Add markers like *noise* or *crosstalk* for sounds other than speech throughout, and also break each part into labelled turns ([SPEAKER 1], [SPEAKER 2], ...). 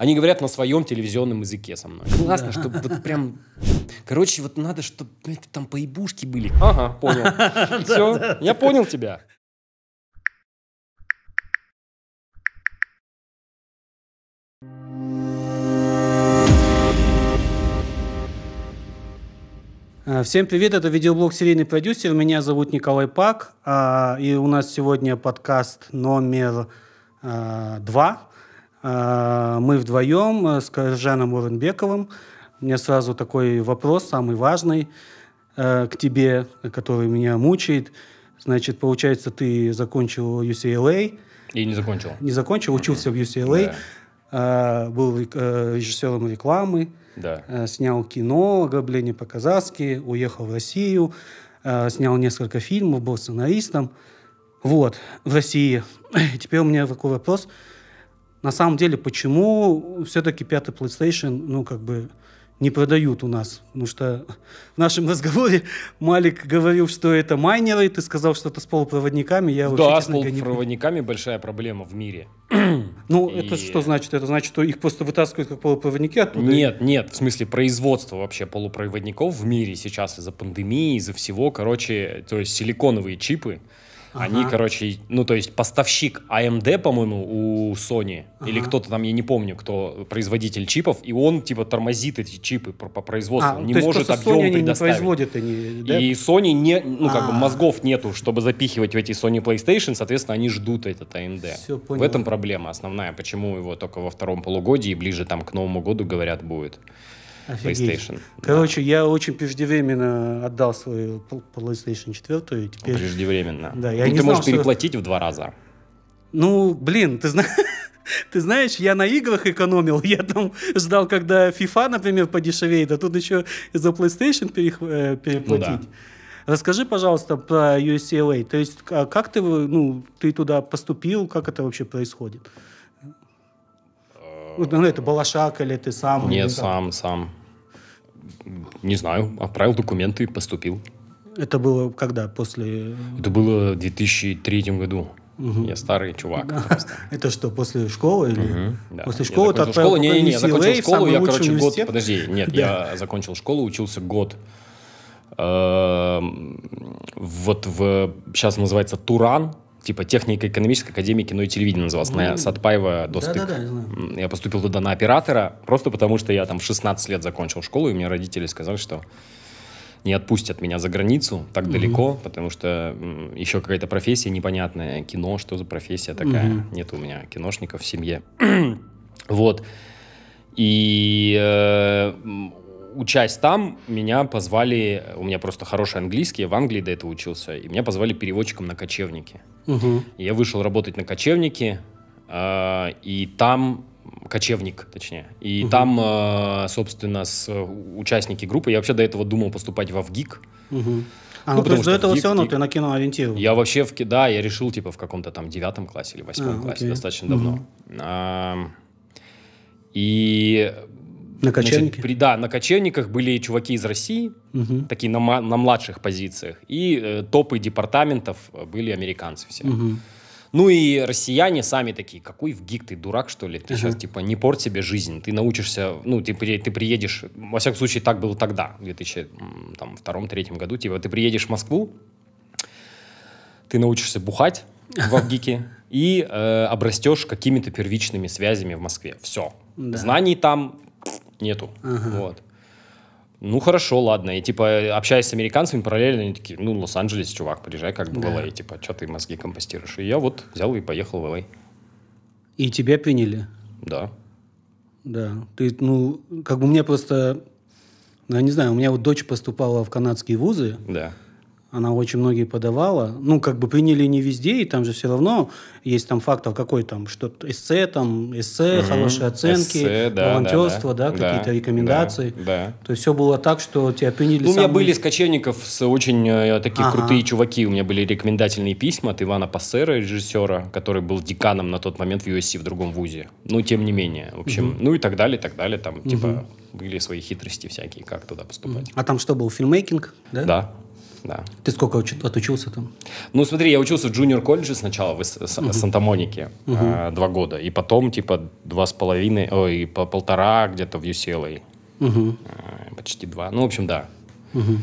[SPEAKER 1] Они говорят на своем телевизионном языке со мной.
[SPEAKER 2] Классно, ну, да. чтобы вот
[SPEAKER 1] прям... Короче, вот надо, чтобы это, там
[SPEAKER 3] поебушки были. Ага, понял. *laughs* Все, я понял
[SPEAKER 1] тебя.
[SPEAKER 2] А, всем привет, это видеоблог «Серийный продюсер». Меня зовут Николай Пак, а, и у нас сегодня подкаст номер а, два а, мы вдвоем э, с Жаном Уренбековым. У меня сразу такой вопрос, самый важный, э, к тебе, который меня мучает. Значит, получается, ты закончил UCLA. И не закончил. Не закончил, учился в UCLA. Да. А, был э, режиссером рекламы. Да. Снял кино «Ограбление по-казахски», уехал в Россию, снял несколько фильмов, был сценаристом. Вот, в России. *clears throat* Теперь у меня такой вопрос – на самом деле, почему все-таки пятый PlayStation, ну, как бы, не продают у нас. Потому что в нашем разговоре Малик говорил, что это майнеры, и ты сказал что-то с полупроводниками. Я да, вообще, с полупроводниками
[SPEAKER 1] не... большая проблема в мире.
[SPEAKER 2] Ну, и... это что значит? Это значит, что их просто вытаскивают как полупроводники оттуда? Нет,
[SPEAKER 1] нет, в смысле производства вообще полупроводников в мире сейчас из-за пандемии, из-за всего. Короче, то есть силиконовые чипы, Ага. Они, короче, ну то есть поставщик AMD, а по-моему, у Sony ага. или кто-то там, я не помню, кто производитель чипов, и он типа тормозит эти чипы по, по производству, а, не то может объем Sony предоставить. Не
[SPEAKER 2] производит, они, да? И Sony
[SPEAKER 1] не, ну как а -а -а. бы мозгов нету, чтобы запихивать в эти Sony PlayStation, соответственно, они ждут этот AMD. А Все понял. В этом проблема основная, почему его только во втором полугодии ближе там к новому году говорят будет. PlayStation.
[SPEAKER 2] Короче, да. я очень преждевременно отдал свою PlayStation 4. И теперь... Преждевременно. Да, я ну, не ты знал, можешь что... переплатить в два раза. Ну, блин, ты знаешь... *laughs* Ты знаешь, я на играх экономил, *laughs* я там ждал, когда FIFA, например, подешевеет, а тут еще за PlayStation перех... Э, переплатить. Ну, да. Расскажи, пожалуйста, про UCLA. То есть, а как ты, ну, ты туда поступил, как это вообще происходит? Э, ну, это Балашак или ты сам? Нет, сам,
[SPEAKER 1] сам. Не знаю, отправил документы, поступил.
[SPEAKER 2] Это было когда? После... Это
[SPEAKER 1] было в 2003 году. Угу. Я старый чувак.
[SPEAKER 2] *laughs* Это что, после школы? Или... Угу, да. После школы ты отправил школу? Не, не, я закончил школу, я, короче, год... Подожди, нет, я
[SPEAKER 1] закончил школу, учился год эм, вот в... Сейчас называется Туран типа техника экономической академики кино ну и телевидение называлась, на ну, Садпаева доступ. Да, да, да, я знаю. Я поступил туда на оператора, просто потому что я там в 16 лет закончил школу, и мне родители сказали, что не отпустят меня за границу так угу. далеко, потому что еще какая-то профессия непонятная, кино, что за профессия такая, угу. нет у меня киношников в семье. *clears throat* вот. И э, учась там, меня позвали, у меня просто хороший английский, я в Англии до этого учился, и меня позвали переводчиком на кочевнике. Угу. Я вышел работать на кочевнике, э, и там кочевник, точнее. И угу. там, э, собственно, с э, участники группы. Я вообще до этого думал поступать во ВГИК.
[SPEAKER 2] Угу. А, ну, ну, то есть до этого ВГИК, все равно ты на кино ориентирован?
[SPEAKER 1] Я вообще в да, я решил типа в каком-то там девятом классе или восьмом а, классе, окей. достаточно угу. давно. А, и на кочевниках? да, на кочевниках были чуваки из России, угу. такие на, на младших позициях. И э, топы департаментов были американцы все. Угу. Ну и россияне сами такие, какой в гик ты дурак, что ли? Ты uh-huh. сейчас, типа, не порт себе жизнь, ты научишься, ну, ты, при, ты приедешь, во всяком случае, так было тогда, в 2002-2003 году, типа, ты приедешь в Москву, ты научишься бухать в Авгике *laughs* и э, обрастешь какими-то первичными связями в Москве. Все. Да. Знаний там нету. Ага. Вот. Ну хорошо, ладно. И типа, общаясь с американцами, параллельно они такие, ну, Лос-Анджелес, чувак, приезжай как бы да. в ЛА. Типа, что ты мозги компостируешь? И я вот взял и поехал в ЛА.
[SPEAKER 2] И тебя приняли? Да. Да. Ты, ну, как бы мне просто... Ну, я не знаю, у меня вот дочь поступала в канадские вузы. Да она очень многие подавала. Ну, как бы приняли не везде, и там же все равно есть там фактор а какой там, что СС там, СС угу. хорошие оценки, эссе, да, волонтерство, да, да, да, какие-то рекомендации. Да, да. То есть все было так, что тебя приняли ну, самые... У меня были
[SPEAKER 1] с кочевников с очень э, такие ага. крутые чуваки. У меня были рекомендательные письма от Ивана Пассера, режиссера, который был деканом на тот момент в USC в другом вузе. Ну, тем не менее. В общем, угу. ну и так далее, так далее. Там, угу. типа, были свои хитрости всякие, как туда поступать.
[SPEAKER 2] А там что был, фильммейкинг? Да. да да. Ты сколько отучился там?
[SPEAKER 1] Ну, смотри, я учился в джуниор колледже сначала в угу. Санта-Монике угу. э, два года, и потом типа два с половиной, ой, по полтора где-то в UCLA. Угу. Э, почти два. Ну, в общем, да.
[SPEAKER 2] Угу.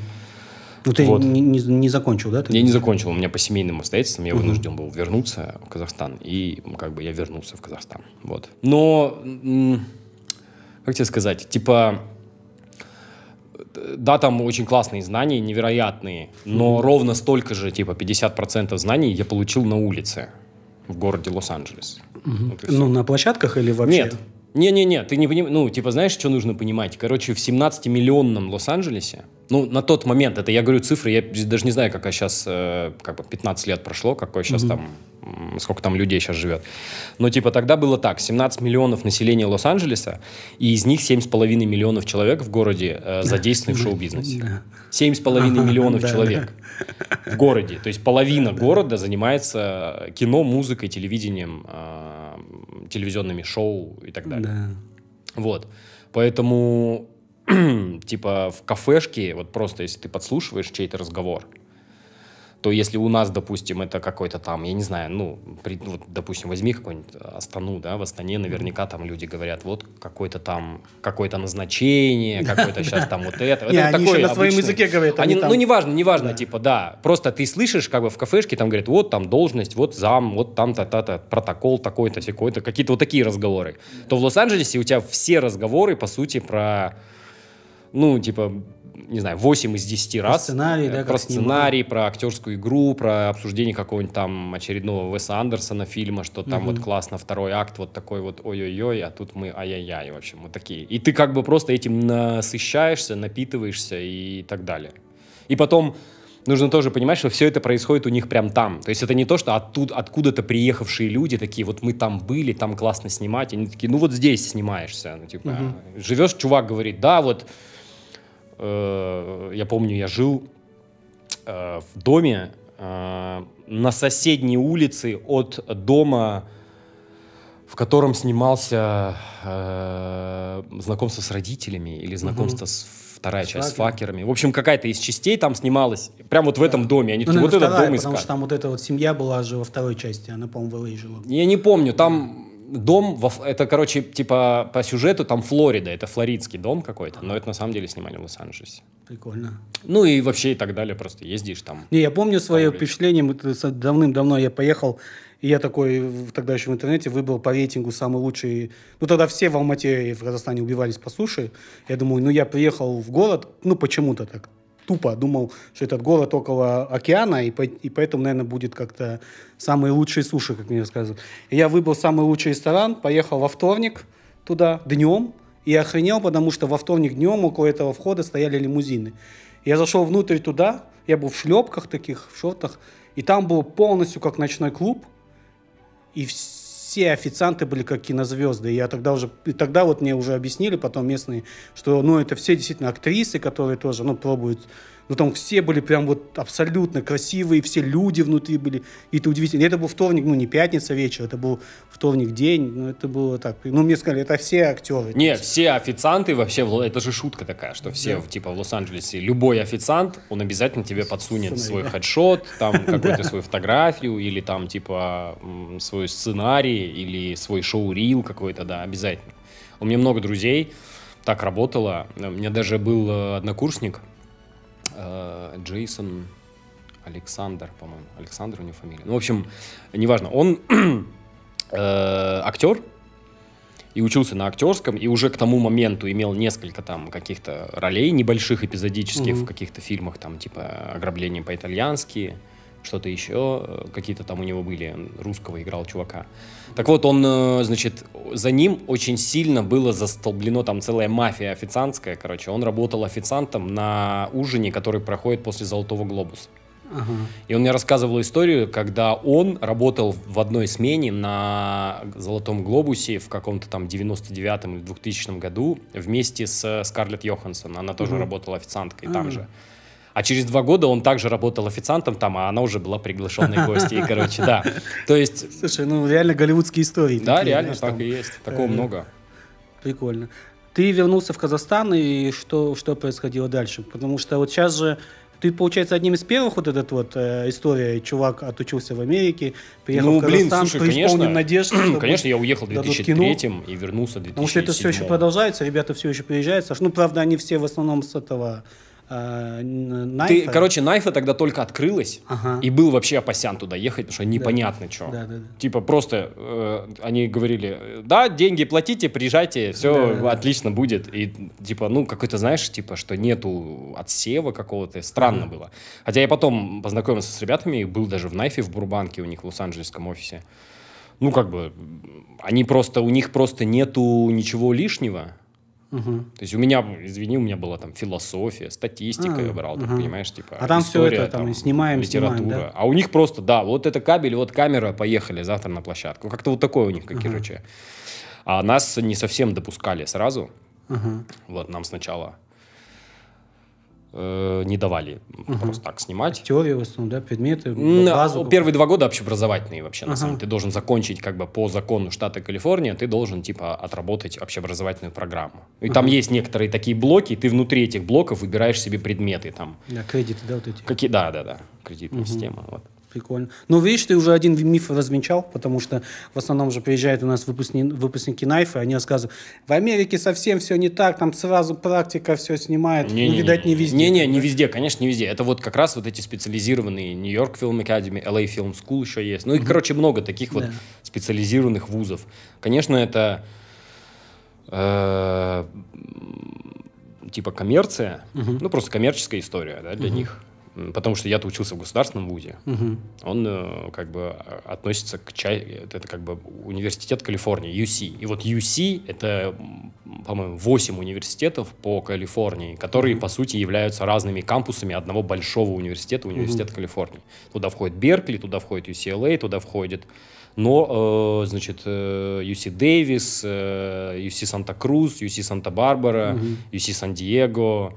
[SPEAKER 2] Ну, ты вот. не, не, не закончил, да? Ты? Я не закончил.
[SPEAKER 1] У меня по семейным обстоятельствам я угу. вынужден был вернуться в Казахстан. И как бы я вернулся в Казахстан. Вот. Но, как тебе сказать, типа да, там очень классные знания, невероятные, но ровно столько же, типа 50% знаний я получил на улице в городе Лос-Анджелес.
[SPEAKER 2] Угу. Вот ну, на площадках или вообще? Нет,
[SPEAKER 1] не-не-не, ты не понимаешь, ну, типа, знаешь, что нужно понимать? Короче, в 17-миллионном Лос-Анджелесе, ну, на тот момент, это я говорю цифры, я даже не знаю, какая сейчас, э, как бы 15 лет прошло, какой сейчас mm-hmm. там, сколько там людей сейчас живет. Но, типа, тогда было так, 17 миллионов населения Лос-Анджелеса, и из них 7,5 миллионов человек в городе э, задействованы в шоу-бизнесе. 7,5 *laughs* миллионов человек в городе. То есть половина города занимается кино, музыкой, телевидением, а, телевизионными шоу и так далее. Да. Вот. Поэтому, *clears throat* типа, в кафешке, вот просто если ты подслушиваешь чей-то разговор, то если у нас, допустим, это какой-то там, я не знаю, ну, при, ну, вот, допустим, возьми какую-нибудь э, Астану, да, в Астане наверняка там люди говорят, вот какой то там, какое-то назначение, какое-то сейчас там вот это. это они еще на своем языке
[SPEAKER 2] говорят. Они, Ну,
[SPEAKER 1] неважно, неважно, типа, да, просто ты слышишь, как бы в кафешке там говорят, вот там должность, вот зам, вот там то то та протокол такой-то, какой то какие-то вот такие разговоры. То в Лос-Анджелесе у тебя все разговоры, по сути, про ну, типа, не знаю, 8 из 10 раз. Про сценарий, э, да? Про сценарий, про актерскую игру, про обсуждение какого-нибудь там очередного Веса Андерсона фильма, что там угу. вот классно второй акт вот такой вот ой-ой-ой, а тут мы ай-яй-яй, в общем, вот такие. И ты как бы просто этим насыщаешься, напитываешься и так далее. И потом нужно тоже понимать, что все это происходит у них прям там. То есть это не то, что оттуда, откуда-то приехавшие люди такие, вот мы там были, там классно снимать. Они такие, ну вот здесь снимаешься. Ну, типа, угу. живешь, чувак говорит, да, вот Э, я помню, я жил э, в доме э, на соседней улице от дома, в котором снимался знакомство с родителями или знакомство с вторая с часть факерами. с факерами. В общем, какая-то из частей там снималась. прямо вот в этом доме. Они а ну, такие, вот ну, этот дом искали. Потому искали. что
[SPEAKER 2] там вот эта вот семья была же во второй части. Она, по-моему,
[SPEAKER 1] в Я не помню. Там дом, во, это, короче, типа по сюжету там Флорида, это флоридский дом какой-то, но это на самом деле снимали в Лос-Анджелесе.
[SPEAKER 2] Прикольно. Ну
[SPEAKER 1] и вообще и так далее, просто ездишь там.
[SPEAKER 2] Не, я помню свое там, впечатление, давным-давно я поехал, и я такой тогда еще в интернете выбрал по рейтингу самый лучший. Ну, тогда все в Алмате и в Казахстане убивались по суше. Я думаю, ну, я приехал в город, ну, почему-то так тупо думал, что этот город около океана, и, по, и поэтому, наверное, будет как-то самые лучшие суши, как мне рассказывают. я выбрал самый лучший ресторан, поехал во вторник туда днем, и охренел, потому что во вторник днем около этого входа стояли лимузины. Я зашел внутрь туда, я был в шлепках таких, в шортах, и там был полностью как ночной клуб, и все все официанты были как кинозвезды. И я тогда уже, и тогда вот мне уже объяснили потом местные, что, ну, это все действительно актрисы, которые тоже, ну, пробуют но там все были прям вот абсолютно красивые, все люди внутри были, и это удивительно. И это был вторник, ну, не пятница вечер, это был вторник день, но это было так. Ну, мне сказали, это все актеры.
[SPEAKER 1] Не, все официанты вообще, это же шутка такая, что все, да. типа, в Лос-Анджелесе, любой официант, он обязательно тебе подсунет Сценарий. свой хедшот, там, *laughs* какую-то свою фотографию, или там, типа, свой сценарий, или свой шоу-рил какой-то, да, обязательно. У меня много друзей, так работало. У меня даже был э, однокурсник, Э, Джейсон Александр, по-моему. Александр у него фамилия. Ну, в общем, неважно. Он *clears throat* э, актер, и учился на актерском, и уже к тому моменту имел несколько там каких-то ролей небольших, эпизодических, mm-hmm. в каких-то фильмах, там, типа «Ограбление по-итальянски», что-то еще, э, какие-то там у него были, русского играл чувака. Так вот, он, э, значит, за ним очень сильно было застолблено там целая мафия официантская, короче. Он работал официантом на ужине, который проходит после «Золотого глобуса». Ага. И он мне рассказывал историю, когда он работал в одной смене на «Золотом глобусе» в каком-то там 99-м или 2000 году вместе с э, Скарлетт Йоханссон. Она тоже угу. работала официанткой ага. там же. А через два года он также работал официантом там, а она уже была приглашенной гостьей, короче, да. *laughs* То есть...
[SPEAKER 2] Слушай, ну реально голливудские истории. Да, такие, реально знаешь, так там... и есть. Такого э, много. Прикольно. Ты вернулся в Казахстан, и что, что происходило дальше? Потому что вот сейчас же ты, получается, одним из первых вот этот вот э, история, чувак отучился в Америке, приехал ну, в Казахстан, блин, слушай, конечно, *clears throat* конечно, я уехал в 2003 и вернулся в 2007. Потому что это все еще продолжается, ребята все еще приезжают. Ну, правда, они все в основном с этого Э, Найфа. Ты, короче,
[SPEAKER 1] Найфа тогда только открылась, ага. и был вообще опасян туда ехать, потому что непонятно да. что. Да, да, да. Типа просто э, они говорили, да, деньги платите, приезжайте, все да, отлично да. будет. И типа, ну, какой-то, знаешь, типа, что нету отсева какого-то, странно ага. было. Хотя я потом познакомился с ребятами, был даже в Найфе, в Бурбанке у них в Лос-Анджелесском офисе. Ну, как бы, они просто, у них просто нету ничего лишнего. Угу. То есть у меня, извини, у меня была там философия, статистика а, я брал, угу. понимаешь, типа. А там история, все это там, там снимаем, литература. Снимаем, да? А у них просто, да, вот это кабель, вот камера, поехали завтра на площадку. Как-то вот такое у них, как угу. короче. А нас не совсем допускали сразу. Угу. Вот нам сначала э, не давали
[SPEAKER 2] угу. просто так снимать. Теорию в основном, да, предметы, базу. На, первые
[SPEAKER 1] два года общеобразовательные вообще, ага. на самом деле. Ты должен закончить как бы по закону штата Калифорния, ты должен типа отработать общеобразовательную программу. И ага. там есть некоторые такие блоки, и ты внутри этих блоков выбираешь себе предметы там.
[SPEAKER 2] Да, кредиты, да, вот эти.
[SPEAKER 1] Какие, да, да, да, кредитная угу. система. Вот.
[SPEAKER 2] Прикольно. Ну, видишь, ты уже один миф развенчал, потому что в основном же приезжают у нас выпускники, выпускники Найфа, и они рассказывают, в Америке совсем все не так, там сразу практика все снимает. Не, ну, не, видать, не, не везде. Не-не, не везде, конечно,
[SPEAKER 1] не везде. Это вот как раз вот эти специализированные Нью-Йорк Филм Академи, LA Film School еще есть. Ну, и, mm короче, много таких да. вот специализированных вузов. Конечно, это... Э- типа коммерция, угу. ну просто коммерческая история да, для угу. них потому что я-то учился в государственном вузе, угу. он э, как бы а, относится к чай, это как бы университет Калифорнии, UC. И вот UC это, по-моему, 8 университетов по Калифорнии, которые, угу. по сути, являются разными кампусами одного большого университета, университета угу. Калифорнии. Туда входит Беркли, туда входит UCLA, туда входит но, э, значит, э, UC Дэвис, э, UC Санта-Крус, UC Санта-Барбара, угу. UC Сан-Диего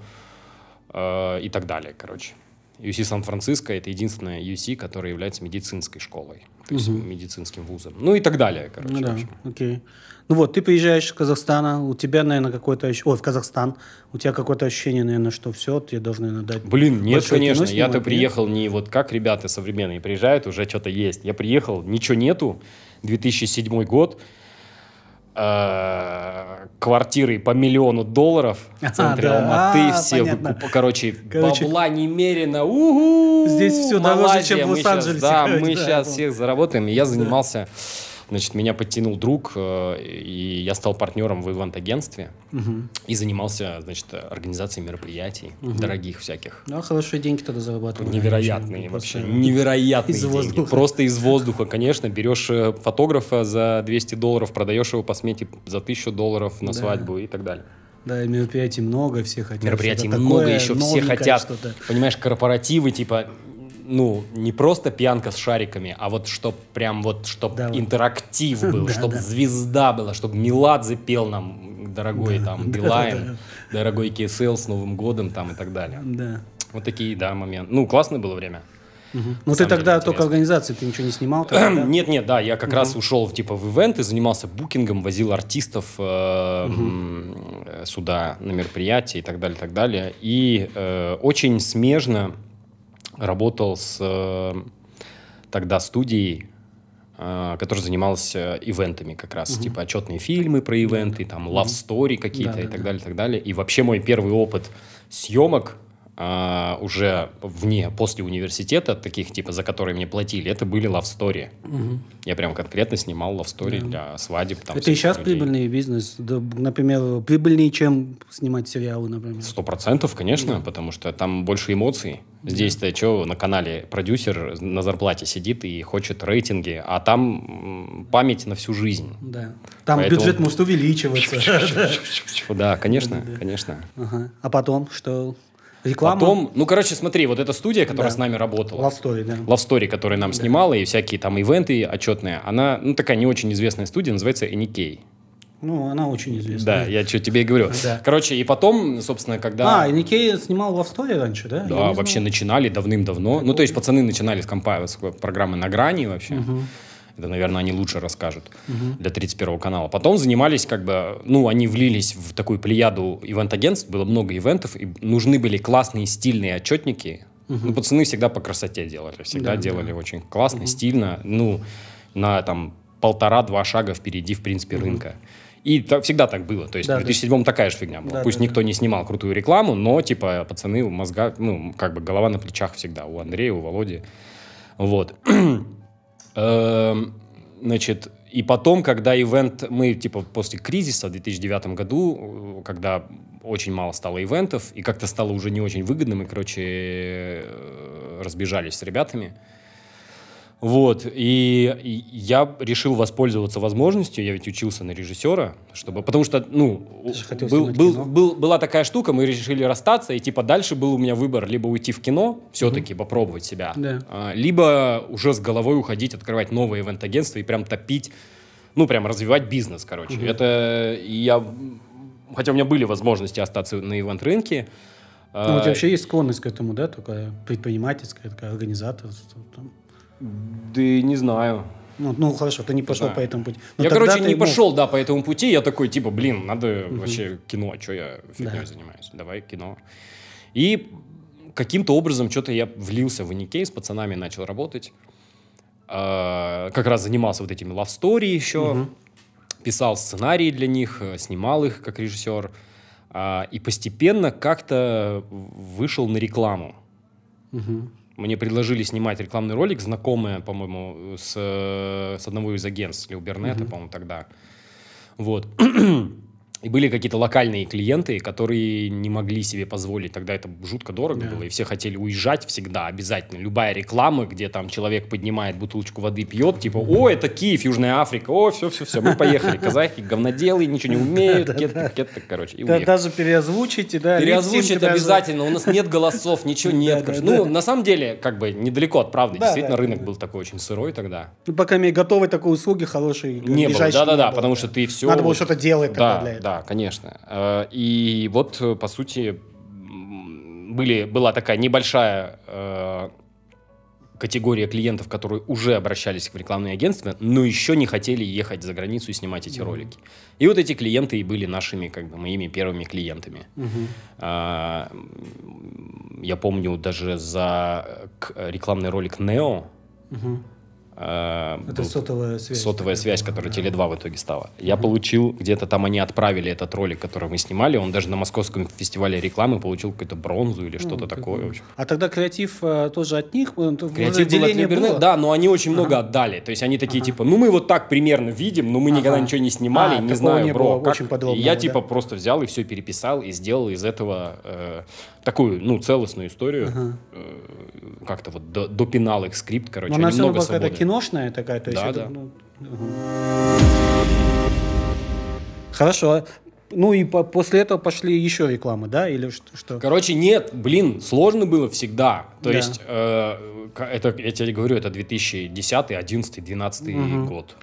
[SPEAKER 1] э, и так далее, короче. UC Сан-Франциско это единственная UC, которая является медицинской школой, то есть угу. медицинским вузом. Ну и так далее, короче. Ну, да,
[SPEAKER 2] окей. Ну вот, ты приезжаешь из Казахстана, у тебя, наверное, какое-то ощущение... Ой, в Казахстан. У тебя какое-то ощущение, наверное, что все, тебе должны надать... Блин, нет, конечно. Я-то приехал
[SPEAKER 1] не вот как ребята современные приезжают, уже что-то есть. Я приехал, ничего нету, 2007 год, Э, квартиры по миллиону долларов а, в центре а, да. Алматы, а, все выкуп... короче, короче, бабла немерено, здесь все дороже, чем в Лос-Анджелесе. Да, мы да, сейчас всех заработаем, и я занимался да Значит, меня подтянул друг, э, и я стал партнером в ивент-агентстве угу. и занимался, значит, организацией мероприятий угу. дорогих всяких.
[SPEAKER 2] Ну, а хорошие деньги тогда зарабатывали. Невероятные вообще, невероятные из деньги. Воздуха. Просто
[SPEAKER 1] из воздуха, конечно. Берешь э, фотографа за 200 долларов, продаешь его по смете за 1000 долларов на да. свадьбу и так далее.
[SPEAKER 2] Да, мероприятий много, все хотят. Мероприятий много, еще все хотят.
[SPEAKER 1] Понимаешь, корпоративы, типа, ну, не просто пьянка с шариками, а вот чтоб прям вот, чтоб да, интерактив вот. *laughs* был, да, чтоб да. звезда была, чтоб Меладзе пел нам, дорогой да, там *laughs* Билайн, да, да. дорогой КСЛ с Новым годом там и так далее. Да. Вот такие, да, моменты. Ну, классное было время.
[SPEAKER 2] Угу. Ну, Но ты тогда деле, только организации, ты ничего не снимал? Тогда, да? *clears throat* Нет,
[SPEAKER 1] нет, да, я как угу. раз ушел типа в ивенты, занимался букингом, возил артистов э, угу. сюда на мероприятия и так далее, и так далее. И э, очень смежно работал с эм, тогда студией, э, который занимался э, ивентами как раз, угу. типа отчетные фильмы про ивенты, там love story какие-то да, и так да. далее, так далее. И вообще мой первый опыт съемок а, уже вне, после университета, таких типа, за которые мне платили, это были love story. Угу. Я прям конкретно снимал love story да. для свадеб. Там, это и сейчас людей.
[SPEAKER 2] прибыльный бизнес, да, например, прибыльнее, чем снимать сериалы, например. Сто
[SPEAKER 1] процентов, конечно, да. потому что там больше эмоций. Здесь-то что, на канале продюсер на зарплате сидит и хочет рейтинги, а там память на всю жизнь.
[SPEAKER 2] Да. Там Поэтому... бюджет может увеличиваться. *laughs*
[SPEAKER 1] Да, конечно, *laughs* конечно.
[SPEAKER 2] А потом что? Реклама. Потом, ну, короче,
[SPEAKER 1] смотри, вот эта студия, которая да. с нами работала. Love Story, да. Love Story, которая нам да. снимала, и всякие там ивенты отчетные. Она, ну, такая не очень известная студия, называется Эникей. E
[SPEAKER 2] ну, она очень известная. Да,
[SPEAKER 1] я что тебе и говорю. Да. Короче, и потом, собственно, когда... А,
[SPEAKER 2] Никей e снимал Love Story раньше, да? Да,
[SPEAKER 1] вообще начинали давным-давно. Ну, то есть пацаны начинали с компа, с программы «На грани» вообще. Угу. Это, наверное, они лучше расскажут угу. для 31 канала. Потом занимались как бы, ну, они влились в такую плеяду ивент-агентств, было много ивентов, и нужны были классные стильные отчетники. Угу. Ну, пацаны всегда по красоте делали, всегда да, делали да. очень классно, угу. стильно, ну, на там полтора-два шага впереди, в принципе, угу. рынка. И так, всегда так было. То есть да, в 2007 да. такая же фигня была. Да, Пусть да, никто да. не снимал крутую рекламу, но, типа, пацаны у мозга, ну, как бы голова на плечах всегда у Андрея, у Володи. Вот. *clears throat* Эм, значит, и потом, когда ивент, мы типа после кризиса в 2009 году, э, когда очень мало стало ивентов, и как-то стало уже не очень выгодным, и, короче, э, разбежались с ребятами, вот, и, я решил воспользоваться возможностью, я ведь учился на режиссера, чтобы, потому что, ну, был, был, был, была такая штука, мы решили расстаться, и типа дальше был у меня выбор, либо уйти в кино, все-таки угу. попробовать себя, да. А, либо уже с головой уходить, открывать новое ивент-агентство и прям топить, ну, прям развивать бизнес, короче. Угу. Это я, хотя у меня были возможности остаться на ивент-рынке, ну, а, вот вообще
[SPEAKER 2] есть склонность к этому, да, такая предпринимательская, такая организаторство. Там. Да
[SPEAKER 1] не знаю. Ну,
[SPEAKER 2] ну хорошо, ты не пошел да. по этому пути. Но ну, я, короче, не мог... пошел,
[SPEAKER 1] да, по этому пути. Я такой, типа, блин, надо угу. вообще кино, а что я фигней да. занимаюсь? Давай кино. И каким-то образом что-то я влился в Никей, с пацанами начал работать. А, как раз занимался вот этими love story еще. Угу. Писал сценарии для них, э, снимал их как режиссер. А, и постепенно как-то вышел на рекламу. Угу. Мне предложили снимать рекламный ролик, знакомые, по-моему, с, с одного из агентств, Лео Бернета, по-моему, тогда. Вот. *clears throat* И были какие-то локальные клиенты, которые не могли себе позволить. Тогда это жутко дорого да. было, и все хотели уезжать всегда, обязательно. Любая реклама, где там человек поднимает бутылочку воды, пьет, типа, о, это Киев, Южная Африка, о, все-все-все, мы поехали. Казахи говноделы, ничего не умеют, кетка, кетка, короче, и Даже
[SPEAKER 2] переозвучите, да. Переозвучить обязательно, у нас нет голосов,
[SPEAKER 1] ничего нет. Ну, на самом деле, как бы, недалеко от правды. Действительно, рынок был такой очень сырой тогда.
[SPEAKER 2] Ну, пока мне готовы такой услуги хорошей, Не было,
[SPEAKER 1] да-да-да, потому что ты все... Надо было что-то делать тогда для этого да, конечно. Э, и вот, э, по сути, были, была такая небольшая э, категория клиентов, которые уже обращались в рекламные агентства, но еще не хотели ехать за границу и снимать эти mm-hmm. ролики. И вот эти клиенты и были нашими, как бы, моими первыми клиентами. Mm-hmm. А, я помню даже за рекламный ролик Нео. Mm-hmm Э, это был, сотовая связь. Сотовая связь, которая да. Теле2 в итоге стала. Я угу. получил, где-то там они отправили этот ролик, который мы снимали, он даже на московском фестивале рекламы получил какую-то бронзу или что-то ну, такое. Вообще.
[SPEAKER 2] А тогда креатив э, тоже от них? Э, креатив был от Либернет, было? да,
[SPEAKER 1] но они очень ага. много отдали. То есть они такие ага. типа, ну мы вот так примерно видим, но мы ага. никогда ничего не снимали, а, не знаю, не бро. Как... Очень подробно, я да? типа просто взял и все переписал и сделал из этого э, такую, ну, целостную историю. Ага. Э, как-то вот допинал их скрипт, короче, но они много свободы
[SPEAKER 2] киношная такая, то есть. Да, это, да. Ну, угу. Хорошо. Ну и по после этого пошли еще рекламы, да, или что?
[SPEAKER 1] Короче, нет, блин, сложно было всегда. То да. есть, э, это, я тебе говорю, это 2010, 2011, 2012 угу.
[SPEAKER 2] год.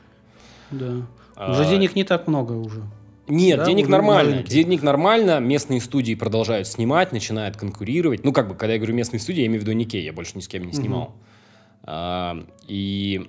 [SPEAKER 2] Да. А, уже денег не так много уже. Нет, да, денег нормально. Маленький.
[SPEAKER 1] Денег нормально, местные студии продолжают снимать, начинают конкурировать. Ну, как бы, когда я говорю местные студии, я имею в виду Никей, я больше ни с кем не снимал. Угу. И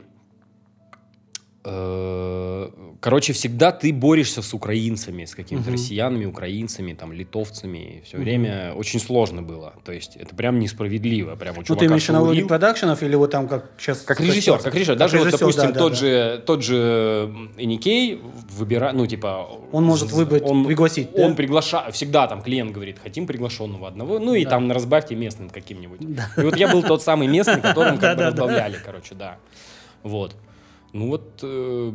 [SPEAKER 1] э, Короче, всегда ты борешься с украинцами, с какими-то угу. россиянами, украинцами, там, литовцами. Все угу. время очень сложно было. То есть это прям несправедливо. Прям у ну, ты имеешь на уровне
[SPEAKER 2] продакшенов или вот там как сейчас... Как режиссер, как режиссер. Даже как режиссер, вот, допустим, да, да, тот, да.
[SPEAKER 1] Же, тот же Эникей выбирает, ну, типа...
[SPEAKER 2] Он может выбрать, он, пригласить. Он да?
[SPEAKER 1] приглашает, всегда там клиент говорит, хотим приглашенного одного, ну и да. там разбавьте местным каким-нибудь. Да. И вот я был тот самый местный, которым *laughs* как бы разбавляли, короче, да. Вот. Ну вот э,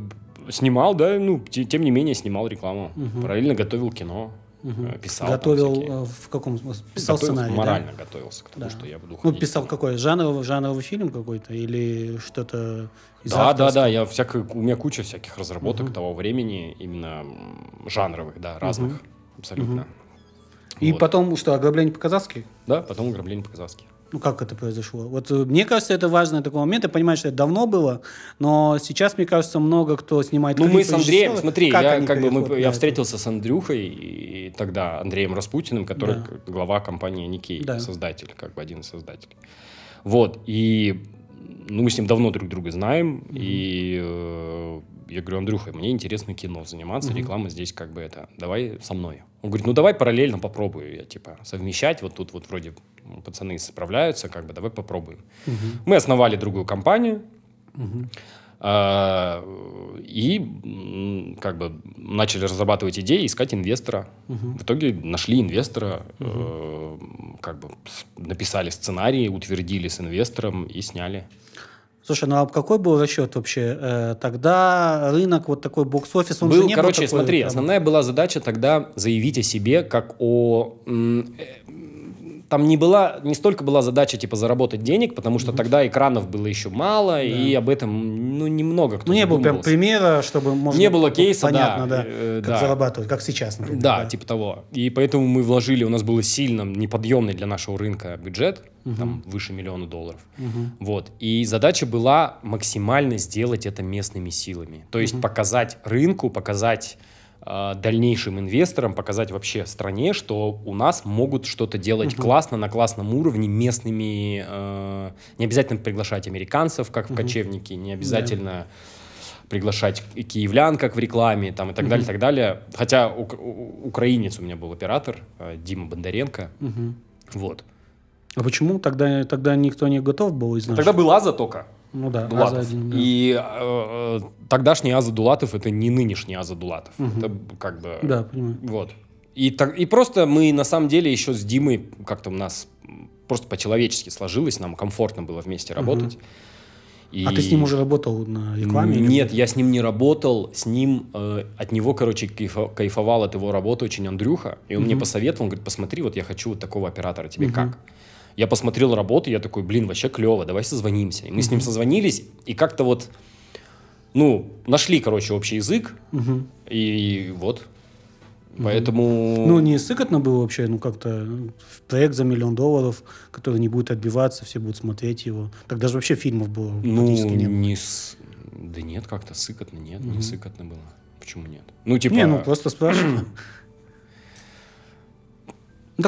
[SPEAKER 1] снимал, да, ну, тем не менее снимал рекламу. Угу. Параллельно готовил кино.
[SPEAKER 2] Угу. Писал. Готовил э, в каком писал готовил, сценарий. Морально да? готовился к тому, да. что я буду Ну, писал какой? Жанровый, жанровый фильм какой-то или что-то из Да, да, да. Я
[SPEAKER 1] всякое, у меня куча всяких разработок угу. того времени, именно жанровых, да, разных. Угу. Абсолютно.
[SPEAKER 2] Угу. И потом что, ограбление по-казахски? Да, потом ограбление по-казахски. Ну, как это произошло? Вот э, мне кажется, это важный такой момент. Я понимаю, что это давно было, но сейчас, мне кажется, много кто снимает Ну, мы с Андреем, режиссера. смотри, как я, как бы мы, я
[SPEAKER 1] встретился с Андрюхой и тогда Андреем Распутиным, который да. глава компании Никей, да. создатель, как бы один из создателей. Вот, и ну, мы с ним давно друг друга знаем, mm-hmm. и э, я говорю, Андрюха, мне интересно кино заниматься, mm-hmm. реклама здесь как бы это, давай со мной. Он говорит, ну, давай параллельно попробую, я, типа, совмещать, вот тут вот вроде пацаны справляются, как бы, давай попробуем. Mm-hmm. Мы основали другую компанию, mm-hmm. э, и как бы начали разрабатывать идеи, искать инвестора. Uh-huh. В итоге нашли инвестора, uh-huh. э, как бы написали сценарий, утвердили с инвестором и сняли.
[SPEAKER 2] Слушай, ну а какой был расчет вообще? Э, тогда рынок, вот такой бокс-офис, он был, же не короче, был такой, смотри, основная
[SPEAKER 1] была задача тогда заявить о себе как о э, там не была, не столько была задача, типа, заработать денег, потому что mm-hmm. тогда экранов было еще мало, да. и об этом, ну, немного кто Ну Не было прям
[SPEAKER 2] примера, чтобы можно... Не было кейса, понятно, да. да э, как да. зарабатывать, как сейчас, например.
[SPEAKER 1] Да, да, типа того. И поэтому мы вложили, у нас было сильно неподъемный для нашего рынка бюджет, угу. там выше миллиона долларов. Угу. Вот. И задача была максимально сделать это местными силами. То есть угу. показать рынку, показать а, дальнейшим инвесторам показать вообще стране, что у нас могут что-то делать угу. классно на классном уровне местными. Э, не обязательно приглашать американцев, как угу. в кочевнике, не обязательно да. приглашать киевлян, как в рекламе, там и так угу. далее, и так далее. Хотя у, у, украинец у меня был оператор э, Дима Бондаренко, угу. вот.
[SPEAKER 2] А почему тогда тогда никто не готов был из наших? Тогда была затока. Ну да, Дулатов. Аза один, да.
[SPEAKER 1] И э, тогдашний Аза Дулатов это не нынешний Аза Дулатов. Угу. Это как бы... Да, понимаю. Вот. И, так, и просто мы на самом деле еще с Димой как-то у нас просто по-человечески сложилось, нам комфортно было вместе работать. Угу. И... А ты с ним уже
[SPEAKER 2] работал на рекламе? Нет,
[SPEAKER 1] я с ним не работал. С ним э, от него, короче, кайфо, кайфовал от его работы очень Андрюха. И он mm мне посоветовал, он говорит, посмотри, вот я хочу вот такого оператора, тебе mm как? Я посмотрел работу, я такой, блин, вообще клево, давай созвонимся. И мы mm-hmm. с ним созвонились, и как-то вот, ну, нашли, короче, общий язык, mm-hmm. и, и вот. Mm-hmm. Поэтому... Ну, не
[SPEAKER 2] сыкотно было вообще, ну, как-то проект за миллион долларов, который не будет отбиваться, все будут смотреть его. Так даже вообще фильмов было ну, не, было. не
[SPEAKER 1] с... Да нет, как-то сыкотно, нет, mm-hmm. не сыкотно было. Почему нет? Ну, типа... Не, ну, просто
[SPEAKER 2] спрашиваю. *clears throat* *clears throat*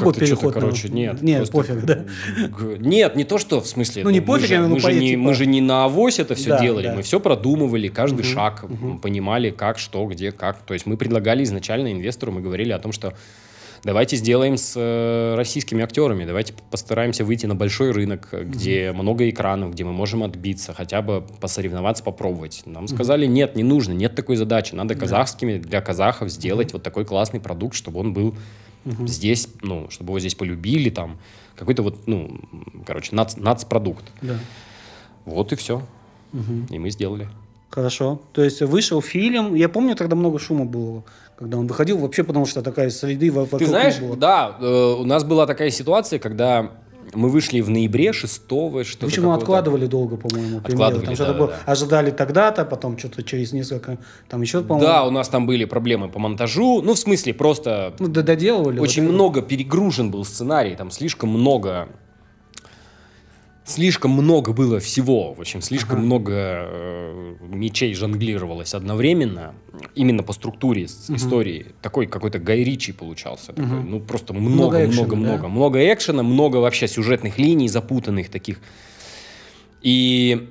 [SPEAKER 2] Ну, как переход. Короче, нет. Нет, пофиг, да. *laughs*
[SPEAKER 1] Нет, не то, что в смысле. Ну, не пофиг, мы, ну, же, мы, же, не, типа мы же не на авось это все да, делали. Да. Мы все продумывали, каждый угу, шаг, угу. понимали, как, что, где, как. То есть мы предлагали изначально инвестору, мы говорили о том, что давайте сделаем с э, российскими актерами, давайте постараемся выйти на большой рынок, э, где mm много экранов, где мы можем отбиться, хотя бы посоревноваться, попробовать. Нам сказали, нет, не нужно, нет такой задачи, надо казахскими, для казахов сделать mm вот такой классный продукт, чтобы он был Угу. Здесь, ну, чтобы его здесь полюбили, там, какой-то вот, ну, короче, нац, нацпродукт. Да. Вот и все. Угу. И мы сделали.
[SPEAKER 2] Хорошо. То есть вышел фильм. Я помню, тогда много шума было, когда он выходил, вообще потому что такая среды вокруг Ты знаешь, было.
[SPEAKER 1] да, э, у нас была такая ситуация, когда мы вышли в ноябре
[SPEAKER 2] 6 что то Почему откладывали долго, по-моему, премьеру. Там да, да, было. Да. Ожидали тогда-то, потом что-то через несколько, там еще, по-моему. Да,
[SPEAKER 1] у нас там были проблемы по монтажу. Ну, в смысле, просто...
[SPEAKER 2] Ну, доделывали. Очень вот много
[SPEAKER 1] перегружен был сценарий, там слишком много слишком много было всего, в общем, слишком ага. много э, мечей жонглировалось одновременно, именно по структуре угу. истории. Такой какой-то гайричи получался. Угу. ну, просто много-много-много. Много, много, много, много экшена, много вообще сюжетных линий запутанных таких. И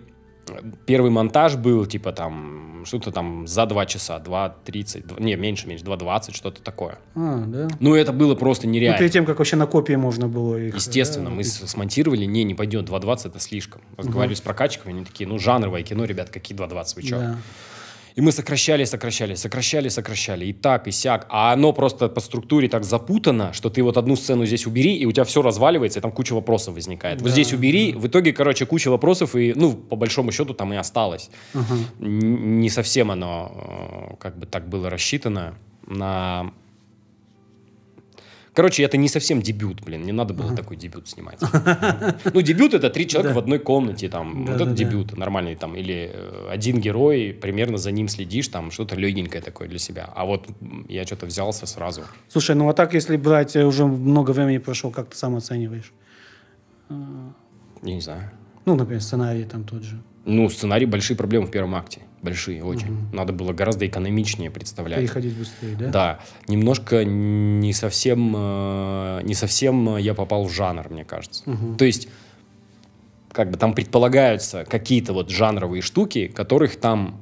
[SPEAKER 1] первый монтаж был, типа, там, что-то там за 2 часа, 2.30, не, меньше, меньше, 2.20, что-то такое. А, да? Ну, это было просто ну, нереально. Ну, перед
[SPEAKER 2] тем, как вообще на копии можно было их... Естественно, да, мы убить.
[SPEAKER 1] смонтировали, не, не пойдет, 2.20 это слишком. Разговаривали угу. с прокачиками, они такие, ну, жанровое кино, ребят, какие 2.20, вы что? Да. И мы сокращали, сокращали, сокращали, сокращали, и так, и сяк. А оно просто по структуре так запутано, что ты вот одну сцену здесь убери, и у тебя все разваливается, и там куча вопросов возникает. Да. Вот здесь убери, в итоге, короче, куча вопросов, и, ну, по большому счету там и осталось. Угу. Не совсем оно э, как бы так было рассчитано на Короче, это не совсем дебют, блин. Не надо было ага. такой дебют снимать. Ну, дебют это три человека в одной комнате. Там, вот это дебют нормальный, там, или э, один герой, примерно за ним следишь, там что-то легенькое такое для себя. А вот я что-то взялся сразу.
[SPEAKER 2] Слушай, ну а так, если брать, э, уже много времени прошло, как ты сам оцениваешь? Я не знаю. Ну, например, сценарий там тот же.
[SPEAKER 1] Ну, сценарий большие проблемы в первом акте. Большие очень. Угу. Надо было гораздо экономичнее представлять. Переходить быстрее, да? Да. Немножко не совсем, э, не совсем я попал в жанр, мне кажется. Угу. То есть, как бы там предполагаются какие-то вот жанровые штуки, которых там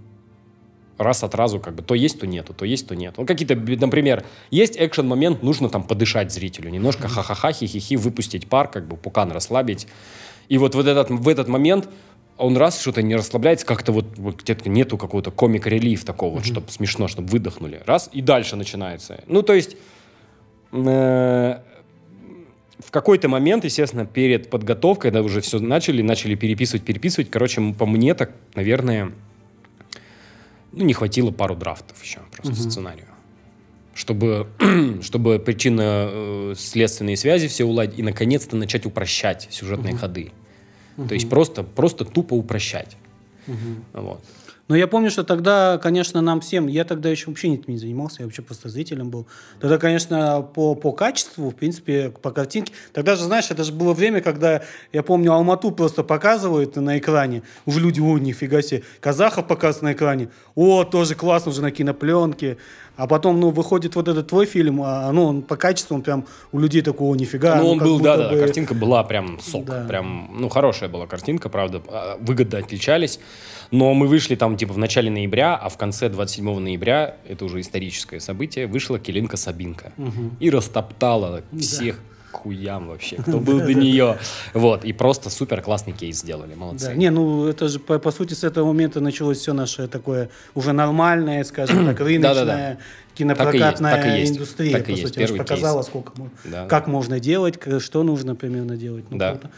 [SPEAKER 1] раз от разу как бы то есть, то нету, то есть, то нет. Ну, какие-то, например, есть экшен-момент, нужно там подышать зрителю, немножко ха-ха-ха, хи-хи-хи, выпустить пар, как бы пукан расслабить. И вот, вот этот, в этот момент он раз что-то не расслабляется, как-то вот, где-то нету какого-то комик-релиф такого, mm-hmm. вот, чтобы смешно, чтобы выдохнули. Раз, и дальше начинается. Ну, то есть э, в какой-то момент, естественно, перед подготовкой, когда уже все начали, начали переписывать, переписывать, короче, по мне так, наверное, ну, не хватило пару драфтов еще просто угу. сценарию. Чтобы, *clears throat* чтобы причинно-следственные э, связи все уладить и, наконец-то, начать упрощать сюжетные угу. ходы. Угу. То есть просто, просто тупо упрощать.
[SPEAKER 2] Угу. Вот. Но я помню, что тогда, конечно, нам всем, я тогда еще вообще этим не занимался, я вообще просто зрителем был. Тогда, конечно, по, по качеству, в принципе, по картинке. Тогда же, знаешь, это же было время, когда, я помню, Алмату просто показывают на экране. Уже люди, о, нифига себе, Казахов показывают на экране. О, тоже классно уже на кинопленке. А потом, ну, выходит вот этот твой фильм, а, ну, он по качеству, он прям у людей такого нифига. Ну, ну он ну, был, да, да, бы... картинка
[SPEAKER 1] была прям сок, да. прям, ну, хорошая была картинка, правда, а, выгодно отличались. Но мы вышли там, типа, в начале ноября, а в конце 27 ноября, это уже историческое событие, вышла Келинка Сабинка угу. и растоптала всех. Да хуям вообще, *laughs* кто был до нее. Вот, и просто супер классный кейс сделали, молодцы. не,
[SPEAKER 2] ну это же, по, сути, с этого момента началось все наше такое уже нормальное, скажем *clears throat* так, рыночное, кинопрокатная индустрия, по сути, Первый показала, сколько, как можно делать, что нужно примерно делать. Ну, круто.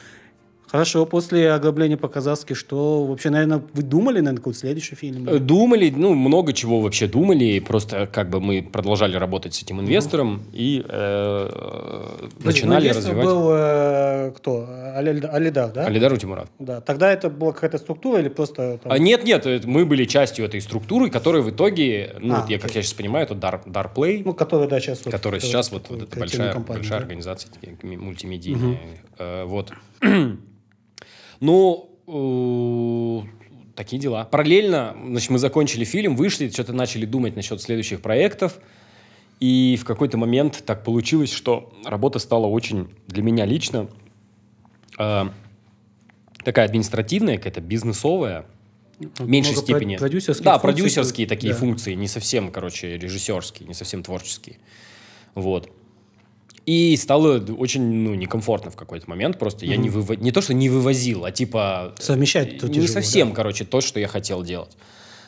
[SPEAKER 2] Хорошо, после ограбления по-казахски, что вообще, наверное, вы думали, наверное, какой-то следующий фильм? Э, думали,
[SPEAKER 1] ну, много чего вообще думали. Просто как бы мы продолжали работать с этим инвестором mm и э, ну, начинали ну, развивать. был
[SPEAKER 2] э, кто? Алидар, да? Алидар Утимурат. Да. Тогда это была какая-то структура или просто...
[SPEAKER 1] Там... А, нет, нет, мы были частью этой структуры, которая в итоге, ну, а, я, как я сейчас понимаю, это Dar, Play. Ну, которая, да, сейчас... Которая вот, сейчас вот, вот эта большая, компания, большая да? организация мультимедийная. mm Э, вот. Ну, э, такие дела. Параллельно, значит, мы закончили фильм, вышли, что-то начали думать насчет следующих проектов. И в какой-то момент так получилось, что работа стала очень для меня лично э, такая административная, какая-то бизнесовая, в меньшей степени. Продюсерские да, функции, продюсерские такие да. функции, не совсем, короче, режиссерские, не совсем творческие. Вот. И стало очень, ну, некомфортно в какой-то момент. Просто mm-hmm. я не выво... не то, что не вывозил, а типа... Совмещать тут э, Не тяжело, совсем, да? короче, то, что я хотел делать.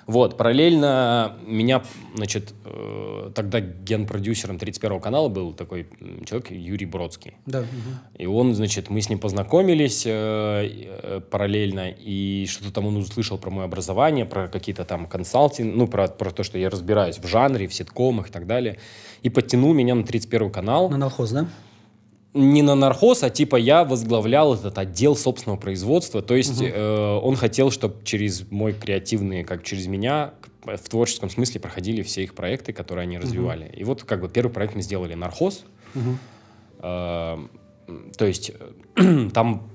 [SPEAKER 1] Вот, параллельно меня, значит, э, тогда генпродюсером 31 канала был такой человек Юрий Бродский. Да. И он, значит, мы с ним познакомились э, э, параллельно, и что-то там он услышал про мое образование, про какие-то там консалтинг, ну, про, про то, что я разбираюсь в жанре, в ситкомах и так далее. И подтянул меня на 31 канал. На Налхоз, да? не на нархоз, а типа я возглавлял этот отдел собственного производства. То есть угу. э, он хотел, чтобы через мой креативный, как через меня, в творческом смысле проходили все их проекты, которые они развивали. Угу. И вот как бы первый проект мы сделали нархоз. Угу. Э, то есть *clears throat* там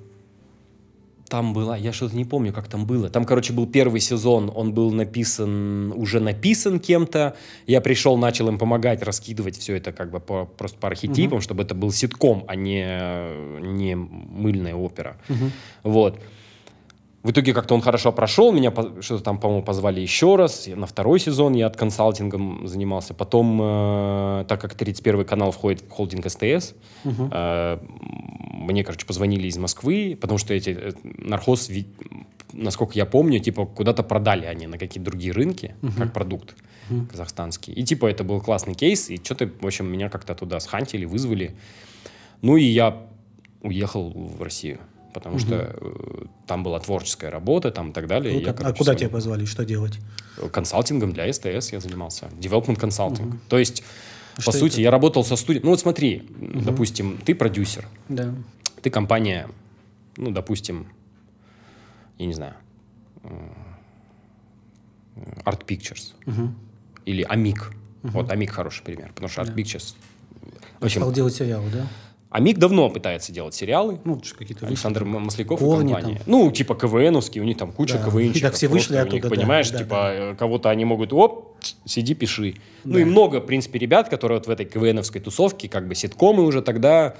[SPEAKER 1] там была, я что-то не помню, как там было. Там, короче, был первый сезон, он был написан, уже написан кем-то. Я пришел, начал им помогать раскидывать все это как бы по, просто по архетипам, угу. чтобы это был ситком, а не, не мыльная опера. Угу. Вот. В итоге как-то он хорошо прошел, меня что-то там, по-моему, позвали еще раз. На второй сезон я от консалтингом занимался. Потом, э, так как 31 канал входит в холдинг СТС, угу. э, мне, короче, позвонили из Москвы, потому что эти э, нархоз, насколько я помню, типа куда-то продали они на какие-то другие рынки, угу. как продукт угу. казахстанский. И типа это был классный кейс, и что-то, в общем, меня как-то туда схантили, вызвали. Ну и я уехал в Россию потому угу. что э, там была творческая работа, там и так далее. Ну, и я, а куда тебя
[SPEAKER 2] позвали, что делать?
[SPEAKER 1] Консалтингом для СТС я занимался, development консалтинг. Угу. То есть, что по сути, я работал со студией. Ну вот смотри, угу. допустим, ты продюсер, да. ты компания, ну допустим, я не знаю, э, Art Pictures угу. или Амик. Угу. Вот Амик хороший пример, потому что Art да. Pictures. Общем, стал делать сериалы, да? А МИГ давно пытается делать сериалы. Ну, какие-то Александр вышли. Масляков Корни и компания. Там. Ну, типа КВНовский, у них там куча да. КВНщиков. Так все вышли оттуда, них, да, Понимаешь, да, типа да. Э, кого-то они могут, оп, сиди, пиши. Да. Ну и много, в принципе, ребят, которые вот в этой КВНовской тусовке, как бы ситкомы уже тогда...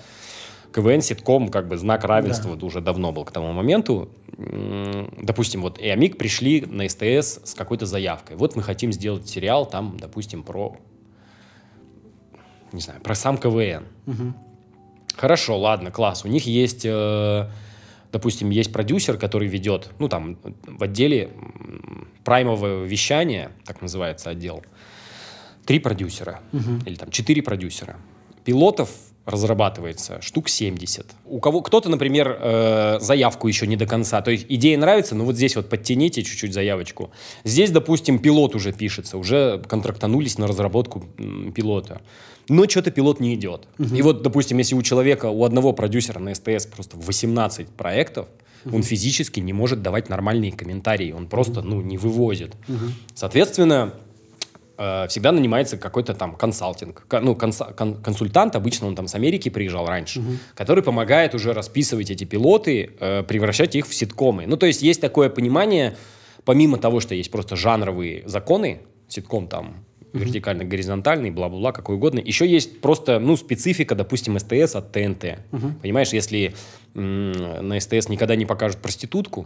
[SPEAKER 1] КВН, ситком, как бы знак равенства да. вот уже давно был к тому моменту. Допустим, вот и Амик пришли на СТС с какой-то заявкой. Вот мы хотим сделать сериал там, допустим, про, не знаю, про сам КВН. Угу. Хорошо, ладно, класс. У них есть, э, допустим, есть продюсер, который ведет, ну, там, в отделе праймового вещания, так называется отдел, три продюсера угу. или там четыре продюсера. Пилотов разрабатывается, штук 70. У кого кто-то, например, э, заявку еще не до конца, то есть идея нравится, но вот здесь вот подтяните чуть-чуть заявочку. Здесь, допустим, пилот уже пишется, уже контрактанулись на разработку пилота, но что-то пилот не идет. Угу. И вот, допустим, если у человека, у одного продюсера на СТС просто 18 проектов, угу. он физически не может давать нормальные комментарии, он просто, угу. ну, не вывозит. Угу. Соответственно, Э, всегда нанимается какой-то там консалтинг. ну, конс, кон, консультант, обычно он там с Америки приезжал раньше, угу. который помогает уже расписывать эти пилоты, э, превращать их в ситкомы. Ну, то есть есть такое понимание, помимо того, что есть просто жанровые законы, ситком там угу. вертикально-горизонтальный, бла-бла-бла, какой угодно. Еще есть просто, ну, специфика, допустим, СТС от ТНТ. Угу. Понимаешь, если на СТС никогда не покажут проститутку,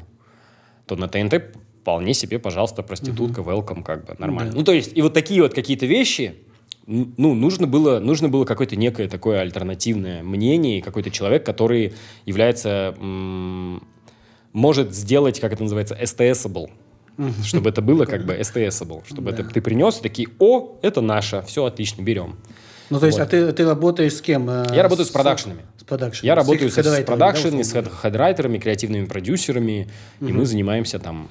[SPEAKER 1] то на ТНТ вполне себе, пожалуйста, проститутка, welcome, как бы, нормально. Да. Ну, то есть, и вот такие вот какие-то вещи, ну, нужно было, нужно было какое-то некое такое альтернативное мнение, какой-то человек, который является, может сделать, как это называется, STS-able. Чтобы это было как бы STS-able. Чтобы это ты принес, такие, о, это наше, все отлично, берем.
[SPEAKER 2] Ну, то есть, вот. а ты, ты работаешь с кем? Э, Я работаю с, с продакшенами. С продакшенами. Я работаю с, с, с продакшенами, с
[SPEAKER 1] хедрайтерами, креативными продюсерами, угу. и мы занимаемся там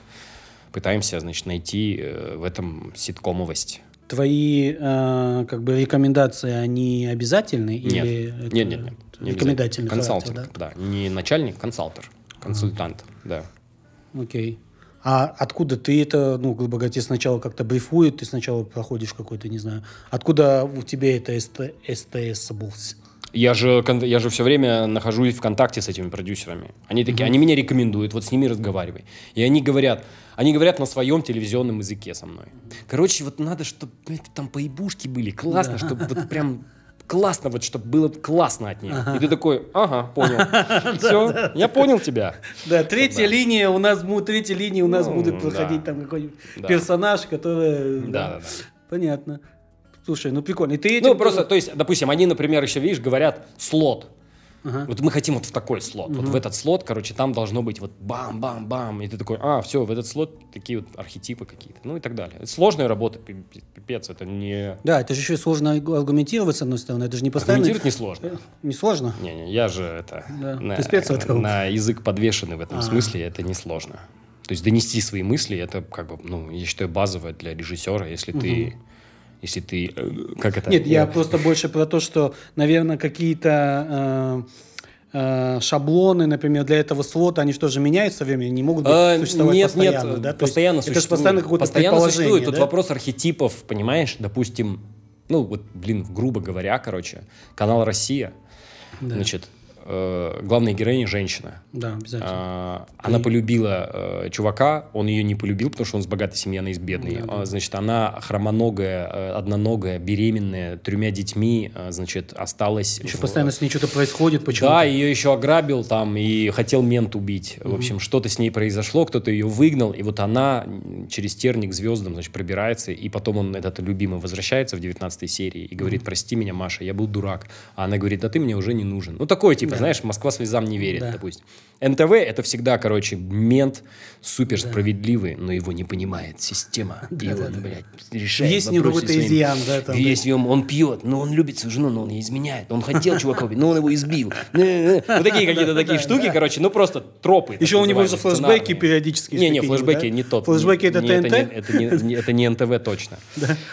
[SPEAKER 1] пытаемся, значит, найти э, в этом ситкомовость.
[SPEAKER 2] Твои э, как бы рекомендации, они обязательны? Нет, или нет, нет, нет. нет рекомендательный Консалтинг,
[SPEAKER 1] да? да. Не начальник, консалтер, консультант, а. да.
[SPEAKER 2] Окей. А откуда ты это, ну, грубо говоря, тебе сначала как-то брифуют, ты сначала проходишь какой-то, не знаю, откуда у тебя это СТ, СТС был?
[SPEAKER 1] Я же, я же все время нахожусь в контакте с этими продюсерами. Они такие, mm-hmm. они меня рекомендуют, вот с ними разговаривай. И они говорят, они говорят на своем телевизионном языке со мной. Короче, вот надо, чтобы там поебушки были, классно, да. чтобы вот прям классно, вот чтобы было классно от них. Ага. И ты такой, ага, понял. *laughs* Все, я понял тебя. Да,
[SPEAKER 2] третья линия у нас, третья линия у нас ну, будет проходить там какой-нибудь персонаж, который... Да, да, да. Понятно. Слушай, ну прикольно. И ты ну, этим ну, просто, то
[SPEAKER 1] есть, допустим, они, например, еще, видишь, говорят слот. Ага. Вот мы хотим вот в такой слот. Угу. Вот в этот слот, короче, там должно быть вот бам-бам-бам. И ты такой, а, все, в этот слот такие вот архетипы какие-то. Ну и так далее. Это сложная работа, пипец, это не...
[SPEAKER 2] Да, это же еще сложно аргументировать, с одной стороны. Это же не постоянно... Аргументировать
[SPEAKER 1] несложно. Э, не сложно? Не-не, я же это... Да. На, ты спец этого. На язык подвешенный в этом а. смысле, это несложно. То есть донести свои мысли, это как бы, ну, я считаю, базовое для режиссера, если угу. ты если ты... Как это? Нет, я
[SPEAKER 2] просто больше про то, что, наверное, какие-то... Э, э, шаблоны, например, для этого слота, они что же меняются время не могут быть, а, существовать нет, постоянно, нет, да? постоянно есть, существует. Это же постоянно какое-то Постоянно существует. Да? Тут вопрос
[SPEAKER 1] архетипов, понимаешь? Допустим, ну вот, блин, грубо говоря, короче, канал «Россия», да. значит, Э, главная героиня женщина. Да, обязательно. А, и... Она полюбила э, чувака, он ее не полюбил, потому что он с богатой семьи, она из бедной. Да, а, да. Значит, она хромоногая, э, одноногая, беременная, тремя детьми, э, значит, осталась...
[SPEAKER 2] Еще в... постоянно с ней что-то происходит, почему Да,
[SPEAKER 1] ее еще ограбил там и хотел мент убить. Угу. В общем, что-то с ней произошло, кто-то ее выгнал, и вот она через терник к звездам, значит, пробирается, и потом он, этот любимый, возвращается в 19 серии и говорит, угу. прости меня, Маша, я был дурак. А она говорит, да ты мне уже не нужен. Ну, такой, типа, да. знаешь, Москва слезам не верит, да. допустим. НТВ это всегда, короче, мент супер справедливый, да. но его не понимает система. *laughs* Да, его, да, да. блядь,
[SPEAKER 2] решает Есть у него какой-то изъян, да? Там,
[SPEAKER 1] Есть в нем, он пьет, но он любит свою жену, но он ее изменяет. Он хотел чувака убить, но он его избил. *laughs* Э, э, э. Вот такие какие-то такие штуки, короче, ну просто тропы. Еще у него же флешбеки периодически. Не, не, флешбеки не тот. Флешбеки это ТНТ? *laughs* Это не НТВ точно.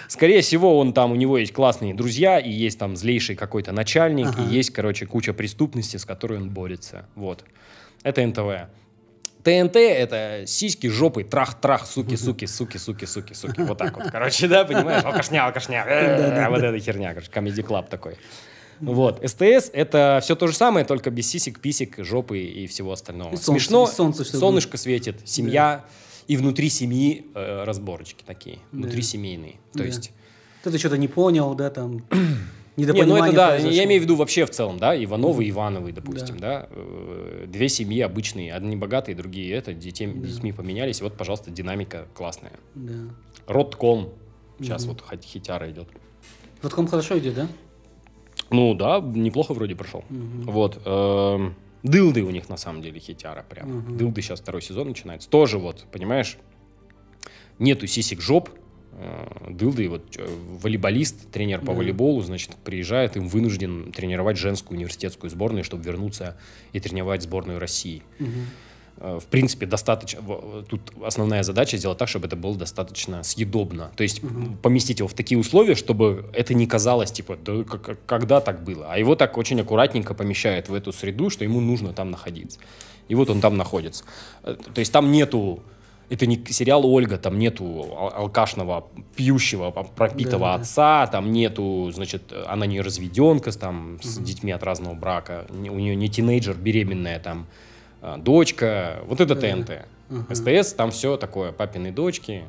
[SPEAKER 1] Скорее всего, он там, у него есть классные друзья, и есть там злейший какой-то начальник, и есть, короче, куча преступности зависимости, с которой он борется. Вот. Это НТВ. ТНТ — это сиськи, жопы, трах-трах, суки, суки, суки, суки, суки, суки. Вот так вот, короче, да, понимаешь? Алкашня, алкашня, э, вот эта херня, короче, комедий клаб такой. Вот. СТС — это все то же самое, только без сисек, писек, жопы и всего остального. И солнце, Смешно, и солнышко светит, семья, и внутри семьи э, разборочки такие, внутри внутрисемейные. То есть...
[SPEAKER 2] ты что-то не понял, да, там недопонимание. Не, ну это да, произошло. я имею в
[SPEAKER 1] виду вообще в целом, да, Ивановы, mm-hmm. Ивановы, допустим, да. да, э, две семьи обычные, одни богатые, другие это, детей, да. детьми поменялись, вот, пожалуйста, динамика классная.
[SPEAKER 2] Да. Ротком, сейчас mm-hmm.
[SPEAKER 1] вот хитяра идет.
[SPEAKER 2] Ротком хорошо идет, да?
[SPEAKER 1] Ну да, неплохо вроде прошел. Угу. Вот. Э, дылды у них на самом деле хитяра прям. Угу. Дылды сейчас второй сезон начинается. Тоже вот, понимаешь, нету сисик жоп, Э, дылды, вот э, волейболист, тренер по да. волейболу, значит, приезжает, им вынужден тренировать женскую университетскую сборную, чтобы вернуться и тренировать сборную России. Угу. В принципе, достаточно. Тут основная задача сделать так, чтобы это было достаточно съедобно. То есть угу. поместить его в такие условия, чтобы это не казалось типа, да когда так было. А его так очень аккуратненько помещают в эту среду, что ему нужно там находиться. И вот он там находится. То есть там нету это не сериал Ольга, там нету алкашного, пьющего, пропитого да, отца, да. там нету, значит, она не разведенка там, с угу. детьми от разного брака, у нее не тинейджер, беременная там э, дочка, вот это да. ТНТ. Угу. СТС, там все такое, папины дочки.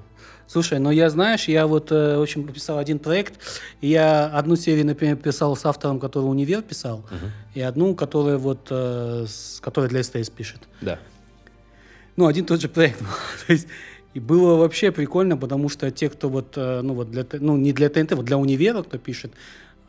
[SPEAKER 2] Слушай, ну я, знаешь, я вот э, общем, писал один проект, и я одну серию, например, писал с автором, который «Универ» писал, угу. и одну, которая вот, э, с, которая для СТС пишет. Да ну, один тот же проект *laughs* То есть, и было вообще прикольно, потому что те, кто вот, э, ну, вот для, ну, не для ТНТ, вот для универа, кто пишет,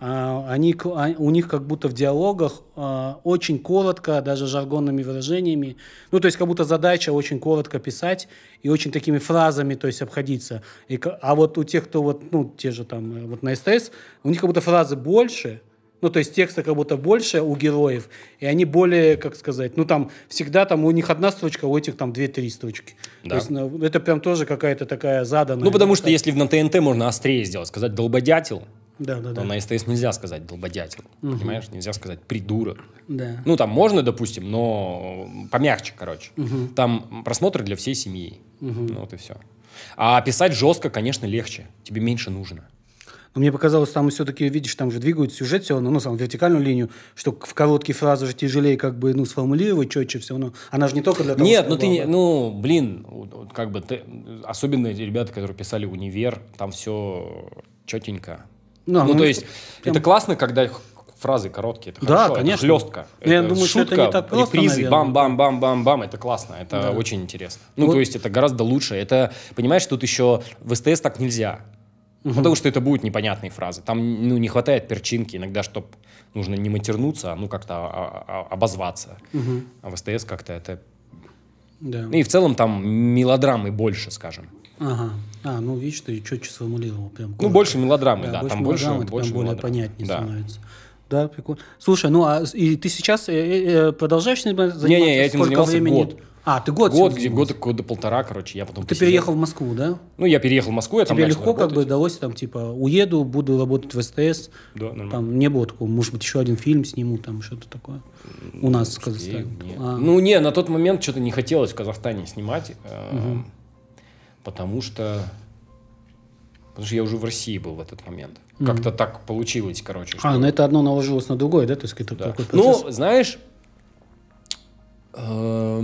[SPEAKER 2] а, они, а, у них как будто в диалогах а, очень коротко, даже жаргонными выражениями, ну, то есть как будто задача очень коротко писать и очень такими фразами, то есть обходиться. И, а вот у тех, кто вот, ну, те же там, э, вот на СТС, у них как будто фразы больше, ну, то есть текста как будто больше у героев, и они более, как сказать, ну, там всегда там у них одна строчка, у этих там две-три строчки. Да. То есть ну, это прям тоже какая-то такая заданная. Ну, потому что так.
[SPEAKER 1] если на ТНТ можно острее сделать, сказать «долбодятел»,
[SPEAKER 2] да, да, да. на
[SPEAKER 1] СТС нельзя сказать «долбодятел», угу. понимаешь? Нельзя сказать «придурок». Да. Ну, там можно, допустим, но помягче, короче. Угу. Там просмотры для всей семьи. Угу. Ну, вот и все. А писать жестко, конечно, легче. Тебе меньше нужно.
[SPEAKER 2] Но мне показалось, там все-таки, видишь, там же двигают сюжет все равно, ну, сам вертикальную линию, что в короткие фразы же тяжелее как бы, ну, сформулировать четче все равно. Она же не только для того, Нет, ну, ты, не,
[SPEAKER 1] ну, блин, как бы ты, особенно ребята, которые писали «Универ», там все четенько. Ну, а ну, ну то есть, прям... это классно, когда фразы короткие, это да, хорошо, конечно. Ну, это хлестка, Но это я думаю, шутка, что это не так просто, репризы, бам-бам-бам-бам-бам, это классно, это да. очень интересно. Ну, вот. то есть это гораздо лучше. Это, понимаешь, тут еще в СТС так нельзя. Угу. Потому что это будут непонятные фразы. Там ну, не хватает перчинки. Иногда, чтобы нужно не матернуться, а ну как-то а, а, а, обозваться. Угу. А в СТС как-то это... Да. Ну, и в целом там мелодрамы больше, скажем.
[SPEAKER 2] Ага. А, ну видишь, ты четче сформулировал. Прям ну, больше мелодрамы, да. да больше там больше, больше прям более понятнее да. становится. Да, прикольно. Слушай, ну а и ты сейчас э, э, э, продолжаешь заниматься? Не-не, я этим занимался времени? год. А, ты год Год, где,
[SPEAKER 1] год, года полтора, короче, я потом Ты посидел. переехал в
[SPEAKER 2] Москву, да?
[SPEAKER 1] Ну, я переехал в Москву, я Тебе там Тебе легко работать.
[SPEAKER 2] как бы удалось, там, типа, уеду, буду работать в СТС. Да, нормально. Там не было такого, может быть, еще один фильм сниму, там, что-то такое. У нас в Казахстане. Нет.
[SPEAKER 1] А. Ну, не, на тот момент что-то не хотелось в Казахстане снимать, угу. потому что... Потому что я уже в России был в этот момент. mm Как-то так получилось, короче. А, что... А,
[SPEAKER 2] ну это одно наложилось на другое, да? То есть, да. Такой ну, процесс? Ну,
[SPEAKER 1] знаешь, э,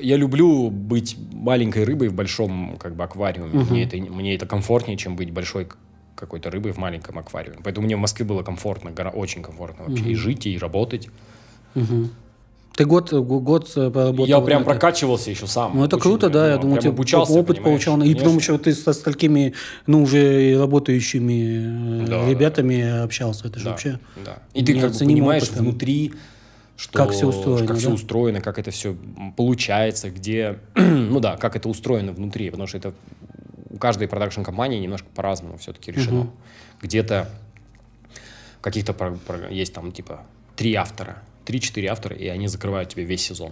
[SPEAKER 1] я люблю быть маленькой рыбой в большом как бы аквариуме. Угу. Мне, это, мне это комфортнее, чем быть большой какой-то рыбой в маленьком аквариуме. Поэтому мне в Москве было комфортно, очень комфортно вообще угу. и жить, и работать.
[SPEAKER 2] Угу. Ты год, год э, поработал? Я прям
[SPEAKER 1] прокачивался еще сам. Ну, это очень, круто, да, ну, я думаю, ты обучался, опыт понимаешь? получал. И Конечно. потом
[SPEAKER 2] еще ты со столькими, ну, уже работающими э, да, ребятами да. общался. Это же да, вообще Да. И ты как бы понимаешь опытом. внутри что, как все устроено, как да? все
[SPEAKER 1] устроено, как это все получается, где, *clears throat* ну да, как это устроено внутри, потому что это у каждой продакшн-компании немножко по-разному все-таки решено. Угу. Где-то каких-то есть там типа три автора, три-четыре автора, и они закрывают тебе весь сезон.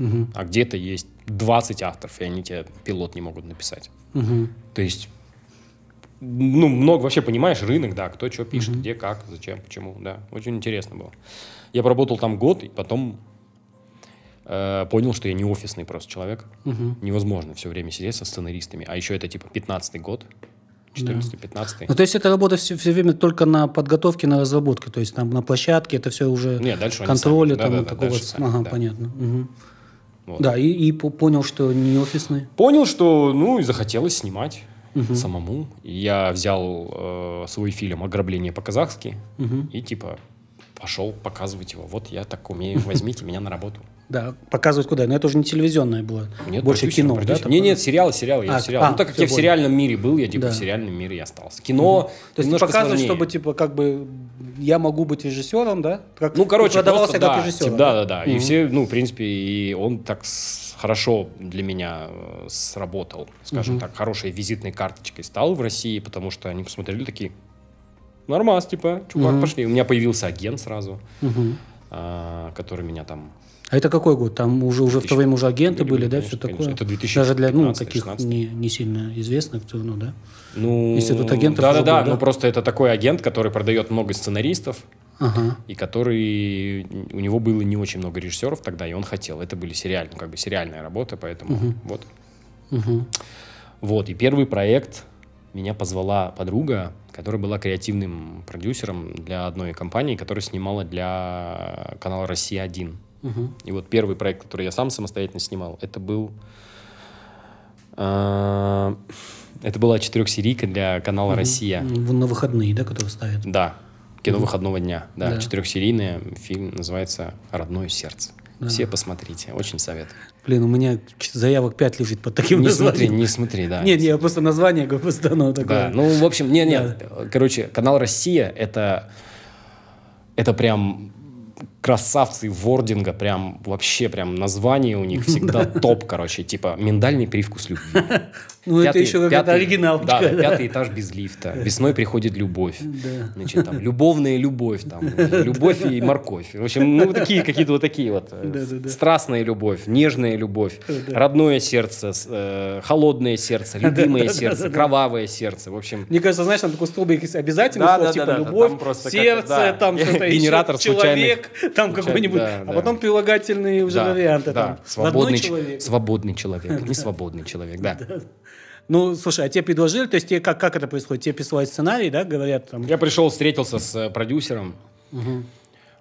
[SPEAKER 1] Угу. А где-то есть 20 авторов, и они тебе пилот не могут написать. Угу. То есть ну, много вообще понимаешь рынок, да, кто что пишет, mm-hmm. где, как, зачем, почему, да. Очень интересно было. Я поработал там год, и потом э, понял, что я не офисный просто человек. Угу. Невозможно все время сидеть со сценаристами. А еще это типа 15-й год. 14-15. Ну, то есть
[SPEAKER 2] это работа все, все время только на подготовке, на разработке, то есть там на площадке это все уже Нет, дальше контроля там да, да, такого. Дальше сами, ага, да. понятно. Угу. Вот. Да, и, и понял, что не офисный.
[SPEAKER 1] Понял, что ну и захотелось снимать
[SPEAKER 2] угу. самому.
[SPEAKER 1] Я взял э, свой фильм "Ограбление по-казахски" угу. и типа пошел показывать его. Вот я так умею, возьмите меня на работу. *laughs*
[SPEAKER 2] Да, показывать куда? Но это уже не телевизионное было. Нет, больше кино, да?
[SPEAKER 1] Нет, нет, сериал, сериал, я а, сериал. Ну, а, ну, так как я в сериальном мире был, я типа да. в сериальном мире и остался. Кино угу. То есть показывать, сложнее. чтобы
[SPEAKER 2] типа как бы я могу быть режиссером, да? Как, ну, короче, продавался просто, как типа, режиссер. Типа, да, да, да. Угу. И
[SPEAKER 1] все, ну, в принципе, и он так хорошо для меня э, сработал, скажем угу. так, хорошей визитной карточкой стал в России, потому что они посмотрели такие, нормас, типа, чувак, угу. пошли. У меня появился агент сразу, угу. а, который меня там...
[SPEAKER 2] А это какой год? Там уже, уже 2000... в то время уже агенты были, были да, конечно, все такое? Конечно. Это 2015, Даже для ну, таких не, не сильно известных, все равно, да? Ну, Институт агентов да, да, был, да, да, ну
[SPEAKER 1] просто это такой агент, который продает много сценаристов, ага. и который у него было не очень много режиссеров тогда, и он хотел. Это были сериаль, ну, как бы сериальная работа, поэтому угу. вот. Угу. Вот и первый проект меня позвала подруга, которая была креативным продюсером для одной компании, которая снимала для канала «Россия-1». Угу. И вот первый проект, который я сам самостоятельно снимал, это был... А, это была четырехсерийка для канала угу. «Россия».
[SPEAKER 2] На выходные, да, которые ставят?
[SPEAKER 1] Да. Кино угу. выходного дня. Да, да. четырехсерийная. Фильм называется «Родное сердце». Да. Все посмотрите, очень советую.
[SPEAKER 2] Блин, у меня заявок 5 лежит под таким не названием. Смотри, не смотри, да. Нет, я просто название просто оно такое. Да, ну,
[SPEAKER 1] в общем, нет, нет. Да. Короче, канал «Россия» — это это прям красавцы вординга, прям вообще прям название у них *laughs* всегда топ, короче, типа миндальный привкус любви. *laughs* Ну, это еще какая-то оригинал. пятый этаж без лифта. *laughs* Весной приходит любовь. Значит, там, любовная любовь, там, любовь и морковь. В общем, ну, такие какие-то вот такие вот. Э, страстная любовь, нежная любовь, родное сердце, э, холодное сердце, любимое сердце, кровавое сердце. В общем...
[SPEAKER 2] Мне кажется, знаешь, там такой столбик обязательно, типа любовь, сердце, там что-то еще, человек, там какой-нибудь, да, а да. потом прилагательные уже да, варианты. Да, там, свободный, человек.
[SPEAKER 1] свободный человек, *laughs* не свободный
[SPEAKER 2] человек, да. Ну, слушай, а тебе предложили, то есть тебе как, как это происходит? Тебе присылают сценарий, да, говорят там? Я пришел, встретился с э, продюсером, угу.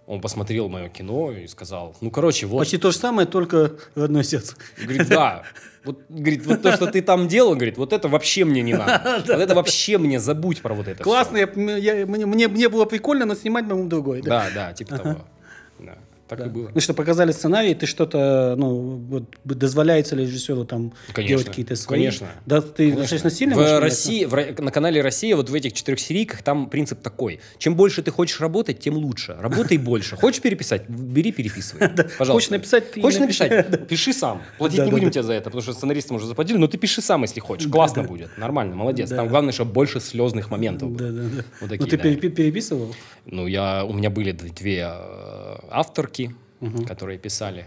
[SPEAKER 1] он посмотрел мое кино и сказал,
[SPEAKER 2] ну, короче, вот... Почти то же самое, только одно сердце. Говорит, да,
[SPEAKER 1] вот, говорит, вот то, что ты там делал, говорит, вот это вообще мне не надо. *laughs* Вот это вообще мне
[SPEAKER 2] забудь про вот это. Классно, я, мне, мне, было прикольно, но снимать моему другой. да, да типа того так да. и было. Ну, что показали сценарий, ты что-то, ну, вот, дозволяется ли режиссеру там конечно, делать какие-то свои... Конечно. Да, ты конечно. достаточно сильно... В России, в,
[SPEAKER 1] на канале «Россия» вот в этих четырех серийках там принцип такой. Чем больше ты хочешь работать, тем лучше. Работай больше. Хочешь переписать? Бери, переписывай. *laughs* Пожалуйста. Хочешь написать? Хочешь написать? Пиши сам. Платить не будем тебе за это, потому что сценаристам уже заплатили, но ты пиши сам, если хочешь. Классно будет. Нормально, молодец. Там главное, чтобы больше слезных моментов Да, да, да. Ну, ты
[SPEAKER 2] переписывал?
[SPEAKER 1] Ну, я... У меня были две э, авторки, угу. которые писали.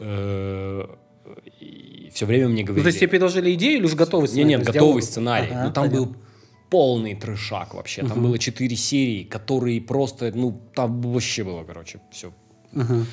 [SPEAKER 1] Э, и все время мне говорили... Ну, то есть тебе
[SPEAKER 2] предложили идею или уже готовый сценарий? Нет, нет, готовый сценарий. Ага, Но ну, там понятно. был
[SPEAKER 1] полный трешак вообще. Там угу. было четыре серии, которые просто, ну, там вообще было, короче, все. Угу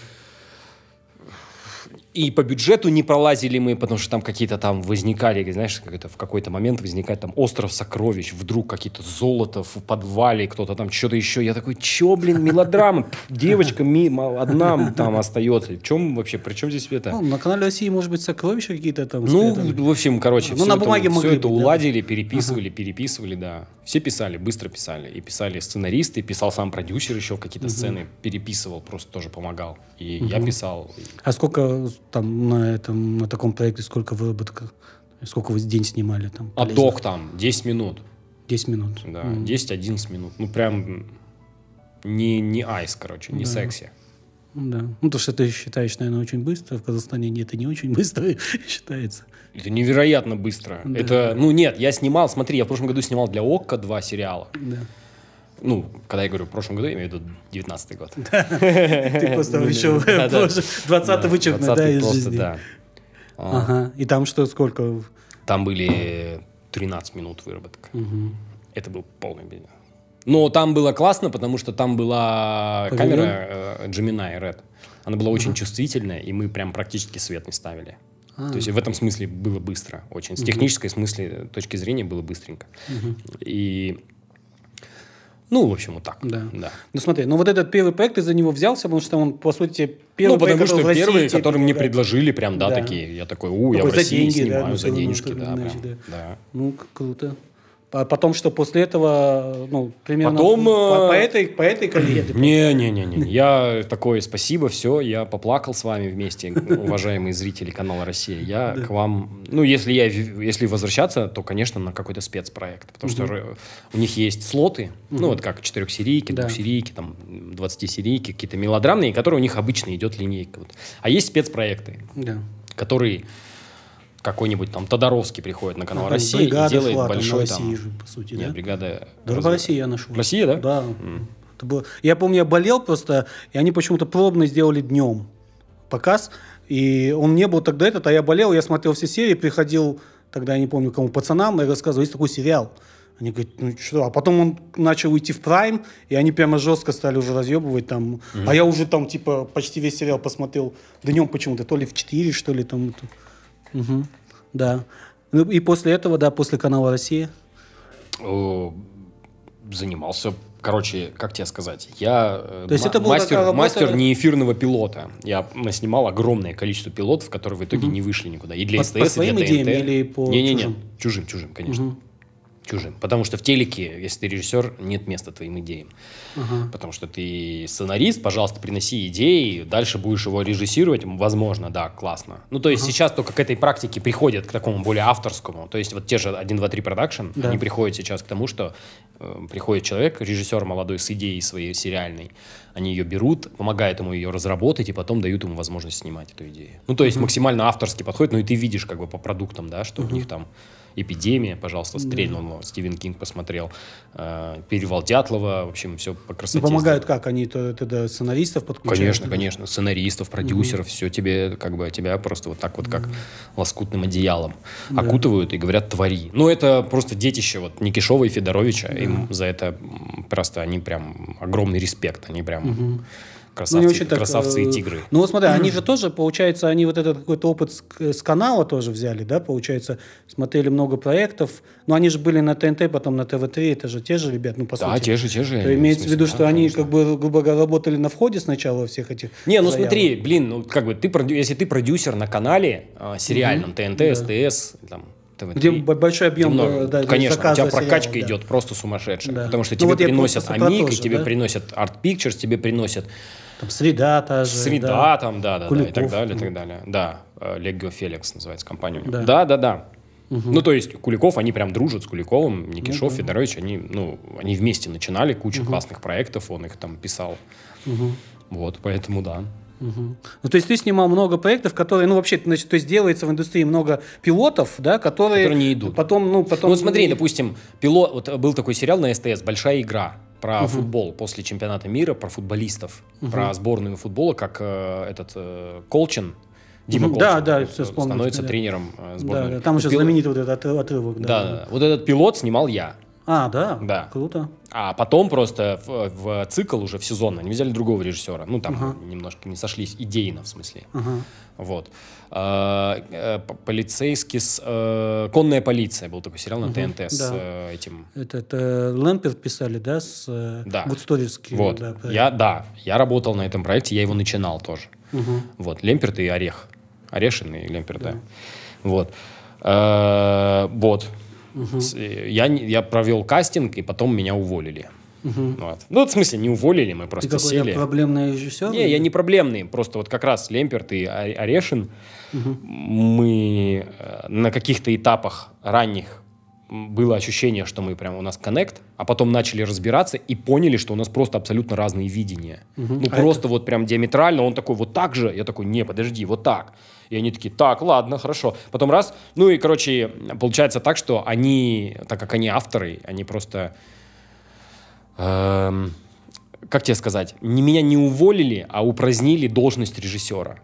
[SPEAKER 1] и по бюджету не пролазили мы, потому что там какие-то там возникали, знаешь, как это в какой-то момент возникает там остров сокровищ, вдруг какие-то золото в подвале, кто-то там что-то еще. Я такой, че, блин, мелодрама? Девочка мимо, одна там остается. В чем вообще, при чем здесь это? Ну,
[SPEAKER 2] на канале России, может быть, сокровища какие-то там. Ну, в общем,
[SPEAKER 1] короче, ну, все, на бумаге это, могли все это уладили, да? переписывали, переписывали, да. Все писали, быстро писали. И писали сценаристы, писал сам продюсер еще какие-то угу. сцены, переписывал, просто тоже помогал. И угу. я писал.
[SPEAKER 2] А сколько там на этом на таком проекте сколько выработка? Сколько вы день снимали там?
[SPEAKER 1] А док там 10 минут. 10 минут. Да, mm. 10-11 минут. Ну, прям не, не айс, короче,
[SPEAKER 2] не да. секси. Ну да. Ну, то, что ты считаешь, наверное, очень быстро. В Казахстане нет, это не очень *laughs* быстро считается.
[SPEAKER 1] Это невероятно быстро. Да. Это, ну, нет, я снимал, смотри, я в прошлом году снимал для ОККО два сериала. Да. Ну, когда я говорю в прошлом году, я имею в виду 19 год. *laughs* Ты просто вычел, 20 вычеркнул, да, из жизни. да.
[SPEAKER 2] А. Ага, и там что, сколько?
[SPEAKER 1] Там были 13 минут выработка. Это был полный бизнес. Но там было классно, потому что там была камера э, Gemini Red. Она была очень чувствительная, и мы прям практически свет не ставили. А. То есть в этом смысле было быстро очень. С угу. технической смысле, точки зрения было быстренько. Угу. И ну, в общем, вот так. Да. да.
[SPEAKER 2] Ну, смотри, ну вот этот первый проект, ты за него взялся, потому что он, по сути, первый Ну, потому проект, что первые, России, типа, мне предложили, прям, да, да, такие. Я такой, у, такой я в России деньги, снимаю ну, ну, да, за денежки, да, прям, да. Ну, круто. А потом что после этого, ну, примерно потом, по, по э, этой, по
[SPEAKER 1] этой коллеге? Не-не-не, я такое спасибо, все, я поплакал с вами вместе, уважаемые зрители канала «Россия». Я к вам, ну, если я, если возвращаться, то, конечно, на какой-то спецпроект, потому что у них есть слоты, ну, вот как четырехсерийки, двухсерийки, там, серийки какие-то мелодрамные, которые у них обычно идет линейка. А есть спецпроекты, которые какой-нибудь там Тодоровский приходит на канал России и делает шла, большой там... России же, по сути, Нет, да? бригада... Да, раз... Россия я нашел. Россия, да? Да. Mm.
[SPEAKER 2] Это было... Я помню, я болел просто, и они почему-то пробно сделали днем показ, и он не был тогда этот, а я болел, я смотрел все серии, приходил, тогда я не помню кому, пацанам, и рассказывал, есть такой сериал. Они говорят, ну что, а потом он начал уйти в прайм, и они прямо жестко стали уже разъебывать там. Mm-hmm. А я уже там, типа, почти весь сериал посмотрел днем почему-то, то ли в 4, что ли, там. Это... Угу. Да. Ну и после этого, да, после канала России,
[SPEAKER 1] Занимался короче, как тебе сказать, я э, То есть это мастер, работа... мастер неэфирного пилота. Я снимал огромное количество пилотов, которые в итоге угу. не вышли никуда. И для СТС, по и для ТНТ. идеям или по Не-не-не, чужим? чужим, чужим, конечно. Угу чужим. Потому что в телеке, если ты режиссер, нет места твоим идеям. Угу. Потому что ты сценарист, пожалуйста, приноси идеи, дальше будешь его режиссировать, возможно, да, классно. Ну, то есть угу. сейчас только к этой практике приходят, к такому более авторскому. То есть вот те же 1, 2, 3 продакшн, да. они приходят сейчас к тому, что э, приходит человек, режиссер молодой с идеей своей сериальной, они ее берут, помогают ему ее разработать и потом дают ему возможность снимать эту идею. Ну, то есть угу. максимально авторский подход, ну и ты видишь как бы по продуктам, да, что угу. у них там «Эпидемия», пожалуйста, стрельнул, да. Стивен Кинг посмотрел, э, «Перевал Дятлова», в общем, все по красоте. И ну, помогают
[SPEAKER 2] как? Они тогда сценаристов подключают? Конечно, конечно,
[SPEAKER 1] сценаристов, продюсеров, угу. все тебе, как бы, а тебя просто вот так вот, как угу. лоскутным одеялом да. окутывают и говорят «твори». Ну, это просто детище вот Никишова и Федоровича, да. им за это просто, они прям, огромный респект, они прям... Угу красавцы, ну, очень так, и э, тигры. Ну вот смотри, они
[SPEAKER 2] же тоже, получается, они вот этот какой-то опыт с, с канала тоже взяли, да, получается, смотрели много проектов, но они же были на ТНТ, потом на ТВ-3, это же те же ребят, ну по да, сути. те же, те же. То имеется в виду, да, что да, они как бы, грубо говоря, работали на входе сначала всех этих Не, ну заявок.
[SPEAKER 1] смотри, блин, ну как бы ты, если ты продюсер на канале э, сериальном, mm-hmm. ТНТ, да. СТС, там, ТВ3. Где большой
[SPEAKER 2] объем где много, да, Конечно, у тебя прокачка
[SPEAKER 1] сериала, идет да. просто сумасшедшая. Да. Потому что ну, тебе вот приносят Амик, тебе да? приносят Art Pictures, тебе приносят
[SPEAKER 2] там среда та же. Среда да. там, да, да, Куликов, да, и так далее, и так далее.
[SPEAKER 1] Да, э, Легио Феликс называется компания у них. Да, да, да. да. Угу. Ну, то есть Куликов, они прям дружат с Куликовым, Никишов, ну, Федорович, они, ну, они вместе начинали кучу угу. классных проектов, он их там писал. Угу. Вот, поэтому да.
[SPEAKER 2] Угу. Ну, то есть ты снимал много проектов, которые, ну, вообще, значит, то есть делается в индустрии много пилотов, да, которые... Которые не идут. Потом, ну, потом... Ну, вот смотри, допустим, пилот...
[SPEAKER 1] Вот был такой сериал на СТС «Большая игра» про угу. футбол после чемпионата мира, про футболистов, угу. про сборную футбола, как э, этот э, Колчин, Дима Колчин, да, э, да,
[SPEAKER 2] все становится
[SPEAKER 1] тренером э, сборной. Да, да, там еще знаменитый
[SPEAKER 2] вот этот отрывок. Да, да,
[SPEAKER 1] да. Вот этот пилот снимал я. А, да? Да. Круто. А потом просто в, в цикл уже, в сезон, они взяли другого режиссера. Ну, там uh-huh. немножко не сошлись идейно, в смысле. Uh-huh. Вот. А, э, полицейский с... Э, «Конная полиция» был такой сериал на uh-huh. ТНТ с да. Э, этим...
[SPEAKER 2] Это, это Лэмпер писали, да? С да. Гудсторийским. Вот. Да, я, да,
[SPEAKER 1] я работал на этом проекте, я его начинал тоже. Uh-huh. Вот. Лемперт и Орех. Орешин и Лемперт, да. да. Вот. А, вот. Угу. Я, я провел кастинг, и потом меня уволили. Угу. Вот. Ну, в смысле, не уволили, мы просто ты сели. Ты
[SPEAKER 2] проблемный режиссер? Не, или? я
[SPEAKER 1] не проблемный. Просто вот как раз Лемперт и Орешин, угу. мы э, на каких-то этапах ранних было ощущение, что мы прям у нас коннект, а потом начали разбираться и поняли, что у нас просто абсолютно разные видения.
[SPEAKER 3] Угу. Ну а просто это?
[SPEAKER 1] вот прям диаметрально. Он такой вот так же, я такой не, подожди, вот так. И они такие, так, ладно, хорошо. Потом раз, ну и короче получается так, что они, так как они авторы, они просто эм, как тебе сказать, не меня не уволили, а упразднили должность режиссера.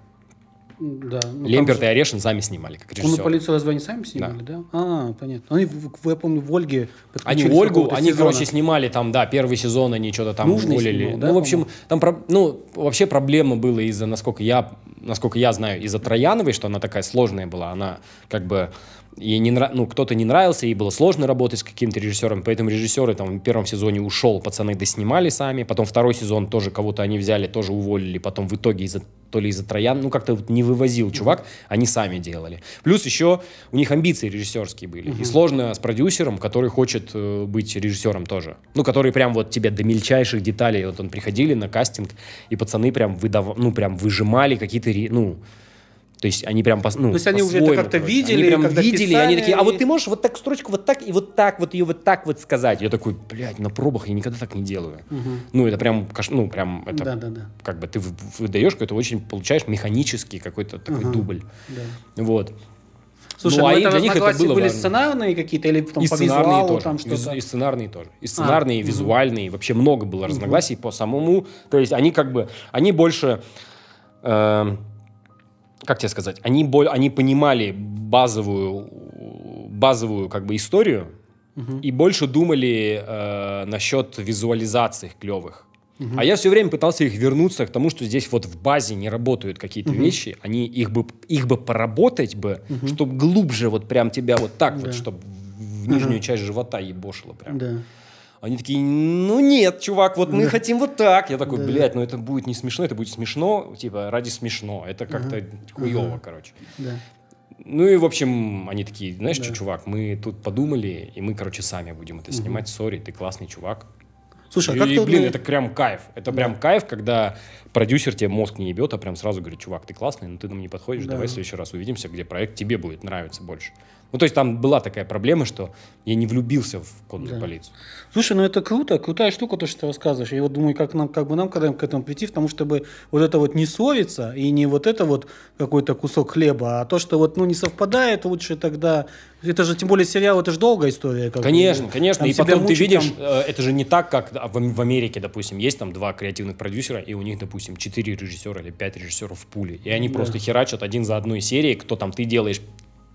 [SPEAKER 2] Да. Ну, Лемберт
[SPEAKER 1] же... и Орешин сами снимали, как Он режиссер. Ну, разве они сами снимали,
[SPEAKER 2] да? да? А, понятно. Они, я помню, в «Ольге» Они Ольгу, они, сезона. короче,
[SPEAKER 1] снимали там, да, первый сезон они что-то там Нужный уволили. Снимал, ну, да, ну, в общем,
[SPEAKER 2] там, ну,
[SPEAKER 1] вообще проблема была из-за, насколько я, насколько я знаю, из-за Трояновой, что она такая сложная была. Она как бы ей не нрав... ну, кто-то не нравился, ей было сложно работать с каким-то режиссером, поэтому режиссеры там в первом сезоне ушел, пацаны доснимали сами, потом второй сезон тоже кого-то они взяли, тоже уволили, потом в итоге из-за то ли из-за Троян, ну как-то вот не вывозил чувак, они сами делали. Плюс еще у них амбиции режиссерские были. Угу. И сложно с продюсером, который хочет э, быть режиссером тоже. Ну, который прям вот тебе до мельчайших деталей, вот он приходили на кастинг, и пацаны прям выдав... ну прям выжимали какие-то, ну, то есть они прям ну, То есть они уже это как-то видели, они прям видели, писали, и они такие, а вот
[SPEAKER 2] ты можешь вот так строчку вот так и вот так вот ее вот так вот
[SPEAKER 1] сказать. Я такой, блядь, на пробах я никогда так не делаю. Угу. Ну это прям, ну прям это, да, да, да. как бы ты выдаешь какой-то очень получаешь механический какой-то такой ага, дубль. Да. Вот. Слушай, ну, ну а это для них это было были важно.
[SPEAKER 2] сценарные какие-то или потом и по визуалу тоже. там что-то? И
[SPEAKER 1] сценарные тоже. И а, сценарные, а, и визуальные. Угу. Вообще много было разногласий угу. по самому. То есть они как бы, они больше... Э, как тебе сказать, они, боль, они понимали базовую, базовую как бы историю угу. и больше думали э, насчет визуализаций клевых. Угу. А я все время пытался их вернуться к тому, что здесь вот в базе не работают какие-то угу. вещи, они их бы их бы поработать бы, угу. чтобы глубже вот прям тебя вот так да. вот, чтобы в нижнюю ага. часть живота ебошило прям. Да. Они такие, ну нет, чувак, вот мы хотим вот так. Я такой, блядь, ну это будет не смешно, это будет смешно, типа, ради смешно. Это как-то хуево, короче. Ну и, в общем, они такие, знаешь, что, чувак, мы тут подумали, и мы, короче, сами будем это снимать. Сори, ты классный чувак,
[SPEAKER 2] Слушай, а как и, ты... блин, это прям
[SPEAKER 1] кайф. Это да. прям кайф, когда продюсер тебе мозг не ебет, а прям сразу говорит, чувак, ты классный, но ты нам не подходишь, да. давай в следующий раз увидимся, где проект тебе будет нравиться больше. Ну, то есть там была такая проблема, что я не влюбился в конную да. полицию.
[SPEAKER 2] Слушай, ну это круто, крутая штука, то, что ты рассказываешь. Я вот думаю, как нам, как бы нам когда к этому прийти, потому чтобы вот это вот не совиться и не вот это вот какой-то кусок хлеба, а то, что вот, ну, не совпадает, лучше тогда... Это же, тем более, сериал, это же долгая история. Как конечно, бы. конечно. и потом мучить, ты видишь, там...
[SPEAKER 1] Э, это же не так, как в Америке, допустим, есть там два креативных продюсера, и у них, допустим, четыре режиссера или пять режиссеров в пуле. И они да. просто херачат один за одной серией, кто там ты делаешь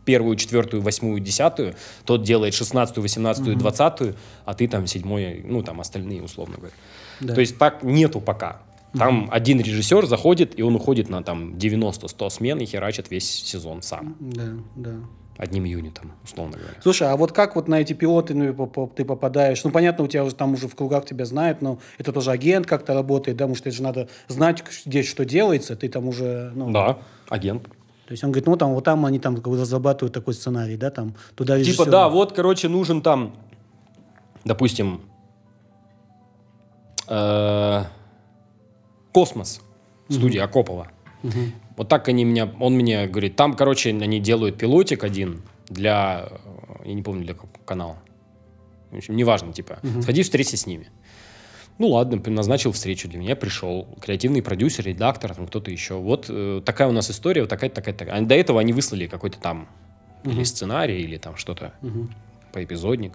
[SPEAKER 1] первую, четвертую, восьмую, десятую, тот делает шестнадцатую, восемнадцатую, двадцатую, а ты там седьмой, ну там остальные, условно говоря. Да. То есть так нету пока. Там mm один режиссер заходит, и он уходит на там 90-100 смен и херачит весь сезон сам.
[SPEAKER 2] Да, да.
[SPEAKER 1] Одним юнитом, условно говоря.
[SPEAKER 2] Слушай, а вот как вот на эти пилоты ну, ты попадаешь? Ну, понятно, у тебя уже там уже в кругах тебя знают, но это тоже агент как-то работает, да? Потому что это же надо знать, где что делается, ты там уже... Ну... Да, агент. То есть он говорит, ну там вот там они там разрабатывают такой сценарий, да, там туда типа, режиссер... Типа да,
[SPEAKER 1] вот, короче, нужен там, допустим, э, космос студия Акопова. Вот так они меня, он мне говорит, там, короче, они делают пилотик один для, э, я не помню для какого канала. В общем, неважно, типа, сходи встретись с ними. Ну ладно, назначил встречу для меня, пришел креативный продюсер, редактор, там кто-то еще. Вот э, такая у нас история, вот такая, такая, такая. А до этого они выслали какой-то там угу. или сценарий, или там что-то угу. по эпизодник.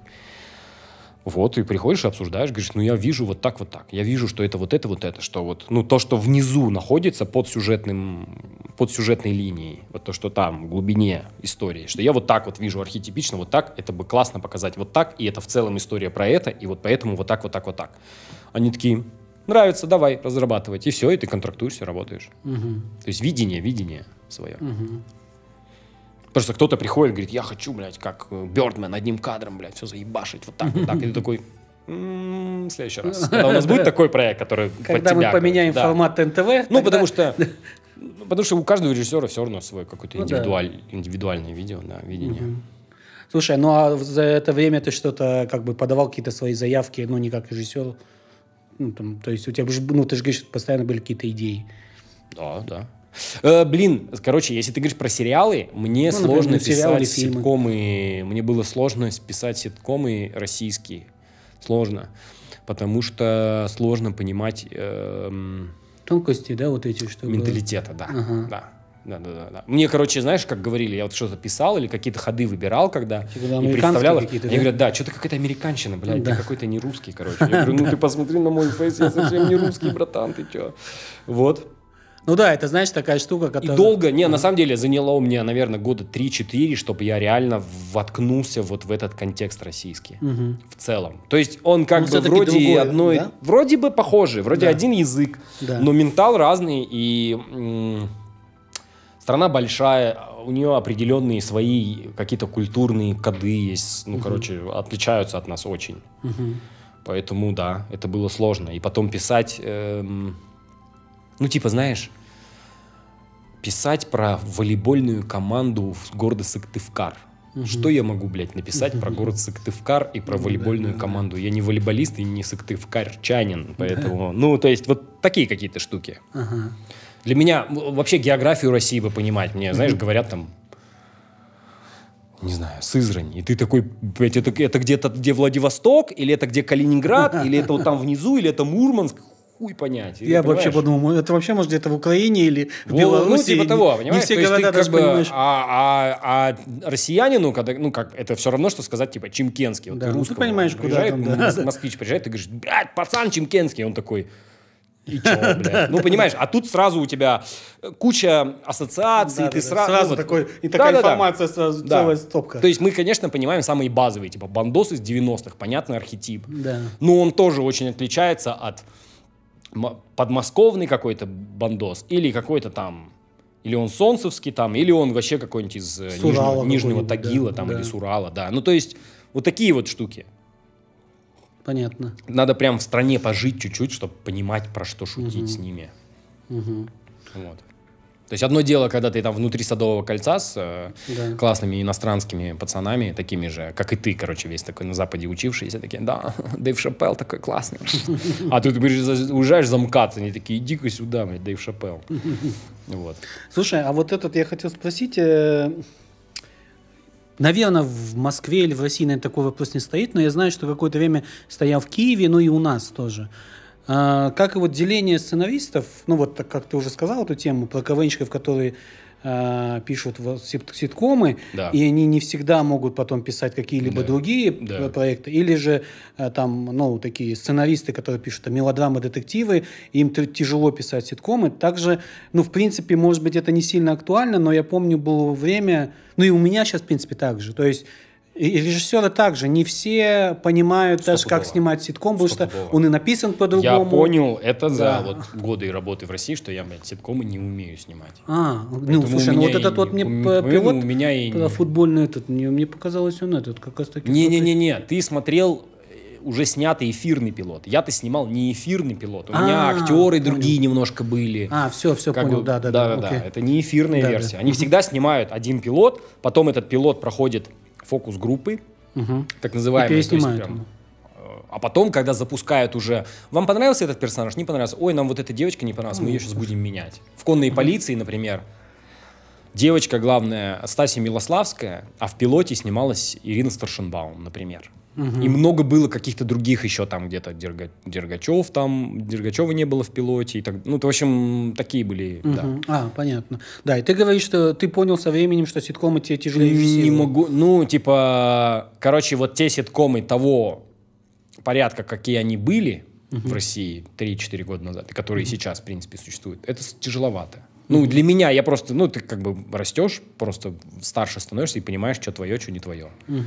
[SPEAKER 1] Вот, и приходишь и обсуждаешь, говоришь, ну я вижу вот так, вот так. Я вижу, что это вот это, вот это, что вот, ну то, что внизу находится под сюжетным, под сюжетной линией, вот то, что там, в глубине истории, что я вот так вот вижу архетипично, вот так, это бы классно показать вот так, и это в целом история про это, и вот поэтому вот так, вот так, вот так. Они такие, нравится, давай разрабатывать. И все, и ты контрактуешься, работаешь. Угу. То есть видение, видение свое. Угу. Потому кто-то приходит и говорит, я хочу, блядь, как э, Бёрдмен, одним кадром, блядь, все заебашить, вот так, вот так. И ты такой, в следующий раз. Когда у нас будет такой проект, который Когда мы поменяем формат НТВ. Ну, потому что *laughs* ну, Потому что у каждого режиссера все равно свое какое-то ну индивидуаль, индивидуальное видео, да, видение.
[SPEAKER 2] Слушай, ну а за это время ты что-то как бы подавал какие-то свои заявки, ну не как режиссер, ну, там, то есть у тебя, ну, ты же говоришь, постоянно были какие-то идеи.
[SPEAKER 1] Да, да. Э, блин, короче, если ты говоришь про сериалы, мне ну, сложно например, писать ситкомы. Мне было сложно писать ситкомы российские. Сложно. Потому что сложно понимать... Э,
[SPEAKER 2] Тонкости, да, вот эти, что... Менталитета, да, ага. да да, да, да,
[SPEAKER 1] Мне, короче, знаешь, как говорили, я вот что-то писал или какие-то ходы выбирал, когда типа и представлял. Они да? говорят, да, что-то какая-то американщина, блядь, да. ты какой-то не русский, короче. Я говорю, ну ты посмотри на мой фейс, я совсем не русский, братан, ты чё? Вот.
[SPEAKER 2] Ну да, это, знаешь, такая штука, которая... И долго, не, на самом
[SPEAKER 1] деле, заняло у меня, наверное, года 3-4, чтобы я реально воткнулся вот в этот контекст российский. Угу. В целом. То есть он как ну, бы вроде другой, одной... Да? Вроде бы похожий, вроде да. один язык, да. но ментал разный и страна большая, у нее определенные свои какие-то культурные коды есть, ну, угу. короче, отличаются от нас очень. Угу. Поэтому, да, это было сложно. И потом писать, эм, ну, типа, знаешь, писать про волейбольную команду в городе Сыктывкар. Угу. Что я могу, блядь, написать угу. про город Сыктывкар и про ну, волейбольную да, команду? Да. Я не волейболист и не сыктывкарчанин, поэтому... Да. Ну, то есть, вот такие какие-то штуки. Ага. Для меня вообще географию России бы понимать. Мне, знаешь, говорят там не знаю, Сызрань, и ты такой, блядь, это, это где-то где Владивосток, или
[SPEAKER 2] это где Калининград, *laughs* или это вот там внизу, или это Мурманск,
[SPEAKER 1] хуй понять. Я понимаешь? вообще
[SPEAKER 2] подумал, это вообще может где-то в Украине или в Во, Беларуси. Ну, типа того, понимаешь? Не все То города даже бы, понимаешь.
[SPEAKER 1] А, а, а россиянину, когда, ну, как, это все равно, что сказать, типа, Чемкенский. Вот да, ты, русскому, ну, ты понимаешь, куда там, да. москвич приезжает, ты говоришь, блядь, пацан Чемкенский. Он такой, и чё, *laughs* блядь? Ну, понимаешь, а тут сразу у тебя куча ассоциаций, ты сразу... Сразу ну, такой, и такая информация сразу, целая стопка. То есть мы, конечно, понимаем самые базовые, типа бандос из 90-х, понятный архетип. Да. Но он тоже очень отличается от подмосковный какой-то бандос или какой-то там или он солнцевский там, или он вообще какой-нибудь из э, Нижнего, Тагила там, да. или Сурала, да. Ну, то есть, вот такие вот штуки. Понятно. Надо прям в стране пожить чуть-чуть, чтобы понимать, про что шутить угу. с ними. Угу. Вот. То есть одно дело, когда ты там внутри Садового кольца с э, да. классными иностранскими пацанами, такими же, как и ты, короче, весь такой на Западе учившийся, такие, да, *laughs* Дэйв Шапелл такой классный. *laughs* А тут уезжаешь за МКАД, они такие, иди-ка сюда,
[SPEAKER 2] блядь, Дэйв Шапелл. *laughs* Вот. Слушай, а вот этот я хотел спросить, э, Наверное, в Москве или в России, наверное, такой вопрос не стоит, но я знаю, что какое-то время стоял в Киеве, ну и у нас тоже. А, как и вот деление сценаристов, ну вот как ты уже сказал эту тему про КВНщиков, которые э, пишут вот ситкомы, да. и они не всегда могут потом писать какие-либо да. другие да. проекты, или же э, там, ну, такие сценаристы, которые пишут а, мелодрамы, детективы, им тяжело писать ситкомы. Также, ну, в принципе, может быть, это не сильно актуально, но я помню, было время, ну и у меня сейчас, в принципе, так же. То есть и режиссеры также не все понимают даже, как снимать ситком, потому что он и написан по-другому. Я понял это за вот
[SPEAKER 1] годы работы в России, что я, блядь, ситкомы не умею снимать. А, ну, Поэтому ну, слушай, ну вот этот вот мне пилот у меня и не...
[SPEAKER 2] футбольный этот, мне, мне показалось он этот как раз таки...
[SPEAKER 1] Не-не-не-не, ты смотрел э, уже снятый эфирный пилот. Я-то снимал не эфирный пилот. У меня А-а-а, актеры понял. другие немножко были. А, все, все как понял, бы, да, да, да. Да, да, это не эфирная да, версия. Да. Они всегда снимают один пилот, потом этот пилот проходит фокус-группы, угу. так называемые. И э, а потом, когда запускают уже, вам понравился этот персонаж, не понравился, ой, нам вот эта девочка не понравилась, мы ее сейчас будем менять. В конной полиции, например, девочка главная Стасия Милославская, а в пилоте снималась Ирина Старшинбаум, например. Угу. И много было каких-то других еще там где-то Дерга, Дергачев там, Дергачева не было в пилоте. И так, ну, то, в общем, такие были, угу. да.
[SPEAKER 2] А, понятно. Да, и ты говоришь, что ты понял со временем, что ситкомы тебе тяжелее всего. Не
[SPEAKER 1] могу, ну, типа, короче, вот те ситкомы того порядка, какие они были угу. в России 3-4 года назад, которые угу. сейчас, в принципе, существуют, это тяжеловато. Ну, для меня я просто, ну, ты как бы растешь, просто старше становишься и понимаешь, что твое, что не твое.
[SPEAKER 3] Угу.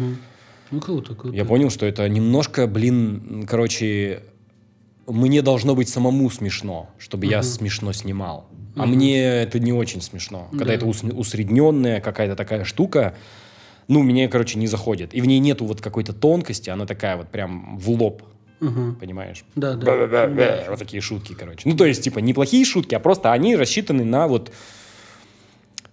[SPEAKER 3] Ну, круто, круто. Я понял,
[SPEAKER 1] что это немножко, блин, короче, мне должно быть самому смешно, чтобы угу. я смешно снимал. А угу. мне это не очень смешно. Когда да. это ус- усредненная какая-то такая штука, ну, мне, короче, не заходит. И в ней нету вот какой-то тонкости, она такая вот прям в лоб. Угу. Понимаешь? Да, да. Бэ -бэ -бэ вот такие шутки, короче. Ну, то есть, типа, неплохие шутки, а просто они рассчитаны на вот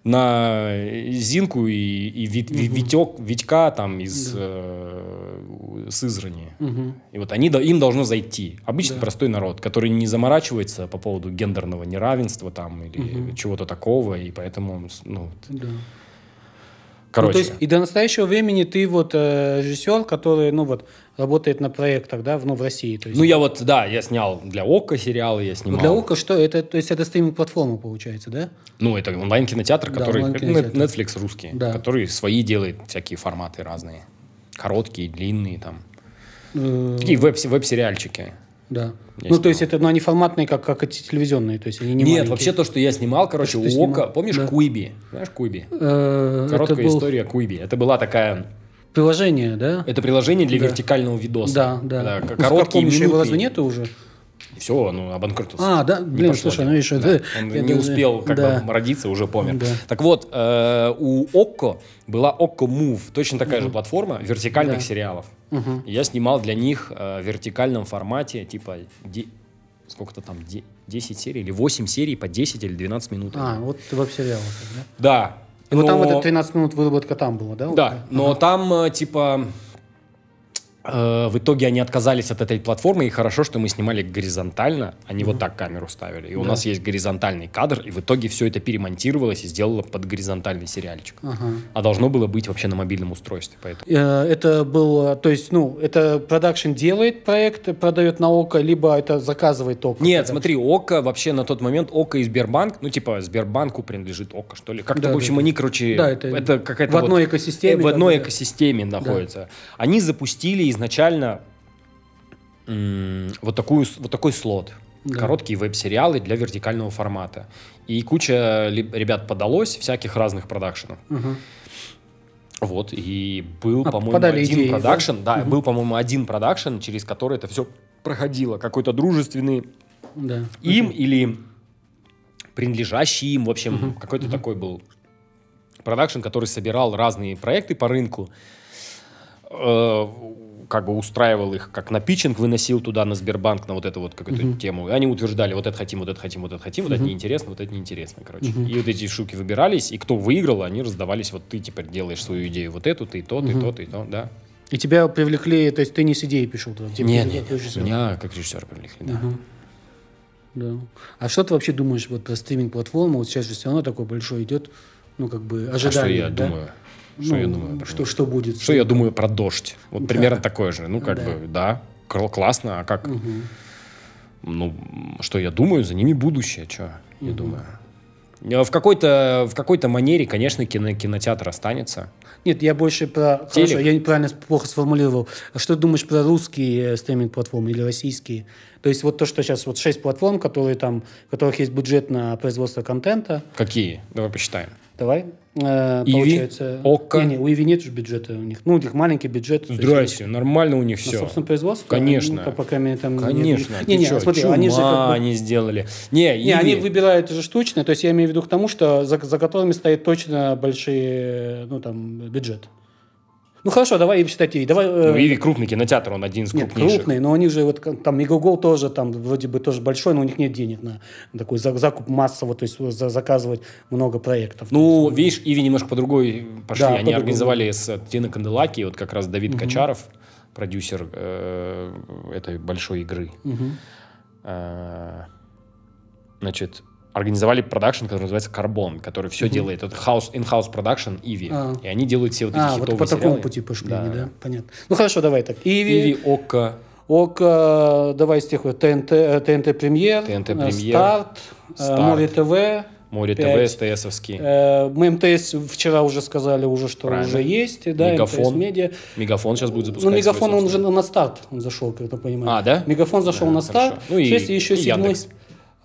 [SPEAKER 1] на Зинку и, и Вит, угу. Витек, Витька там из да. э, Сызрани. Угу. И вот они, им должно зайти. обычно да. простой народ, который не заморачивается по поводу гендерного неравенства там или угу. чего-то такого, и поэтому... Ну, да. Короче. Ну, то есть
[SPEAKER 2] и до настоящего времени ты вот э, режиссер, который, ну вот, работает на проектах, да, в, ну, в России. То есть. Ну,
[SPEAKER 1] я вот, да, я снял для ОКО сериалы, я снимал. Для
[SPEAKER 2] ОКО что? Это, то есть это стриминг-платформа получается, да?
[SPEAKER 1] Ну, это онлайн-кинотеатр, да, который, онлайн-кинотеатр. Netflix русский, да. который свои делает всякие форматы разные. Короткие, длинные там.
[SPEAKER 2] Э, Такие
[SPEAKER 1] веб- веб-сериальчики. Да. Я ну, снимал.
[SPEAKER 2] то есть это, ну, они форматные, как, как эти телевизионные, то есть они не Нет, маленькие. вообще
[SPEAKER 1] то, что я снимал, короче, у Ока, помнишь да. Куиби? Знаешь Куиби?
[SPEAKER 2] Э, Короткая был... история
[SPEAKER 1] Куиби. Это была такая...
[SPEAKER 2] Приложение, да?
[SPEAKER 1] Это приложение для да. вертикального видоса. Да, да. да ну, короткие минуты. Его разве нету уже? И все, он обанкротился. А, да? Блин, пошло, слушай, ну
[SPEAKER 2] еще... Да. Он не думаю, успел как да. бы родиться, уже помер. Да.
[SPEAKER 1] Так вот, э, у Окко была Окко Move, точно такая угу. же платформа вертикальных да. сериалов. Угу. Я снимал для них э, в вертикальном формате, типа... Де... Сколько-то там, де... 10 серий или 8 серий по 10 или 12 минут. А,
[SPEAKER 2] вот веб-сериал.
[SPEAKER 1] Да. да. И но... вот там вот это
[SPEAKER 2] 13 минут выработка там было, да? Да, вот,
[SPEAKER 1] но ага. там э, типа Э, в итоге они отказались от этой платформы, и хорошо, что мы снимали горизонтально, они а mm-hmm. вот так камеру ставили. И да. у нас есть горизонтальный кадр, и в итоге все это перемонтировалось и сделало под горизонтальный сериальчик. Ага. А должно было быть вообще на мобильном устройстве. Поэтому.
[SPEAKER 2] Э, это был, то есть, ну, это продакшн делает проект, продает на ОКО, либо это заказывает ОКО? Нет, продакшн.
[SPEAKER 1] смотри, ОКО вообще на тот момент, ОКО и Сбербанк, ну, типа, Сбербанку принадлежит ОКО, что ли. Как-то, да, в общем, да, они, короче, да, это, это какая-то... В вот, одной экосистеме. В одной да, экосистеме да. находится. Да. Они запустили и изначально вот, такую, вот такой слот. Да. Короткие веб-сериалы для вертикального формата. И куча ребят подалось, всяких разных продакшенов. Угу. Вот, и был, а, по-моему, один идеи, продакшн, да, да угу. был, по-моему, один продакшн, через который это все проходило. Какой-то дружественный да. им угу. или принадлежащий им, в общем, угу. какой-то угу. такой был продакшн, который собирал разные проекты по рынку. Э, как бы устраивал их как на питчинг, выносил туда на Сбербанк, на вот эту вот какую-то uh-huh. тему. И они утверждали, вот это хотим, вот это хотим, вот это хотим, uh-huh. вот это неинтересно, вот это неинтересно, короче. Uh-huh. И вот эти штуки выбирались, и кто выиграл, они раздавались, вот ты теперь делаешь свою идею вот эту, ты тот, ты uh-huh. тот, ты то, да.
[SPEAKER 2] И тебя привлекли, то есть ты не с идеей пришел туда? нет, нет, нет, меня
[SPEAKER 1] как режиссер привлекли, да. Uh-huh.
[SPEAKER 2] Да. А что ты вообще думаешь вот про стриминг-платформу? Вот сейчас же все равно такое большое идет, ну, как бы, ожидание. А что я да? думаю? Что ну, я думаю?
[SPEAKER 1] Что, что будет? Что я думаю про дождь? Вот да. примерно такое же. Ну, как да. бы, да, классно, а как? Угу. Ну, что я думаю, за ними будущее, что угу. я думаю. Э, в какой-то в какой-то манере, конечно, кино, кинотеатр останется.
[SPEAKER 2] Нет, я больше про Телек. хорошо, я неправильно плохо сформулировал. Что ты думаешь про русские э, стриминг платформы или российские? То есть вот то, что сейчас вот шесть платформ, которые там, у которых есть бюджет на производство контента.
[SPEAKER 1] Какие? Давай посчитаем.
[SPEAKER 2] Давай. Э, получается, Окко. Не, не, у Иви нет же бюджета у них. Ну, у них маленький бюджет. Здрасте, есть, нормально у них все. На собственном производстве? Конечно. Они, по, по крайней мере, там Конечно. Нет, не, не, чё, смотри, чума они же как бы... они сделали.
[SPEAKER 1] Не, не они
[SPEAKER 2] выбирают же штучно. То есть я имею в виду к тому, что за, за которыми стоит точно большие, ну, там, бюджет. Ну
[SPEAKER 1] хорошо, давай Иви считать Иви. Давай, э... Ну, Иви крупный кинотеатр, он один из нет, крупнейших. крупный,
[SPEAKER 2] но они же вот там Мегагол тоже там вроде бы тоже большой, но у них нет денег на такой закуп массово, то есть заказывать много проектов. Ну, есть,
[SPEAKER 1] видишь, Иви немножко по другой пошли. Да, Они по организовали с э, Тина Канделаки, вот как раз Давид угу. Качаров, продюсер э, этой большой игры. Угу. Э, значит, организовали продакшн, который называется «Карбон», который все mm-hmm. делает. Это house, in-house production Иви. А. И они делают все вот а, эти а, хитовые вот по сериалы. такому пути
[SPEAKER 2] пошли, да. да? Понятно. Ну, хорошо, давай так. Иви, Иви Ока, Окко, давай с тех вот ТНТ, э, ТНТ Премьер, ТНТ э, Премьер, э, Старт, Море ТВ, Море ТВ, СТСовский. мы МТС вчера уже сказали, уже, что Правильно. уже есть. Да, Мегафон. МТС Медиа. Мегафон сейчас будет ну, запускать. Ну, Мегафон, он уже на старт он зашел, как я понимаю. А, да? Мегафон зашел да, на старт. Ну, и, есть еще и седьмой, Яндекс.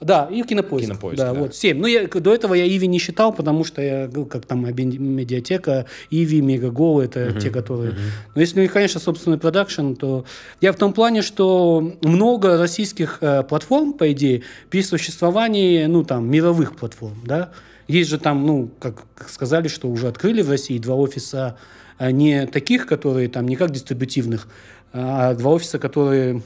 [SPEAKER 2] Да, и кинопоиск. Кинопоиск, да. да. Вот, 7. Но ну, я, до этого я Иви не считал, потому что я, как там, медиатека, Иви, Мегаго, это uh-huh. те, которые... Uh-huh. Но если, конечно, собственный продакшн, то... Я в том плане, что много российских э, платформ, по идее, при существовании, ну, там, мировых платформ, да. Есть же там, ну, как сказали, что уже открыли в России два офиса а не таких, которые там не как дистрибутивных, а два офиса, которые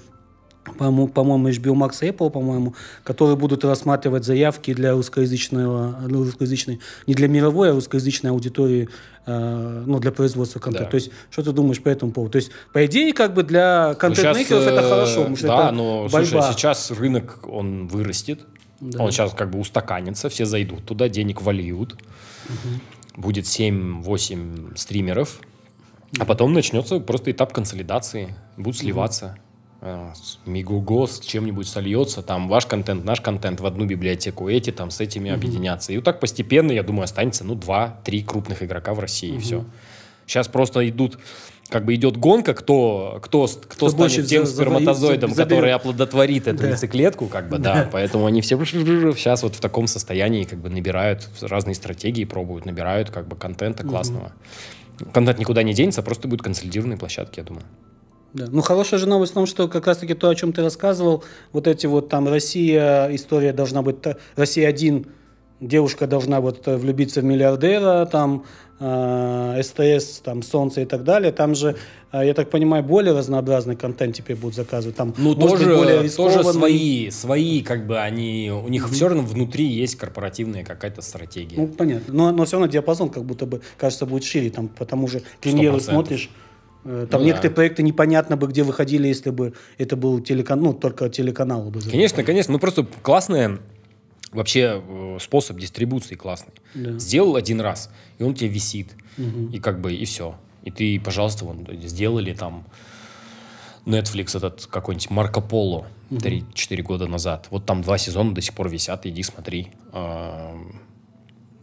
[SPEAKER 2] по-моему, по HBO Max и Apple, по-моему, которые будут рассматривать заявки для русскоязычного, для русскоязычной, не для мировой, а русскоязычной аудитории, э, ну, для производства контента. Да. То есть, что ты думаешь по этому поводу? То есть, по идее, как бы для ну, контент-мейкеров это э, хорошо, потому что да, это но, борьба. Слушай,
[SPEAKER 1] сейчас рынок, он вырастет, да. он сейчас как бы устаканится, все зайдут туда, денег вольют, угу. будет 7-8 стримеров, а потом начнется просто этап консолидации, будут сливаться. Э, с Мигуго с чем-нибудь сольется, там ваш контент, наш контент в одну библиотеку, эти там с этими mm объединятся. И вот так постепенно, я думаю, останется, ну, два-три крупных игрока в России, mm и все. Сейчас просто идут, как бы идет гонка, кто, кто, кто, кто станет тем за, сперматозоидом, за, за, который оплодотворит эту да. яйцеклетку, как бы, да. да. Поэтому они все сейчас *laughs* вот в таком состоянии как бы набирают разные стратегии, пробуют, набирают как бы контента классного. mm Контент никуда не денется, просто будет консолидированные площадки, я думаю.
[SPEAKER 2] Да. Ну, хорошая же новость в том, что как раз-таки то, о чем ты рассказывал, вот эти вот там Россия, история должна быть, Россия один, девушка должна вот э, влюбиться в миллиардера, там э, СТС, там солнце и так далее. Там же, э, я так понимаю, более разнообразный контент теперь будут заказывать. Там, ну, тоже, быть, более тоже свои,
[SPEAKER 1] свои, как бы они, у них mm-hmm. все равно внутри есть корпоративная какая-то стратегия.
[SPEAKER 2] Ну, понятно. Но, но все равно диапазон как будто бы, кажется, будет шире. Там потому тому же премьеру смотришь, Э, там ну да. некоторые проекты непонятно бы, где выходили, если бы это был телеканал, ну, только телеканал бы.
[SPEAKER 1] Конечно, конечно. мы ну, просто классная вообще э, способ дистрибуции классный. Да. Сделал один раз, и он тебе висит. Угу. И как бы, и все. И ты, пожалуйста, вон, сделали там Netflix этот какой-нибудь Марко Поло 3-4 года назад. Вот там два сезона до сих пор висят, иди смотри.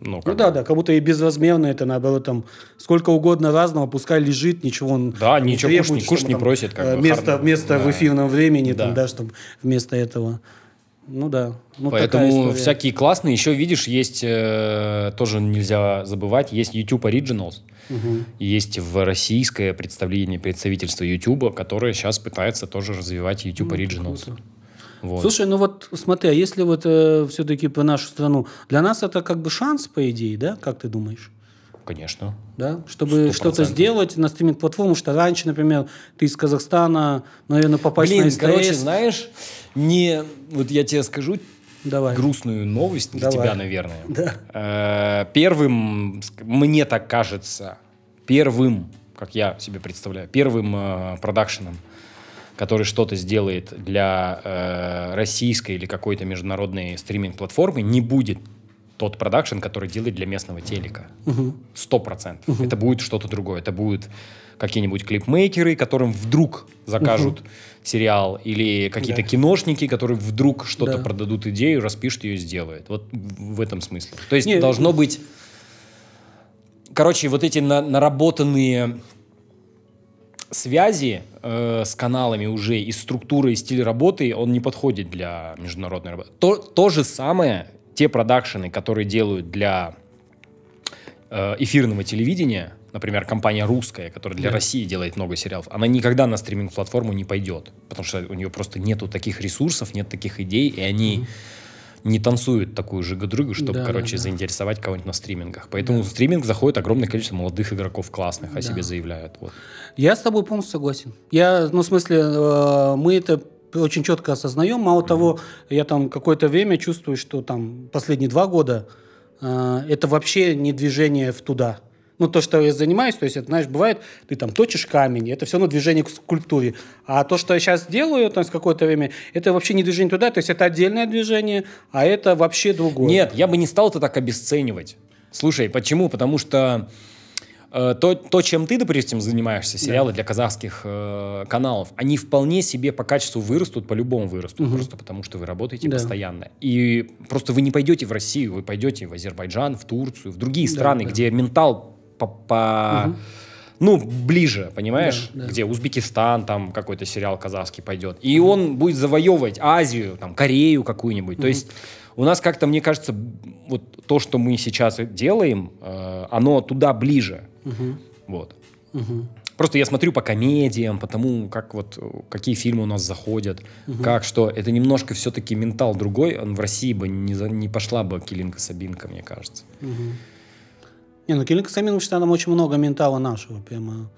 [SPEAKER 1] Ну, ну да,
[SPEAKER 2] да, как будто и безразмерно это надо было там сколько угодно разного, пускай лежит, ничего он Да, там, ничего требует, куш, куш там, не просит. Как э, бы, место хар... место да. в эфирном времени, да. там, даже там вместо этого. Ну да. Ну, Поэтому всякие
[SPEAKER 1] классные. Еще видишь, есть э, тоже нельзя забывать, есть YouTube Originals, угу. есть в российское представление представительство YouTube, которое сейчас пытается тоже развивать YouTube ну, Originals. Круто. Вот. Слушай,
[SPEAKER 2] ну вот смотри, а если вот э, все-таки по нашу страну, для нас это как бы шанс, по идее, да? Как ты думаешь? Конечно. Да? Чтобы 100%. что-то сделать на стриминг-платформу, что раньше, например, ты из Казахстана, наверное, попасть Блин, на СТС. короче,
[SPEAKER 1] знаешь, не... Вот я тебе скажу, Давай. грустную новость для Давай. тебя, наверное. Да. Э, первым, мне так кажется, первым, как я себе представляю, первым э, продакшеном который что-то сделает для э, российской или какой-то международной стриминг-платформы, не будет тот продакшн, который делает для местного телека. Сто процентов. Угу. Это будет что-то другое. Это будут какие-нибудь клипмейкеры, которым вдруг закажут угу. сериал, или какие-то да. киношники, которые вдруг что-то да. продадут идею, распишут ее и сделают. Вот в этом смысле. То есть не, должно не... Ну быть... Короче, вот эти на наработанные связи, э, с каналами уже и структурой, и стиль работы, он не подходит для международной работы. То, то же самое те продакшены, которые делают для э, эфирного телевидения, например, компания русская, которая для да. России делает много сериалов, она никогда на стриминг-платформу не пойдет, потому что у нее просто нету таких ресурсов, нет таких идей, и они... Mm-hmm не танцуют такую же гадрыгу, чтобы, да, короче, да. заинтересовать кого-нибудь на стримингах. Поэтому да. в стриминг заходит огромное количество молодых игроков классных, о да. себе заявляют. Вот.
[SPEAKER 2] Я с тобой полностью согласен. Я, ну, в смысле, э, мы это очень четко осознаем. Мало mm-hmm. того, я там какое-то время чувствую, что там последние два года э, это вообще не движение в туда. Ну, то, что я занимаюсь, то есть, это, знаешь, бывает, ты там точишь камень, это все равно движение к скульптуре. А то, что я сейчас делаю, то есть, какое-то время, это вообще не движение туда, то есть, это отдельное движение, а это вообще другое. Нет, я бы не стал это так обесценивать. Слушай, почему? Потому что э, то,
[SPEAKER 1] то, чем ты, допустим, занимаешься, сериалы да. для казахских э, каналов, они вполне себе по качеству вырастут, по-любому вырастут, угу. просто потому что вы работаете да. постоянно. И просто вы не пойдете в Россию, вы пойдете в Азербайджан, в Турцию, в другие да, страны, да. где ментал по, по угу. ну, ближе, понимаешь? Да, да. Где Узбекистан, там какой-то сериал казахский пойдет. И угу. он будет завоевывать Азию, там, Корею какую-нибудь. Угу. То есть у нас как-то, мне кажется, вот то, что мы сейчас делаем, э, оно туда ближе. Угу. Вот. Угу. Просто я смотрю по комедиям, по тому, как вот, какие фильмы у нас заходят, угу. как что. Это немножко все-таки ментал другой. Он в России бы не, не пошла бы Килинка Сабинка, мне кажется.
[SPEAKER 2] Угу. Не, ну Килинг Саминович, там очень много ментала нашего, прямо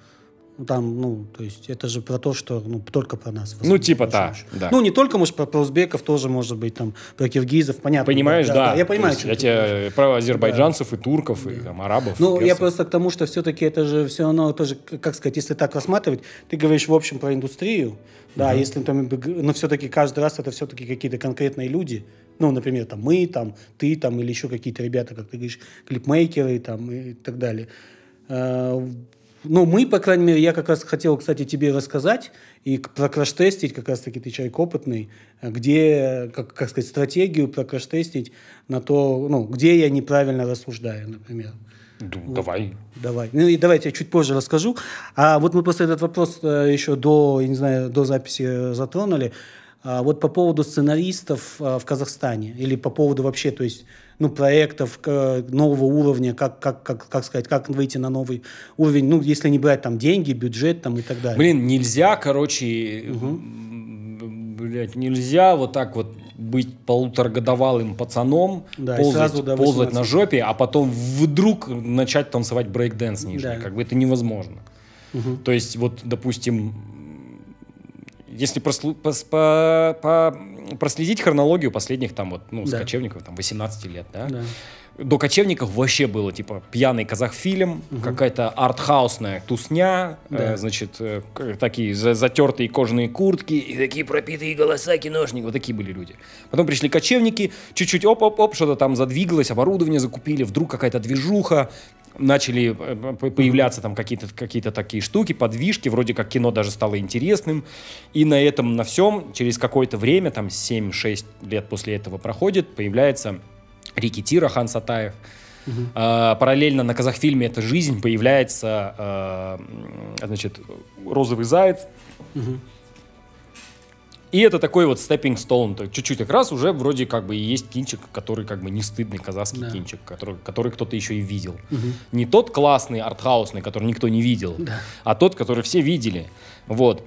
[SPEAKER 2] там, ну, то есть это же про то, что ну, только про нас. Ну,
[SPEAKER 1] типа, да, да. Ну, не
[SPEAKER 2] только, может, про, про узбеков тоже, может быть, там, про киргизов, понятно. Понимаешь, да. да, да. я понимаю. я тебе
[SPEAKER 1] про азербайджанцев да. и турков, да. и там, арабов. Ну, я
[SPEAKER 2] просто к тому, что все-таки это же все равно тоже, как сказать, если так рассматривать, ты говоришь, в общем, про индустрию, да, угу. если там, но все-таки каждый раз это все-таки какие-то конкретные люди, ну, например, там мы, там ты, там или еще какие-то ребята, как ты говоришь, клипмейкеры там и так далее. Э, ну, мы, по крайней мере, я как раз хотел, кстати, тебе рассказать и про краш-тестить, как раз-таки ты человек опытный, где, как, как сказать, стратегию про краш-тестить на то, ну, где я неправильно рассуждаю, например.
[SPEAKER 1] Да, ну, вот. Давай.
[SPEAKER 2] Давай. Ну и давайте я чуть позже расскажу. А вот мы просто этот вопрос э, еще до, я не знаю, до записи затронули. А, вот по поводу сценаристов а, в Казахстане или по поводу вообще, то есть, ну, проектов нового уровня, как, как, как, как сказать, как выйти на новый уровень, ну, если не брать там деньги, бюджет там и так далее.
[SPEAKER 1] Блин, нельзя, короче, угу. блядь, нельзя вот так вот быть полуторагодовалым пацаном,
[SPEAKER 2] да, ползать, сразу, да, ползать на
[SPEAKER 1] жопе, а потом вдруг начать танцевать брейк-дэнс нижний. Да. Как бы это невозможно. Угу. То есть, вот, допустим, если прослу, пос, по, по, проследить хронологию последних там вот, ну, с да. кочевников, там, 18 лет, да? да. До кочевников вообще было, типа, пьяный казахфильм, угу. какая-то артхаусная тусня, э, да. э, значит, э, такие затертые кожаные куртки и такие пропитые голоса киношников, вот такие были люди. Потом пришли кочевники, чуть-чуть оп-оп-оп, что-то там задвигалось, оборудование закупили, вдруг какая-то движуха, начали э, появляться там какие-то какие такие штуки, подвижки, вроде как кино даже стало интересным. И на этом, на всем, через какое-то время, там 7-6 лет после этого проходит, появляется Рикетира Хан Сатаев. Угу. А, параллельно на казахфильме «Это жизнь» появляется, э, значит, «Розовый заяц». Угу и это такой вот stepping stone, чуть-чуть как раз уже вроде как бы и есть кинчик, который как бы не стыдный казахский да. кинчик, который, который кто-то еще и видел. Угу. Не тот классный артхаусный, который никто не видел, да. а тот, который все видели. Вот.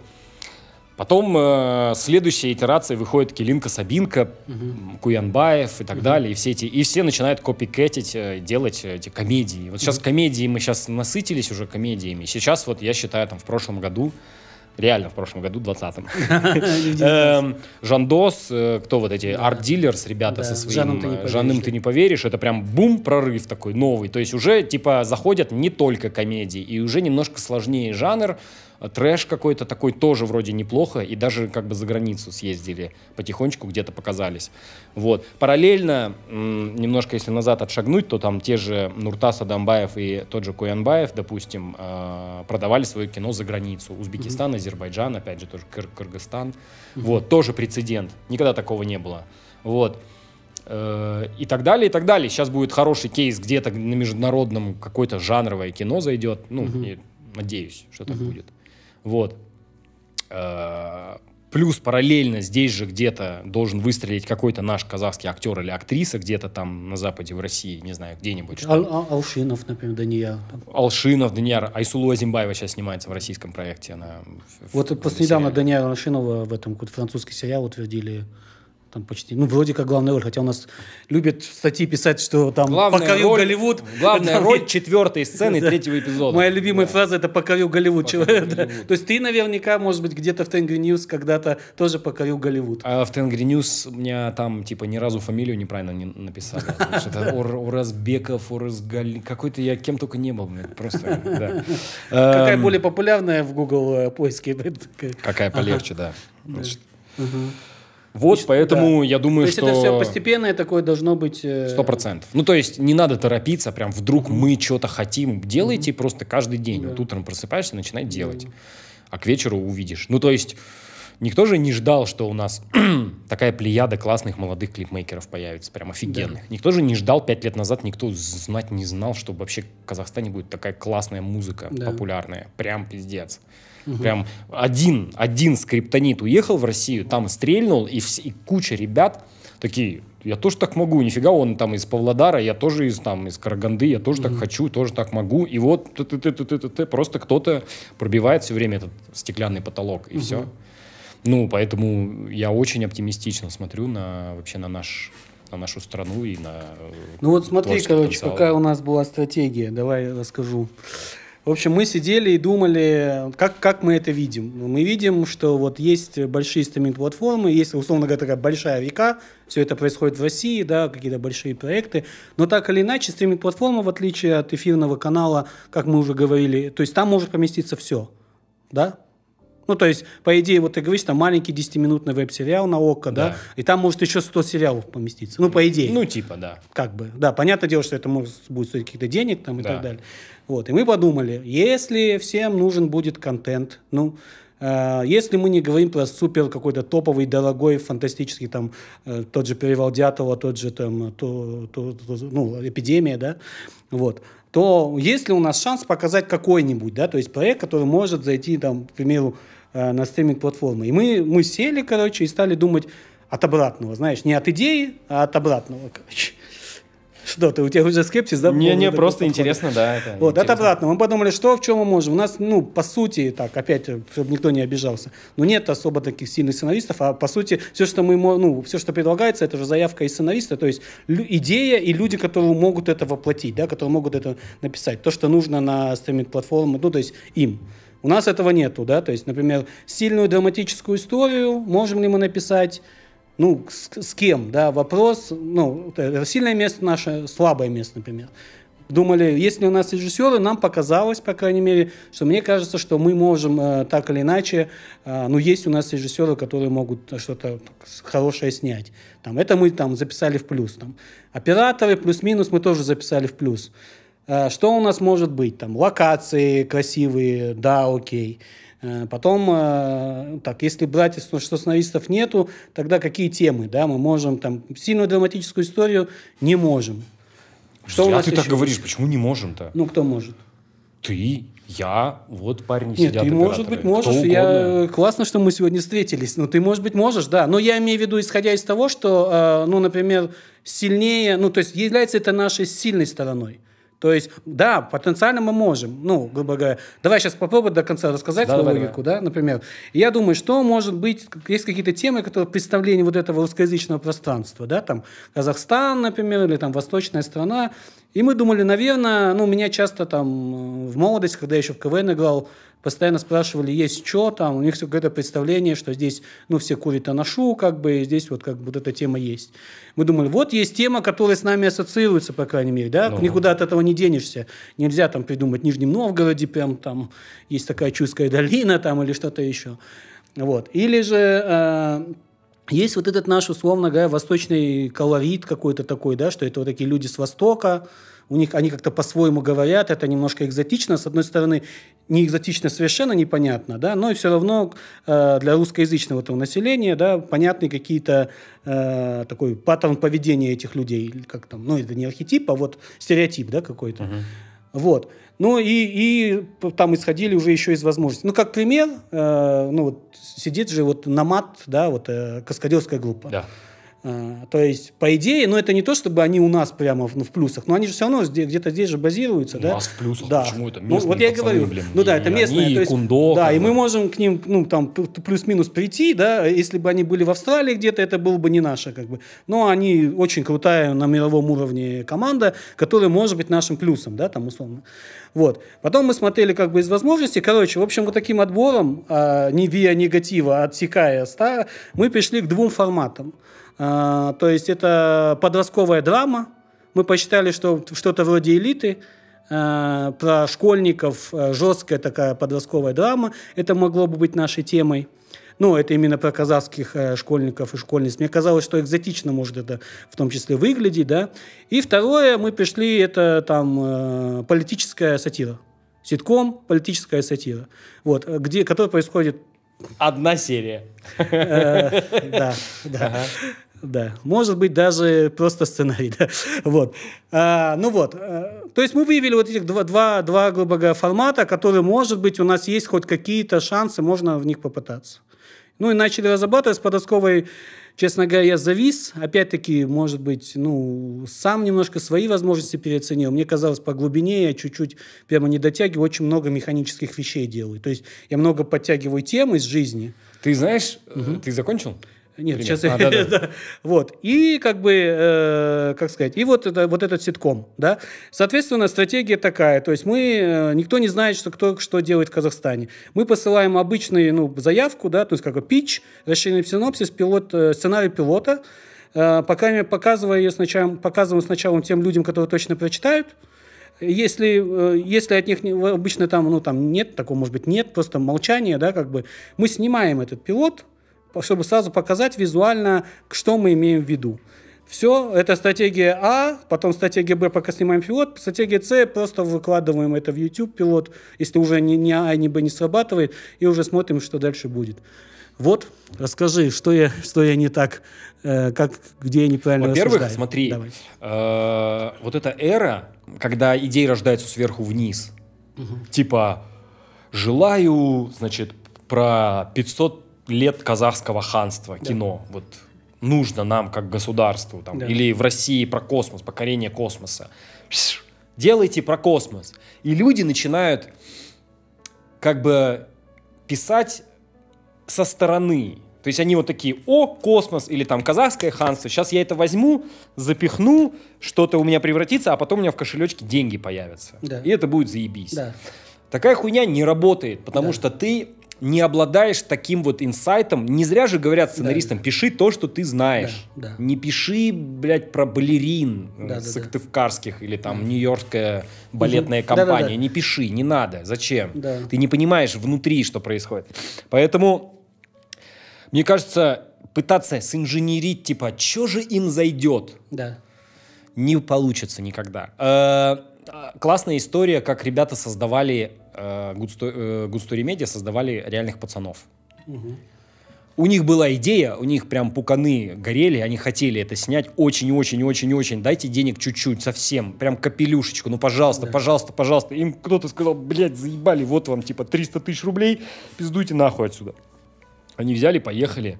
[SPEAKER 1] Потом э, следующая итерация выходит Келинка Сабинка, угу. Куянбаев и так угу. далее, и все эти, и все начинают копикетить, э, делать эти комедии. Вот сейчас угу. комедии мы сейчас насытились уже комедиями. Сейчас вот я считаю там в прошлом году Реально в прошлом году, 20-м. *laughs* Эм, Жандос, э, кто вот эти, Art Dealers, ребята со своим Жанным ты э, не поверишь, это прям бум, прорыв такой новый. То есть уже типа заходят не только комедии, и уже немножко сложнее жанр, а трэш какой-то такой тоже вроде неплохо, и даже как бы за границу съездили, потихонечку где-то показались. Вот. Параллельно, немножко если назад отшагнуть, то там те же Нуртас Адамбаев и тот же Куянбаев, допустим, а, продавали свое кино за границу. Узбекистан, mm-hmm. Азербайджан, опять же, тоже Кыр- Кыргызстан. Mm-hmm. Вот, тоже прецедент. Никогда такого не было. Вот э, и так далее, и так далее. Сейчас будет хороший кейс где-то на международном какое-то жанровое кино зайдет. Ну, угу. надеюсь, что так угу. будет. Вот. Э, плюс параллельно здесь же где-то должен выстрелить какой-то наш казахский актер или актриса где-то там на Западе, в России, не знаю, где-нибудь.
[SPEAKER 2] Ал Алшинов, например, Данияр.
[SPEAKER 1] Алшинов, Данияр. Айсулу Азимбаева сейчас снимается в российском проекте. Она
[SPEAKER 2] вот в, просто недавно Данияра Алшинова в этом французский сериал утвердили там почти. Ну, вроде как главная роль, хотя у нас любят статьи писать, что там главная покорил роль, Голливуд. Главная там, роль *laughs* четвертой сцены *laughs* третьего эпизода. Моя любимая фраза – это «покорил Голливуд». Покорил человек, То есть ты наверняка, может быть, где-то в Тенгри Ньюс когда-то тоже покорил Голливуд.
[SPEAKER 1] А в Тенгри Ньюс меня там, типа, ни разу фамилию неправильно не написали. *laughs* Это Уразбеков, Уразгаль... Какой-то я кем только не был. Просто,
[SPEAKER 2] Какая эм. более популярная в Google э, поиске? Какая полегче, да. Значит, вот, и, поэтому да. я думаю, то есть что... это все постепенное такое должно быть... Э, Сто
[SPEAKER 1] процентов. Ну, то есть не надо торопиться, прям вдруг мы что-то хотим. Делайте mm-hmm. просто каждый день. Да. Вот утром просыпаешься, начинай mm-hmm. делать. А к вечеру увидишь. Ну, то есть никто же не ждал, что у нас *clears throat* такая плеяда классных молодых клипмейкеров появится, прям офигенных. Да. Никто же не ждал пять лет назад, никто знать не знал, что вообще в Казахстане будет такая классная музыка, да. популярная. Прям пиздец. Угу. Прям один, один скриптонит уехал в Россию, там стрельнул, и, вс- и куча ребят такие, я тоже так могу, нифига, он там из Павлодара, я тоже из, там, из Караганды, я тоже mm так хочу, тоже так могу. И вот просто кто-то пробивает все время этот стеклянный потолок, и mm все. Ну, поэтому я очень оптимистично смотрю на вообще на наш на нашу страну и на... Э,
[SPEAKER 2] ну вот смотри, короче, потенциал. какая у нас была стратегия, давай расскажу. В общем, мы сидели и думали, как, как мы это видим. Мы видим, что вот есть большие стриминг-платформы, есть, условно говоря, такая большая река, все это происходит в России, да, какие-то большие проекты. Но так или иначе, стриминг-платформа, в отличие от эфирного канала, как мы уже говорили, то есть там может поместиться все, да, ну, то есть, по идее, вот ты говоришь, там маленький 10-минутный веб-сериал на ОККО, да. да, и там может еще 100 сериалов поместиться. Ну, по идее. Ну, типа, да. Как бы, да, понятное дело, что это может будет стоить каких-то денег там и да. так далее. Вот, и мы подумали, если всем нужен будет контент, ну, э, если мы не говорим про супер какой-то топовый, дорогой, фантастический, там, э, тот же «Перевал Дятлова», тот же, там, то, то, то, ну, «Эпидемия», да, вот, то есть ли у нас шанс показать какой-нибудь, да, то есть проект, который может зайти, там, к примеру, Э, на стриминг-платформы. И мы, мы сели, короче, и стали думать от обратного, знаешь, не от идеи, а от обратного, короче. *laughs* Что ты, у тебя уже скепсис, да? Не, не, просто подхода. интересно, да. Это вот, интересно. от обратного. Мы подумали, что, в чем мы можем. У нас, ну, по сути, так, опять, чтобы никто не обижался, но нет особо таких сильных сценаристов, а по сути, все, что мы, ну, все, что предлагается, это же заявка из сценариста, то есть идея и люди, которые могут это воплотить, да, которые могут это написать, то, что нужно на стриминг-платформы, ну, то есть им. У нас этого нету, да, то есть, например, сильную драматическую историю можем ли мы написать, ну, с, с кем, да, вопрос, ну, сильное место наше, слабое место, например. Думали, если у нас режиссеры, нам показалось, по крайней мере, что мне кажется, что мы можем э, так или иначе, э, ну, есть у нас режиссеры, которые могут что-то хорошее снять. Там, это мы там записали в плюс. Там. Операторы плюс-минус мы тоже записали в плюс. Э, что у нас может быть? Там локации красивые, да, окей. Э, потом, э, так, если брать, что сценаристов нету, тогда какие темы, да, мы можем там сильную драматическую историю не можем. Что Зря у нас ты еще? так говоришь,
[SPEAKER 1] почему не можем-то?
[SPEAKER 2] Ну, кто может? Ты,
[SPEAKER 1] я, вот парень Нет, сидят ты, операторы. может быть, можешь. Я...
[SPEAKER 2] Классно, что мы сегодня встретились. Но ты, может быть, можешь, да. Но я имею в виду, исходя из того, что, ну, например, сильнее, ну, то есть является это нашей сильной стороной. То есть, да, потенциально мы можем, ну, грубо говоря, давай сейчас попробуем до конца рассказать да, свою давай, логику, давай. да, например. Я думаю, что может быть, есть какие-то темы, которые представление вот этого русскоязычного пространства, да, там Казахстан, например, или там восточная страна. И мы думали, наверное, ну, меня часто там э, в молодости, когда я еще в КВН играл, постоянно спрашивали, есть что там, у них какое-то представление, что здесь, ну, все курят аношу, как бы, и здесь вот как бы вот эта тема есть. Мы думали, вот есть тема, которая с нами ассоциируется, по крайней мере, да, ну. никуда от этого не денешься. Нельзя там придумать в Нижнем Новгороде прям там есть такая Чуйская долина там или что-то еще. Вот. Или же э, есть вот этот наш, условно говоря, восточный колорит какой-то такой, да, что это вот такие люди с Востока, у них они как-то по-своему говорят, это немножко экзотично. С одной стороны, не экзотично совершенно непонятно, да, но и все равно э, для русскоязычного этого населения, да, понятны какие-то э, такой паттерн поведения этих людей, как там, ну это не архетип, а вот стереотип, да, какой-то. Uh-huh. Вот. Ну и, и там исходили уже еще из возможностей. Ну, как пример, э, ну вот сидит же вот Намат, да, вот э, каскадерская группа. Yeah а, то есть, по идее, но ну, это не то, чтобы они у нас прямо в, ну, в плюсах, но они же все равно где-то здесь же базируются, у да? нас в плюсах, да. почему это ну, местные ну, Вот я говорю, блин, ну да, это местные, то есть, кундо, да, и ну. мы можем к ним, ну там плюс-минус прийти, да, если бы они были в Австралии где-то, это было бы не наше, как бы. Но они очень крутая на мировом уровне команда, которая может быть нашим плюсом, да, там условно. Вот. Потом мы смотрели как бы из возможностей. Короче, в общем, вот таким отбором, э, не виа негатива, а отсекая ста, мы пришли к двум форматам. А, то есть это подростковая драма. Мы посчитали, что что-то вроде элиты, а, про школьников, а, жесткая такая подростковая драма. Это могло бы быть нашей темой. Ну, это именно про казахских школьников и школьниц. Мне казалось, что экзотично может это в том числе выглядеть, да. И второе, мы пришли, это там политическая сатира. Ситком, политическая сатира. Вот, где, который происходит
[SPEAKER 1] Одна серия.
[SPEAKER 2] Э, да, да. Да, может быть, даже просто сценарий, *laughs* да. Вот. А, ну вот, э, то есть мы выявили вот этих два, два, два глубокого формата, которые, может быть, у нас есть хоть какие-то шансы, можно в них попытаться. Ну и начали разрабатывать с подростковой, честно говоря, я завис. Опять-таки, может быть, ну, сам немножко свои возможности переоценил. Мне казалось, по глубине я чуть-чуть прямо не дотягиваю, очень много механических вещей делаю. То есть я много подтягиваю темы из жизни. Ты знаешь, угу. ты закончил? Нет, сейчас... А, *laughs* да, да. вот. И как бы, э, как сказать, и вот, это, вот этот ситком, да. Соответственно, стратегия такая. То есть мы, э, никто не знает, что кто что делает в Казахстане. Мы посылаем обычную ну, заявку, да, то есть как бы пич, расширенный синопсис, пилот, э, сценарий пилота, э, пока, показывая ее сначала, показываем сначала тем людям, которые точно прочитают, если, э, если от них обычно там, ну, там нет, такого, может быть, нет, просто молчание, да, как бы, мы снимаем этот пилот, чтобы сразу показать визуально, что мы имеем в виду. Все, это стратегия А, потом стратегия Б, пока снимаем пилот, стратегия С, просто выкладываем это в YouTube пилот, если уже ни, ни А, ни Б не срабатывает, и уже смотрим, что дальше будет. Вот, расскажи, что я, что я не так, э, как, где я неправильно Во-первых, смотри,
[SPEAKER 1] э, вот эта эра, когда идеи рождаются сверху вниз, угу. типа, желаю, значит, про 500 лет казахского ханства, кино, да. вот нужно нам как государству, там, да. или в России про космос, покорение космоса. Делайте про космос. И люди начинают как бы писать со стороны. То есть они вот такие, о, космос или там казахское ханство, сейчас я это возьму, запихну, что-то у меня превратится, а потом у меня в кошелечке деньги появятся. Да. И это будет заебись. Да. Такая хуйня не работает, потому да. что ты не обладаешь таким вот инсайтом. Не зря же говорят сценаристам, да, пиши то, что ты знаешь. Да, да. Не пиши, блядь, про балерин да, сыктывкарских да, или там да. нью-йоркская балетная угу. компания. Да, да, да. Не пиши, не надо. Зачем? Да. Ты не понимаешь внутри, что происходит. Поэтому, мне кажется, пытаться синженерить, типа, что же им зайдет? Да. Не
[SPEAKER 2] получится
[SPEAKER 1] никогда. Э -э классная история, как ребята создавали Э, Гудстори э, Медиа создавали реальных пацанов. Угу. У них была идея, у них прям пуканы горели, они хотели это снять очень-очень-очень-очень. Дайте денег чуть-чуть, совсем, прям капелюшечку, ну пожалуйста, да. пожалуйста, пожалуйста. Им кто-то сказал, блядь, заебали, вот вам типа 300 тысяч рублей, пиздуйте нахуй отсюда. Они взяли, поехали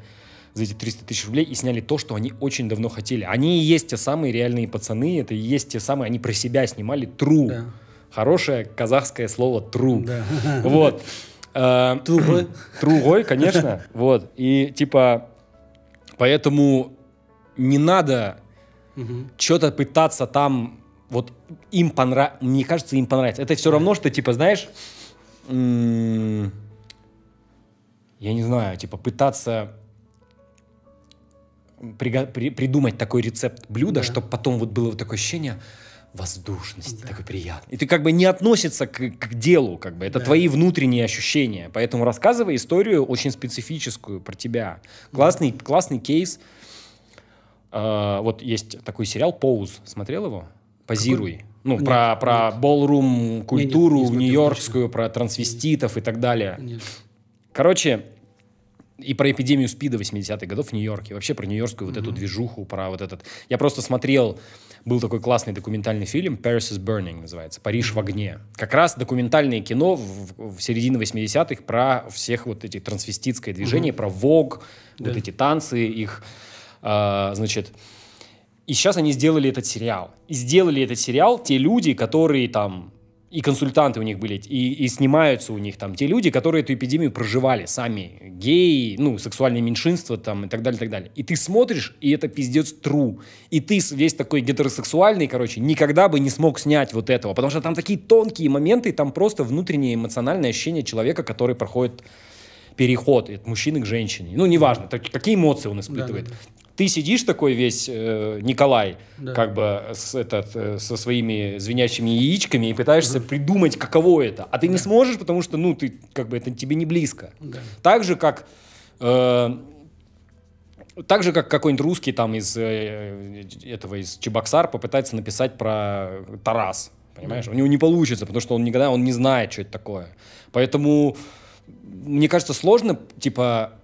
[SPEAKER 1] за эти 300 тысяч рублей и сняли то, что они очень давно хотели. Они и есть те самые реальные пацаны, это и есть те самые, они про себя снимали true. Да хорошее казахское слово true. Да. *laughs* Вот. Э, тругой *clears throat* Трубой, конечно. *laughs* Вот. И типа, поэтому не надо что-то пытаться там, вот им понравится, мне кажется, им понравится. Это все равно, что типа, знаешь, я не знаю, типа пытаться при, при, придумать такой рецепт блюда, да. чтобы потом вот было вот такое ощущение, воздушности, да. такой приятный. И ты как бы не относится к, к делу, как бы это да. твои внутренние ощущения. Поэтому рассказывай историю очень специфическую про тебя. Классный, да. классный кейс. Э, вот есть такой сериал «Поуз». Смотрел его? «Позируй». Какой? Ну, нет, про, про нет. болрум культуру нет, нет, не нью-йоркскую, про трансвеститов нет. и так далее. Нет. Короче, и про эпидемию СПИДа 80-х годов в Нью-Йорке, вообще про нью-йоркскую вот mm эту движуху, про вот этот... Я просто смотрел был такой классный документальный фильм «Paris is Burning» называется, «Париж в огне». Как раз документальное кино в, в середине 80-х про всех вот эти трансвеститское движение, угу. про ВОГ, да. вот эти танцы, их, э, значит... И сейчас они сделали этот сериал. И сделали этот сериал те люди, которые там и консультанты у них были, и, и снимаются у них там те люди, которые эту эпидемию проживали сами, геи, ну, сексуальные меньшинства там и так далее, и так далее. И ты смотришь, и это пиздец true. И ты весь такой гетеросексуальный, короче, никогда бы не смог снять вот этого, потому что там такие тонкие моменты, и там просто внутреннее эмоциональное ощущение человека, который проходит переход от мужчины к женщине. Ну, неважно, так, какие эмоции он испытывает. Да, да, да ты сидишь такой весь э, Николай, да. как бы с, этот, э, со своими звенящими яичками и пытаешься угу. придумать, каково это. А ты да. не сможешь, потому что, ну, ты, как бы, это тебе не близко. Да. Так же, как... Э, так же, как какой-нибудь русский там из э, этого, из Чебоксар попытается написать про Тарас, понимаешь? Mm. У него не получится, потому что он никогда, он не знает, что это такое. Поэтому, мне кажется, сложно, типа,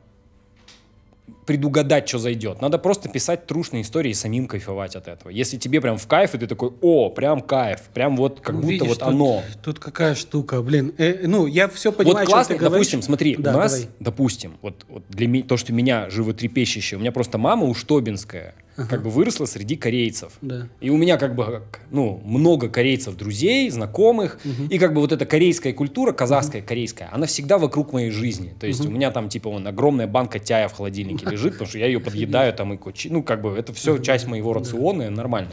[SPEAKER 1] предугадать, что зайдет. Надо просто писать трушные истории и самим кайфовать от этого. Если тебе прям в кайф, и ты такой, о, прям кайф, прям вот как ну, будто видишь, вот тут, оно.
[SPEAKER 2] Тут какая штука, блин. Э, ну, я все понимаю, Вот классно, допустим, говоришь. смотри, да, у нас, давай.
[SPEAKER 1] допустим, вот, вот для меня, то, что меня животрепещущее, у меня просто мама уштобинская, ага. как бы выросла среди корейцев. Да. И у меня как бы ну, много корейцев, друзей, знакомых. Угу. И как бы вот эта корейская культура, казахская, угу. корейская, она всегда вокруг моей жизни. То есть угу. у меня там типа вон огромная банка тяя в холодильнике лежит, потому что я ее *laughs* подъедаю там и кучи. Ну как бы это все часть моего рациона, нормально.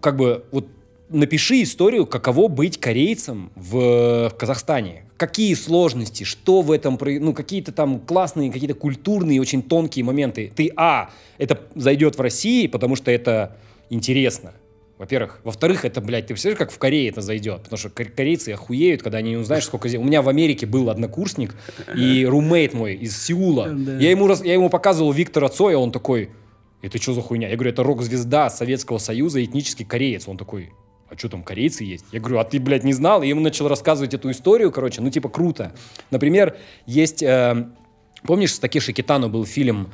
[SPEAKER 1] Как бы вот напиши историю, каково быть корейцем в Казахстане какие сложности, что в этом, ну, какие-то там классные, какие-то культурные, очень тонкие моменты. Ты, а, это зайдет в России, потому что это интересно. Во-первых. Во-вторых, это, блядь, ты представляешь, как в Корее это зайдет? Потому что корейцы охуеют, когда они не ну, узнаешь, сколько здесь. У меня в Америке был однокурсник и *laughs* румейт мой из Сеула. Я, ему, я ему показывал Виктора Цоя, он такой, это что за хуйня? Я говорю, это рок-звезда Советского Союза, этнический кореец. Он такой, а что там, корейцы есть? Я говорю, а ты, блядь, не знал? И ему начал рассказывать эту историю, короче, ну, типа, круто. Например, есть, э, помнишь, с Такеши Китану был фильм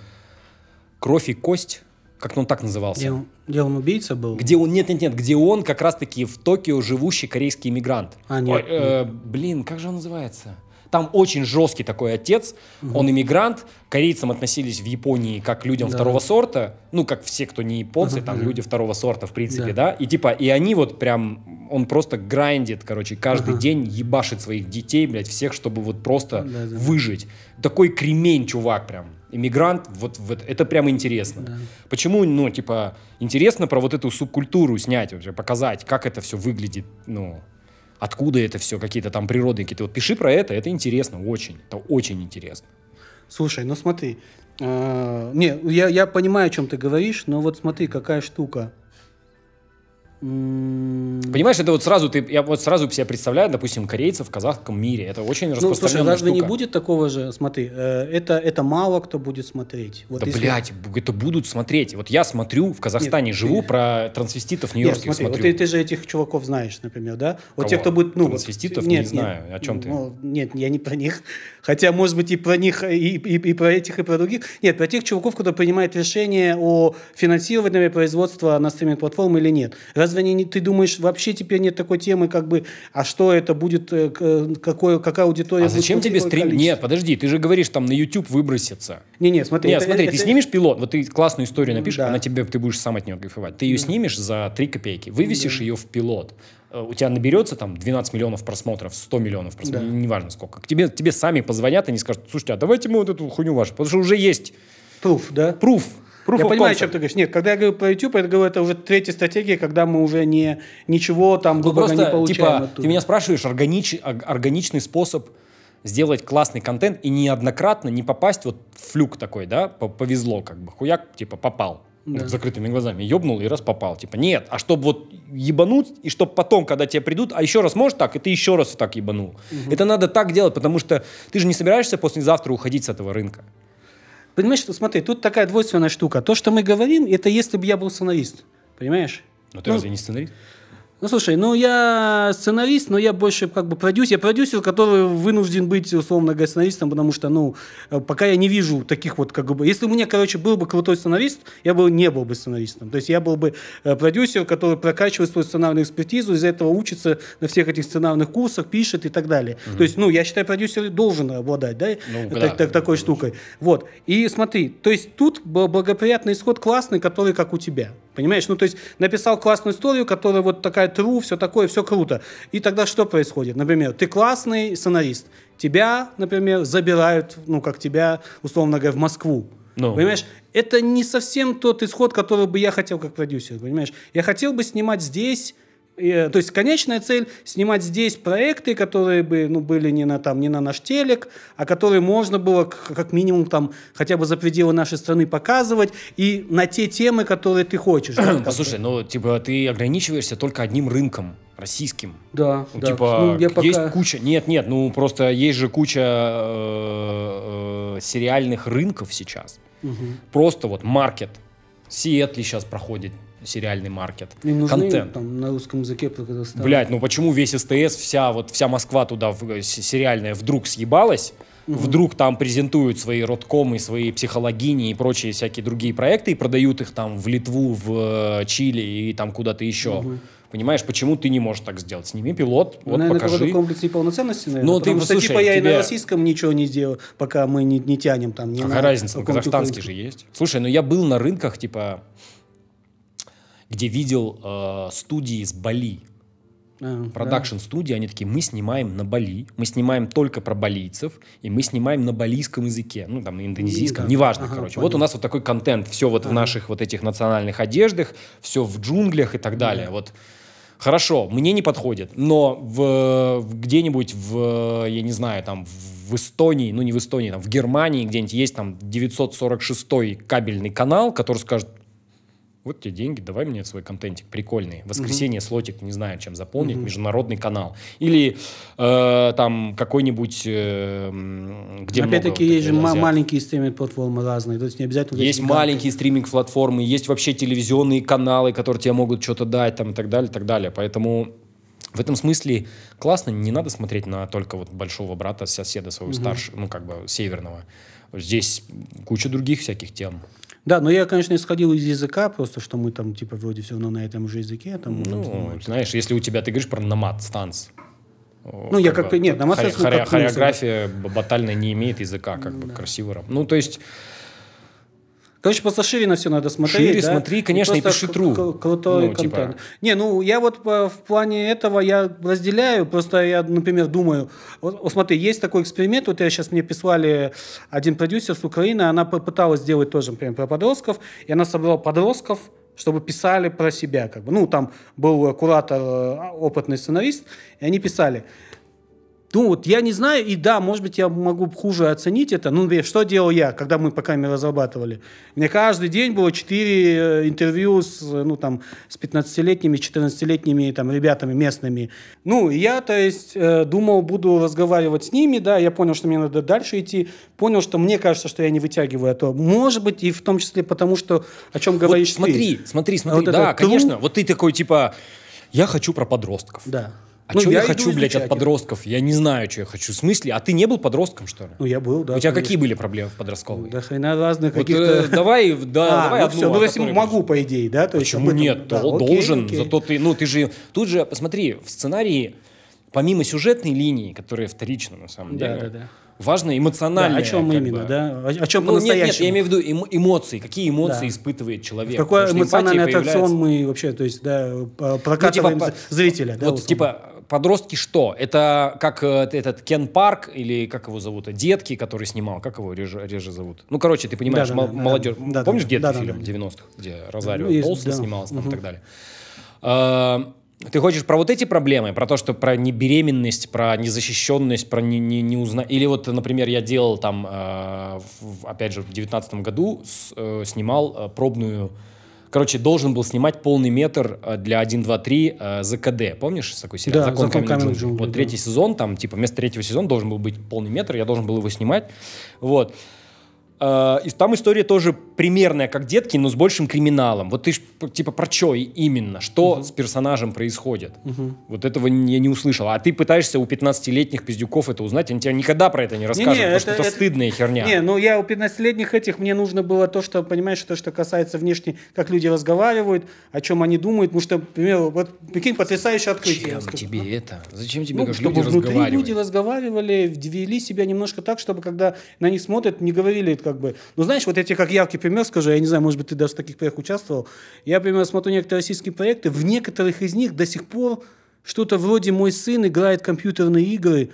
[SPEAKER 1] «Кровь и кость»? Как он так назывался? Где он,
[SPEAKER 2] где он убийца был? Где
[SPEAKER 1] он, нет, нет, нет, где он как раз-таки в Токио живущий корейский иммигрант. А, нет. Ой, э, блин, как же он называется? Там очень жесткий такой отец, угу. он иммигрант, корейцам относились в Японии как людям да. второго сорта, ну, как все, кто не японцы, угу. там люди второго сорта, в принципе, да. да, и типа, и они вот прям, он просто грандит, короче, каждый угу. день ебашит своих детей, блядь, всех, чтобы вот просто да, да. выжить. Такой кремень, чувак, прям иммигрант, вот, вот это прямо интересно. Да. Почему, ну, типа, интересно про вот эту субкультуру снять, вообще, показать, как это все выглядит, ну, откуда это все, какие-то там природные какие-то. Вот пиши про это, это интересно очень, это очень интересно.
[SPEAKER 2] Слушай, ну смотри, э, не, я, я понимаю, о чем ты говоришь, но вот смотри, какая штука.
[SPEAKER 1] Понимаешь, это вот сразу ты, я вот сразу себе представляю, допустим, корейцев в казахском мире. Это очень распространенная ну, слушай, ну, разве штука. не
[SPEAKER 2] будет такого же, смотри, э, это, это мало кто будет смотреть. Вот да, если... блядь,
[SPEAKER 1] это будут смотреть. Вот я смотрю, в Казахстане Нет, живу, ты... про трансвеститов нью-йоркских Нет, смотри, смотрю. Вот ты,
[SPEAKER 2] ты же этих чуваков знаешь, например, да? Вот Кого? те, кто будет... Ну, трансвеститов вот, нет, не нет, знаю, о чем ты? Ну, нет, я не про них. Хотя, может быть, и про них, и, и, и про этих, и про других. Нет, про тех чуваков, кто принимает решение о финансировании производства на стриминг платформе или нет. Разве разве они не, ты думаешь, вообще теперь нет такой темы, как бы, а что это будет, э, э, какое, какая аудитория а зачем тебе стрим? Количество? Нет,
[SPEAKER 1] подожди, ты же говоришь, там на YouTube выбросится. Не-не, смотри. Нет, это, смотри, это, ты это... снимешь пилот, вот ты классную историю напишешь, да. она тебе, ты будешь сам от нее кайфовать. Ты ее да. снимешь за 3 копейки, вывесишь да. ее в пилот, э, у тебя наберется там 12 миллионов просмотров, 100 миллионов просмотров, да. неважно сколько. К тебе, тебе сами позвонят, и не скажут, слушайте, а давайте мы вот эту хуйню вашу, потому что уже есть... Пруф, да?
[SPEAKER 2] Пруф. Proof я понимаю, о чем ты говоришь. Нет, когда я говорю про YouTube, я говорю, это уже третья стратегия, когда мы уже не, ничего там ну, просто, не получаем. Типа, ты
[SPEAKER 1] меня спрашиваешь, органич, органичный способ сделать классный контент и неоднократно не попасть вот флюк такой, да, повезло как бы, хуяк, типа попал. Да. закрытыми глазами ёбнул и раз попал. Типа, нет, а чтобы вот ебануть, и чтобы потом, когда тебе придут, а еще раз можешь так, и ты еще раз так ебанул. Угу. Это
[SPEAKER 2] надо так делать, потому что ты же не собираешься послезавтра уходить с этого рынка. Понимаешь, что смотри, тут такая двойственная штука. То, что мы говорим, это если бы я был сценарист. Понимаешь? Но ты ну, разве не сценарист? Ну, слушай, ну я сценарист, но я больше как бы продюсер. Я продюсер, который вынужден быть, условно говоря, сценаристом, потому что, ну, э, пока я не вижу таких вот как бы... Если у меня, короче, был бы крутой сценарист, я бы не был бы сценаристом. То есть я был бы э, продюсер, который прокачивает свою сценарную экспертизу, из-за этого учится на всех этих сценарных курсах, пишет и так далее. Угу. То есть, ну, я считаю, продюсер должен обладать, да, ну, так, да, так, такой да, штукой. Вот. И смотри, то есть тут благоприятный исход классный, который как у тебя. Понимаешь? Ну, то есть написал классную историю, которая вот такая true, все такое, все круто. И тогда что происходит? Например, ты классный сценарист, тебя, например, забирают, ну, как тебя, условно говоря, в Москву. No. Ну. Понимаешь, это не совсем тот исход, который бы я хотел как продюсер, понимаешь? Я хотел бы снимать здесь, Э, то есть конечная цель снимать здесь проекты, которые бы ну, были не на, там, не на наш телек, а которые можно было как минимум там хотя бы за пределы нашей страны показывать и на те темы, которые ты хочешь. *clears throat* Послушай, но ну,
[SPEAKER 1] типа ты ограничиваешься только одним рынком российским.
[SPEAKER 2] Да, ну, да. Типа, ну, я пока...
[SPEAKER 1] есть куча... Нет, нет, ну просто есть же куча э, э сериальных рынков сейчас. Угу. Просто вот маркет. Сиэтли сейчас проходит сериальный маркет.
[SPEAKER 2] Им нужны, контент. Там, на русском языке Казахстан. Блять,
[SPEAKER 1] ну почему весь СТС, вся, вот, вся Москва туда в, сериальная вдруг съебалась? Угу. Вдруг там презентуют свои родкомы, свои психологини и прочие всякие другие проекты и продают их там в Литву, в э, Чили и там куда-то еще. Угу. Понимаешь, почему ты не можешь так сделать? Сними пилот, ну, вот наверное, покажи. Наверное,
[SPEAKER 2] комплекс неполноценности, наверное. Ну, ты, что, слушай, типа, я тебе... и на российском ничего не сделал, пока мы не, не тянем там. Не Какая на... разница, ну, казахстанский же
[SPEAKER 1] есть. Слушай, ну я был на рынках, типа, где видел э, студии с Бали. А, Продакшн-студии, они такие, мы снимаем на Бали, мы снимаем только про балийцев, и мы снимаем на балийском языке, ну, там, на индонезийском, ну неважно, ага, короче. Понятно. Вот у нас вот такой контент, все вот ага. в наших вот этих национальных одеждах, все в джунглях и так далее, ага. вот. Хорошо, мне не подходит, но в, где-нибудь в, я не знаю, там, в Эстонии, ну не в Эстонии, там, в Германии где-нибудь есть там 946 й кабельный канал, который скажет, вот тебе деньги, давай мне свой контентик прикольный. Воскресенье угу. слотик, не знаю, чем заполнить, угу. международный канал. Или э, там какой-нибудь, э, где Опять-таки есть же м- маленькие
[SPEAKER 2] стриминг-платформы разные, то есть не обязательно... Есть маленькие
[SPEAKER 1] стриминг-платформы, есть вообще телевизионные каналы, которые тебе могут что-то дать там и так далее, и так далее. Поэтому в этом смысле классно, не надо смотреть на только вот большого брата, соседа своего угу. старшего, ну как бы северного. Здесь куча других всяких тем.
[SPEAKER 2] Да, но я, конечно, исходил из языка, просто что мы там, типа, вроде все равно на этом же языке. Там, ну, заниматься.
[SPEAKER 1] знаешь, если у тебя, ты говоришь про намат, станс, Ну, как я бы, Нет, намат, хоре, хоре, ну, как хореография батальная не имеет языка, как да. бы красиво. Ну, то есть...
[SPEAKER 2] Короче, просто шире на все надо смотреть. Шире да? смотри, конечно, и, и пиши тру. Крутой ну, контент. Типа... Не, ну я вот э, в плане этого я разделяю, просто я, например, думаю, вот смотри, есть такой эксперимент, вот я сейчас мне прислали один продюсер с Украины, она попыталась сделать тоже, например, про подростков, и она собрала подростков, чтобы писали про себя. Как бы. Ну, там был куратор, э, опытный сценарист, и они писали – ну, вот я не знаю, и да, может быть, я могу хуже оценить это. Ну, что делал я, когда мы по камере разрабатывали? Мне каждый день было 4 э, интервью с, ну, там, с 15-летними, 14-летними там, ребятами местными. Ну, я, то есть, э, думал, буду разговаривать с ними, да, я понял, что мне надо дальше идти, понял, что мне кажется, что я не вытягиваю, а то, может быть, и в том числе потому, что о чем говоришь вот смотри, ты. Смотри, смотри, а смотри, вот да, конечно, тру...
[SPEAKER 1] вот ты такой, типа, я хочу про подростков. Да а ну, что я, я хочу, блядь, от подростков? Я не знаю, что я хочу. В смысле? А ты не был подростком, что ли?
[SPEAKER 2] Ну, я был, да. У тебя конечно. какие были
[SPEAKER 1] проблемы в подростковые?
[SPEAKER 2] Да хрена разных вот, э, каких-то... Э, давай, да, *laughs* а, давай ну, одну. Все, ну, если могу, по идее, да? То Почему есть, нет? Да, Дол- окей, должен. Окей. Зато
[SPEAKER 1] ты, ну, ты же... Тут же, посмотри, в сценарии, помимо сюжетной линии, которая вторична, на самом деле... Да, да, да. Важно эмоционально. Да, о чем именно, бы. да? О, о чем ну, по-настоящему? Нет, нет, я имею в виду эмо-
[SPEAKER 2] эмоции. Какие эмоции да. испытывает человек? Какой эмоциональный аттракцион появляется... мы вообще, то есть, да, прокатываем ну, типа, зрителя. Вот, да, типа,
[SPEAKER 1] подростки что? Это как э, этот Кен Парк или как его зовут? Э, детки, который снимал. Как его реже, реже зовут? Ну, короче, ты понимаешь, да, да, молодежь. Да, Помнишь да, детки да, фильм да, 90-х, где Розарио ну, Толстый да. снимался угу. и так далее? Э, ты хочешь про вот эти проблемы, про то, что про небеременность, про незащищенность, про не, не, не узна... Или вот, например, я делал там, опять же, в девятнадцатом году снимал пробную Короче, должен был снимать полный метр э, для 1, 2, 3 э, ЗКД. Помнишь такой сериал? Да, закон, закон каменных джунглей. Вот да. третий сезон, там, типа, вместо третьего сезона должен был быть полный метр, я должен был его снимать. Вот. Э, и там история тоже примерная, как детки, но с большим криминалом. Вот ты ж, типа про что именно? Что угу. с персонажем происходит? Угу. Вот этого я не услышал. А ты пытаешься у 15-летних пиздюков это узнать, они тебе никогда про это не расскажут, не, не, потому это, что это, это стыдная херня. Не,
[SPEAKER 2] ну я у 15-летних этих, мне нужно было то, что, понимаешь, то, что касается внешне, как люди разговаривают, о чем они думают, потому что, например, вот прикинь, потрясающее открытие. Зачем
[SPEAKER 1] тебе а? это? Зачем тебе, ну, как чтобы люди разговаривали?
[SPEAKER 2] люди разговаривали, вели себя немножко так, чтобы когда на них смотрят, не говорили, как как бы... Ну, знаешь, вот я тебе как яркий пример скажу, я не знаю, может быть, ты даже в таких проектах участвовал. Я, например, смотрю некоторые российские проекты, в некоторых из них до сих пор что-то вроде «мой сын играет компьютерные игры»,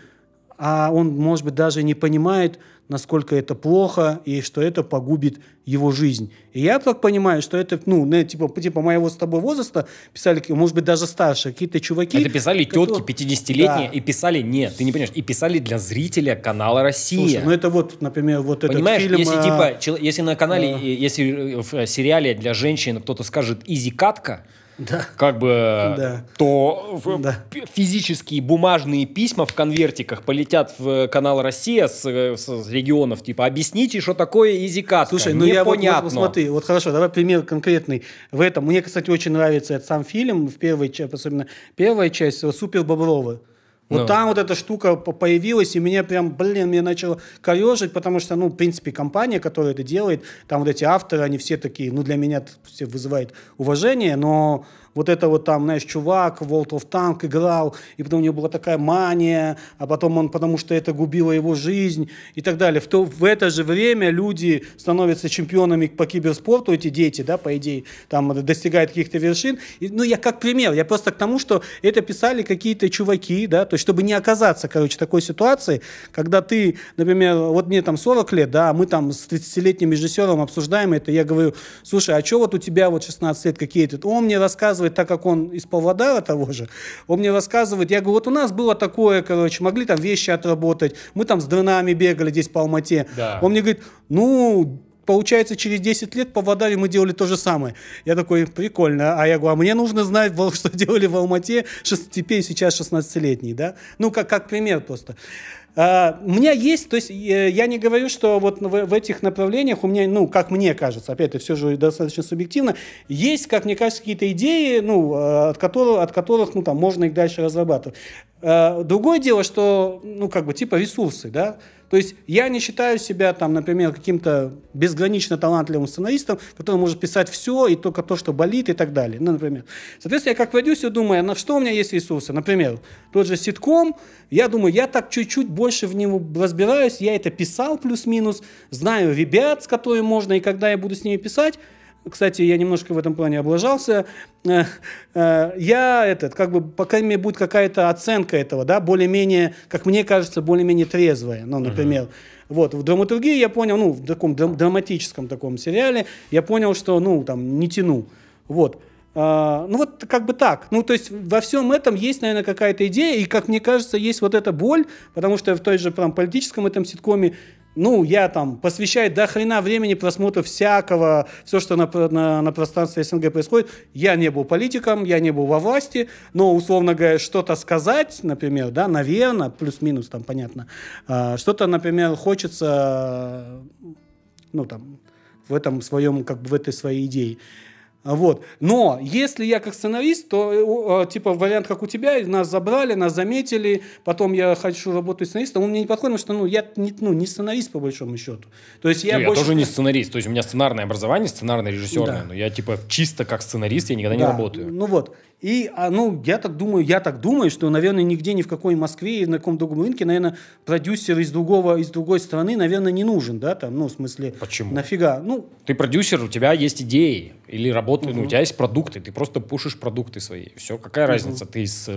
[SPEAKER 2] а он, может быть, даже не понимает, насколько это плохо и что это погубит его жизнь. И я так понимаю, что это, ну, типа, типа моего с тобой возраста писали, может быть, даже старше, какие-то чуваки. Это
[SPEAKER 1] писали которые... тетки 50-летние да. и писали, нет, ты не понимаешь, и писали для зрителя канала «Россия». Слушай, ну
[SPEAKER 2] это вот, например, вот понимаешь, этот фильм... Понимаешь, если, а...
[SPEAKER 1] типа, если на канале, а... если э, э, в сериале для женщин кто-то скажет «Изи катка», да. как бы, да.
[SPEAKER 2] то
[SPEAKER 1] да. физические бумажные письма в конвертиках полетят в канал «Россия» с, с регионов. Типа, объясните, что такое EasyCast. Слушай, ну я вот, вот, вот смотри,
[SPEAKER 2] вот хорошо, давай пример конкретный в этом. Мне, кстати, очень нравится этот сам фильм, в первой, особенно первая часть «Супер Бобровы». Вот ну. там вот эта штука появилась, и меня прям, блин, меня начало корежить, потому что, ну, в принципе, компания, которая это делает, там вот эти авторы, они все такие, ну, для меня все вызывает уважение, но вот это вот там, знаешь, чувак в World of Tank играл, и потом у него была такая мания, а потом он, потому что это губило его жизнь и так далее. В, то, в это же время люди становятся чемпионами по киберспорту, эти дети, да, по идее, там достигают каких-то вершин. И, ну, я как пример, я просто к тому, что это писали какие-то чуваки, да, то есть чтобы не оказаться, короче, такой ситуации, когда ты, например, вот мне там 40 лет, да, а мы там с 30-летним режиссером обсуждаем это, я говорю, слушай, а что вот у тебя вот 16 лет какие-то? Он мне рассказывает, рассказывает, так как он из Павлодара того же, он мне рассказывает, я говорю, вот у нас было такое, короче, могли там вещи отработать, мы там с дронами бегали здесь по Алмате. Да. Он мне говорит, ну, получается, через 10 лет по Вадаре мы делали то же самое. Я такой, прикольно. А я говорю, а мне нужно знать, что делали в Алмате теперь сейчас 16-летний, да? Ну, как, как пример просто. А, у меня есть, то есть э, я не говорю, что вот в, в этих направлениях у меня, ну, как мне кажется, опять это все же достаточно субъективно, есть, как мне кажется, какие-то идеи, ну, а, от которых, от которых, ну, там, можно их дальше разрабатывать. А, другое дело, что, ну, как бы, типа ресурсы, да, то есть я не считаю себя, там, например, каким-то безгранично талантливым сценаристом, который может писать все и только то, что болит и так далее. Ну, например. Соответственно, я как продюсер думаю, на что у меня есть ресурсы. Например, тот же ситком, я думаю, я так чуть-чуть больше в него разбираюсь, я это писал плюс-минус, знаю ребят, с которыми можно и когда я буду с ними писать, кстати, я немножко в этом плане облажался. Э, э, я этот, как бы, по крайней мере, будет какая-то оценка этого, да, более-менее, как мне кажется, более-менее трезвая. Ну, например, uh-huh. Вот, в драматургии я понял, ну, в таком драматическом таком сериале, я понял, что, ну, там, не тяну. Вот. А, ну, вот как бы так. Ну, то есть во всем этом есть, наверное, какая-то идея, и, как мне кажется, есть вот эта боль, потому что в той же прям политическом этом ситкоме ну, я там посвящаю до хрена времени просмотру всякого, все, что на, на, на пространстве СНГ происходит. Я не был политиком, я не был во власти, но, условно говоря, что-то сказать, например, да, наверное, плюс-минус там, понятно, а, что-то, например, хочется, ну, там, в этом своем, как бы в этой своей идее. А вот. Но если я как сценарист, то э, э, типа вариант, как у тебя, нас забрали, нас заметили, потом я хочу работать сценаристом, он мне не подходит, потому что ну, я не, ну, не сценарист, по большому счету. То есть я, ну, больше... я тоже
[SPEAKER 1] не сценарист, то есть у меня сценарное образование, сценарное режиссерное, да. но я типа чисто как сценарист я никогда да. не работаю.
[SPEAKER 2] Ну вот. И, а, ну, я так думаю, я так думаю, что, наверное, нигде, ни в какой Москве и на каком другом рынке, наверное, продюсер из другого, из другой страны, наверное, не нужен, да, там, ну, в смысле... Почему? Нафига? Ну...
[SPEAKER 1] Ты продюсер, у тебя есть идеи или работы, угу. ну, у тебя есть продукты, ты просто пушишь продукты свои. Все, какая угу. разница, ты из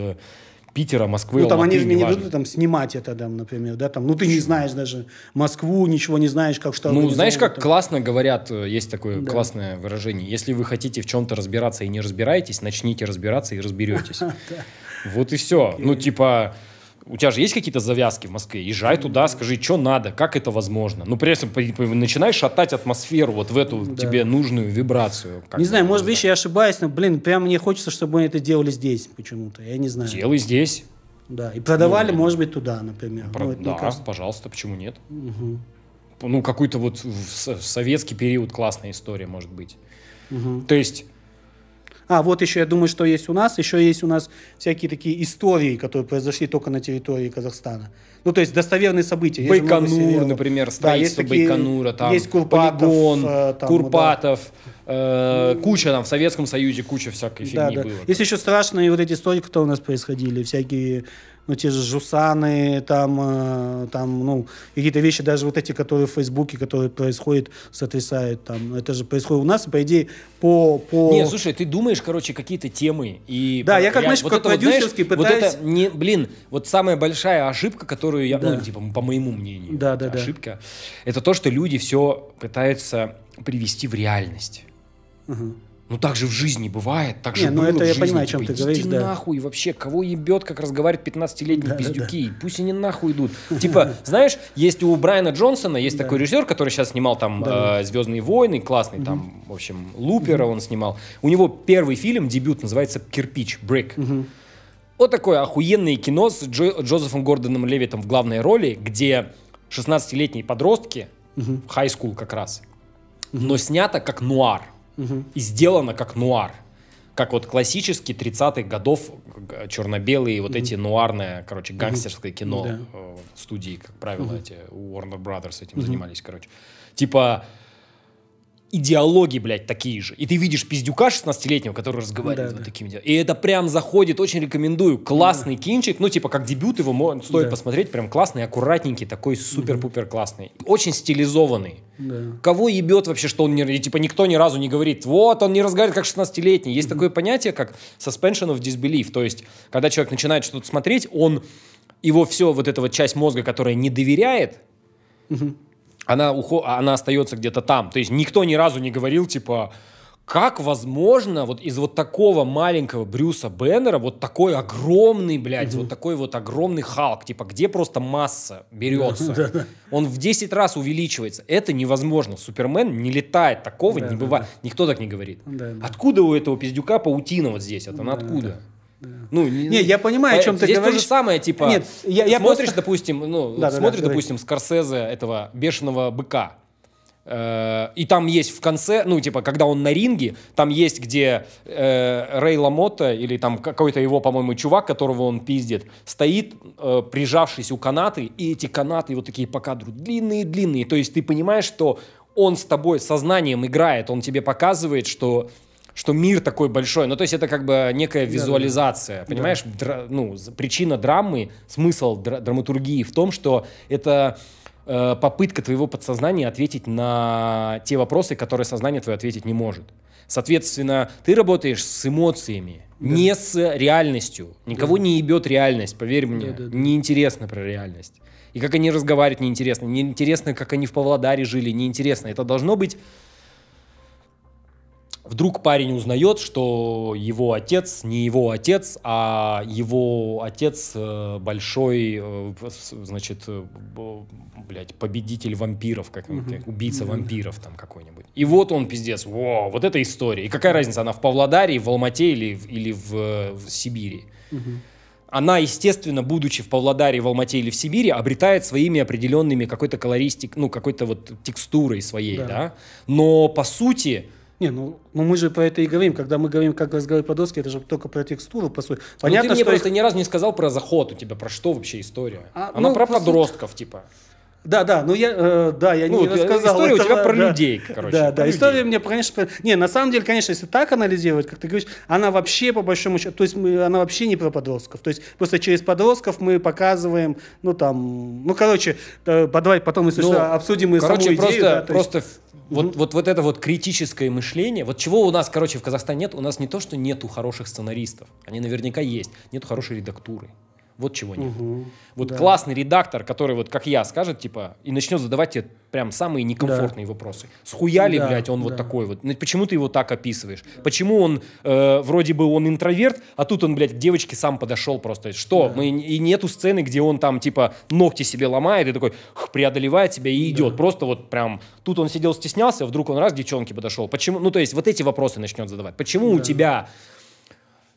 [SPEAKER 1] Питера, Москвы, Ну, там Алматы, они же не важно. будут
[SPEAKER 2] там снимать это, там, например, да, там, ну, ты Почему? не знаешь даже Москву, ничего не знаешь, как что Ну, знаешь, как
[SPEAKER 1] там. классно говорят, э, есть такое да. классное выражение, если вы хотите в чем-то разбираться и не разбираетесь, начните разбираться и разберетесь.
[SPEAKER 3] *laughs*
[SPEAKER 1] Вот и все. Ну, типа, у тебя же есть какие-то завязки в Москве, езжай туда, скажи, что надо, как это возможно. Ну, при этом начинаешь шатать атмосферу, вот в
[SPEAKER 2] эту да. тебе нужную вибрацию. Не знаю, может быть, я ошибаюсь, но, блин, прям мне хочется, чтобы они это делали здесь почему-то, я не знаю. Делай здесь. Да, и продавали, ну, может быть, туда, например. Ну, про... Ну, да, кажется...
[SPEAKER 1] пожалуйста, почему нет? Угу. Ну, какой-то вот в советский период классная история, может быть.
[SPEAKER 2] Угу. То есть а, вот еще, я думаю, что есть у нас. Еще есть у нас всякие такие истории, которые произошли только на территории Казахстана. Ну, то есть достоверные события. Есть Байконур, например, строительство да, такие, Байконура, там, есть Курпатов, полигон, э, там, Курпатов,
[SPEAKER 1] да. э, куча там, в Советском Союзе куча всякой да, фигни да. было. Есть
[SPEAKER 2] еще страшные вот эти истории, которые у нас происходили, всякие ну, те же Жусаны, там, э, там, ну, какие-то вещи, даже вот эти, которые в Фейсбуке, которые происходят, сотрясают там. Это же происходит у нас, по идее, по... по... Не, слушай,
[SPEAKER 1] ты думаешь, короче, какие-то темы. И да, я как, я, знаешь, вот как продюсерский вот, пытаюсь... Вот это, не, блин, вот самая большая ошибка, которую я, ну, да. ну, типа, по моему мнению, да, да, ошибка, да. это то, что люди все пытаются привести в реальность. Угу. Ну так же в жизни бывает, так же не, ну, было это в я жизни. понимаю, о чем типа, ты говоришь, да. нахуй вообще, кого ебет, как разговаривают 15-летние да, пиздюки, да, да. пусть они нахуй идут. Типа, *laughs* знаешь, есть у Брайана Джонсона, есть такой режиссер, который сейчас снимал там э, «Звездные войны», классный там, в общем, «Лупера» он снимал. У него первый фильм, дебют, называется «Кирпич», «Брик». Вот такое охуенное кино с Джозефом Гордоном Левитом в главной роли, где 16-летние подростки, в хай-скул как раз, но снято как нуар угу. и сделано как нуар. Как вот классический 30-х годов э, черно-белые вот угу. эти нуарные, короче, гангстерское угу. кино да. Э, студии, как правило, угу. эти Warner Brothers этим угу. занимались, короче. Типа идеологии, диалоги, блядь, такие же. И ты видишь пиздюка 16-летнего, который разговаривает да, вот да. такими И это прям заходит, очень рекомендую. Классный да. кинчик, ну, типа, как дебют его можно, стоит да. посмотреть, прям классный, аккуратненький, такой супер-пупер классный. Очень стилизованный. Да. Кого ебет вообще, что он не... И, типа, никто ни разу не говорит, вот, он не разговаривает как 16-летний. Есть mm такое понятие, как suspension of disbelief, то есть, когда человек начинает что-то смотреть, он... Его все, вот эта вот часть мозга, которая не доверяет, mm она, ухо... А она остается где-то там. То есть никто ни разу не говорил, типа, как возможно вот из вот такого маленького Брюса Беннера вот такой огромный, блядь, угу. вот такой вот огромный Халк, типа, где просто масса берется? Да, Он в 10 раз увеличивается. Это невозможно. Супермен не летает, такого да, не да, бывает. Да. Никто так не говорит. Да, да. Откуда у этого пиздюка паутина вот здесь? Это она да, откуда? Да. Ну, не, не, я понимаю, о чем ты говоришь. Здесь то же самое, типа, Нет, я, я смотришь, просто... допустим, ну, да, смотришь, да, да, допустим, да. Скорсезе этого бешеного быка. Э, и там есть в конце, ну, типа, когда он на ринге, там есть, где э, Рей Ламота или там какой-то его, по-моему, чувак, которого он пиздит, стоит, э, прижавшись у канаты, и эти канаты вот такие по кадру длинные-длинные. То есть ты понимаешь, что он с тобой сознанием играет, он тебе показывает, что что мир такой большой. Ну, то есть это как бы некая визуализация, да, да. понимаешь? Да. Дра- ну, причина драмы, смысл дра- драматургии в том, что это э, попытка твоего подсознания ответить на те вопросы, которые сознание твое ответить не может. Соответственно, ты работаешь с эмоциями, да. не с реальностью. Никого да. не ебет реальность, поверь мне. Да, да, да. Неинтересно про реальность. И как они разговаривают, неинтересно. Неинтересно, как они в Павлодаре жили, неинтересно. Это должно быть Вдруг парень узнает, что его отец не его отец, а его отец э, большой, э, значит, э, блядь, победитель вампиров, как угу. убийца вампиров там какой-нибудь. И вот он пиздец, во, вот эта история. И какая разница, она в Павлодаре, в Алмате или, или в, в Сибири? Угу она, естественно, будучи в Павлодаре, в Алмате или в Сибири, обретает своими определенными какой-то колористик, ну, какой-то вот текстурой своей, да. да? Но, по
[SPEAKER 2] сути, не, ну, ну мы же про это и говорим. Когда мы говорим, как разговаривать по доске, это же только про текстуру, по сути. Понятно, ну, ты мне что просто
[SPEAKER 1] их... ни разу не сказал про заход у тебя, про что вообще история. А, Она ну, про подростков, типа.
[SPEAKER 2] Да, да, ну я, э, да, я ну, не э, рассказал. История этого, у тебя про да, людей, короче. Да, да, людей. история мне, конечно, не, на самом деле, конечно, если так анализировать, как ты говоришь, она вообще по большому счету, то есть мы, она вообще не про подростков, то есть просто через подростков мы показываем, ну там, ну короче, да, давай потом, если ну, что, обсудим и короче, саму идею. Просто, да, просто
[SPEAKER 1] вот, mm-hmm. вот, вот это вот критическое мышление, вот чего у нас, короче, в Казахстане нет, у нас не то, что нету хороших сценаристов, они наверняка есть, нету хорошей редактуры. Вот чего нет. Угу, вот да. классный редактор, который вот как я скажет, типа, и начнет задавать тебе прям самые некомфортные да. вопросы. Схуяли, да, блядь, он да. вот такой вот? Ну, почему ты его так описываешь? Да. Почему он, э, вроде бы он интроверт, а тут он, блядь, к девочке сам подошел просто. Что? Да. Мы, и нету сцены, где он там, типа, ногти себе ломает и такой х, преодолевает себя и идет. Да. Просто вот прям... Тут он сидел, стеснялся, вдруг он раз к девчонке подошел. Почему? Ну, то есть вот эти вопросы начнет задавать. Почему да. у тебя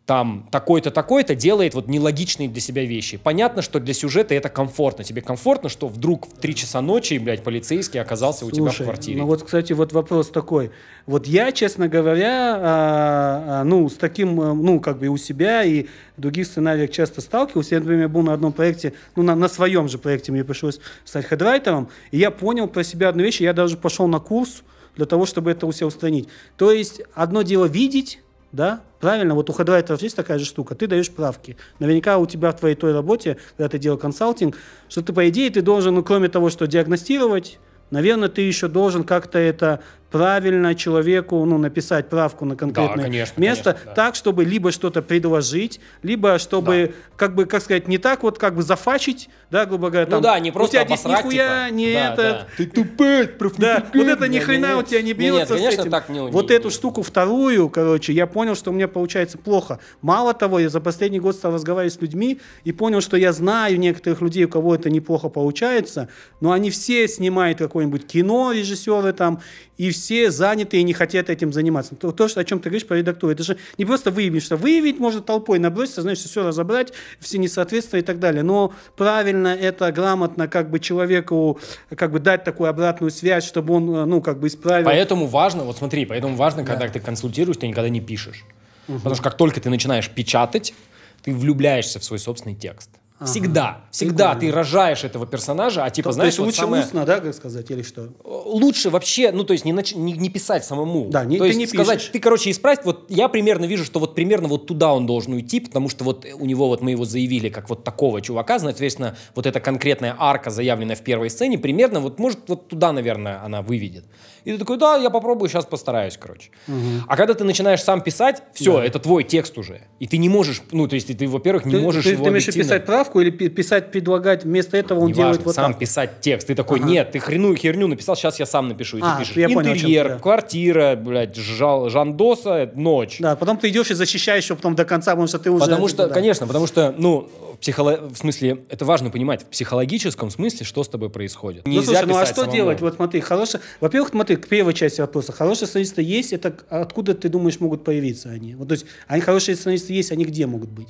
[SPEAKER 1] там такой-то, такой-то делает вот нелогичные для себя вещи. Понятно, что для сюжета это комфортно. Тебе комфортно, что вдруг в 3 часа ночи, блядь, полицейский оказался Слушай, у тебя в квартире. ну
[SPEAKER 2] вот, кстати, вот вопрос такой. Вот я, честно говоря, а, а, ну, с таким, э, ну, как бы у себя и в других сценариях часто сталкивался. Я, например, был на одном проекте, ну, на, на своем же проекте мне пришлось стать хедрайтером, и я понял про себя одну вещь, я даже пошел на курс для того, чтобы это у себя устранить. То есть одно дело видеть, да, Правильно, вот у это есть такая же штука, ты даешь правки. Наверняка у тебя в твоей той работе, когда ты делал консалтинг, что ты, по идее, ты должен, ну, кроме того, что диагностировать, наверное, ты еще должен как-то это правильно человеку ну, написать правку на конкретное да, конечно, место, конечно, да. так, чтобы либо что-то предложить, либо чтобы, да. как бы, как сказать, не так вот как бы зафачить, да, грубо говоря, ну там, ну да, не просто у тебя здесь нихуя, типа. не да, этот... Да. Ты тупой, да, вот это ни хрена у тебя не бьется нет, конечно, с этим. Так не, вот не, эту не. штуку вторую, короче, я понял, что у меня получается плохо. Мало того, я за последний год стал разговаривать с людьми и понял, что я знаю некоторых людей, у кого это неплохо получается, но они все снимают какое-нибудь кино, режиссеры там, и все заняты и не хотят этим заниматься. То, то о чем ты говоришь про редактуру, это же не просто выявить, что выявить можно толпой наброситься, значит, все разобрать, все несоответствия и так далее. Но правильно это грамотно как бы человеку как бы дать такую обратную связь, чтобы он, э, ну, как бы исправил. Поэтому
[SPEAKER 1] важно, вот смотри, поэтому важно, когда да. ты консультируешь, ты никогда не пишешь. Угу. Потому что как только ты начинаешь печатать, ты влюбляешься в свой собственный текст. Всегда, ага, всегда прикольно. ты рожаешь этого персонажа, а типа, то, знаешь, то есть вот лучше самое... устно,
[SPEAKER 2] да, как сказать, или что? Э, лучше вообще, ну, то есть не, нач... не, не писать самому. Да, не, то ты есть не сказать, пишешь.
[SPEAKER 1] ты, короче, исправь, вот я примерно вижу, что вот примерно вот туда он должен уйти, потому что вот у него вот мы его заявили как вот такого чувака, соответственно, вот эта конкретная арка, заявленная в первой сцене, примерно вот, может, вот туда, наверное, она выведет. И ты такой, да, я попробую, сейчас постараюсь, короче. Угу. А когда ты начинаешь сам писать, все, да. это твой текст уже. И ты не можешь, ну, то есть ты, во-первых, не ты, можешь ты, его Ты писать
[SPEAKER 2] прав? поправку или писать, предлагать, вместо этого он Неважно, делает вот сам так.
[SPEAKER 1] писать текст. Ты такой, ага. нет, ты хреную херню написал, сейчас я сам напишу. И а, ты пишешь я интерьер, понял, да.
[SPEAKER 2] квартира, блядь, жал, жандоса, ночь. Да, потом ты идешь и защищаешь его потом до конца, потому что ты уже... Потому что, да.
[SPEAKER 1] конечно, потому что, ну, психоло... в смысле, это важно понимать, в психологическом смысле, что с тобой происходит. Ну, Нельзя ну, слушай, ну а что самому. делать?
[SPEAKER 2] Вот смотри, хорошее... Во-первых, смотри, к первой части вопроса. Хорошие сценаристы есть, это откуда, ты думаешь, могут появиться они? Вот, то есть, они хорошие сценаристы есть, они где могут быть?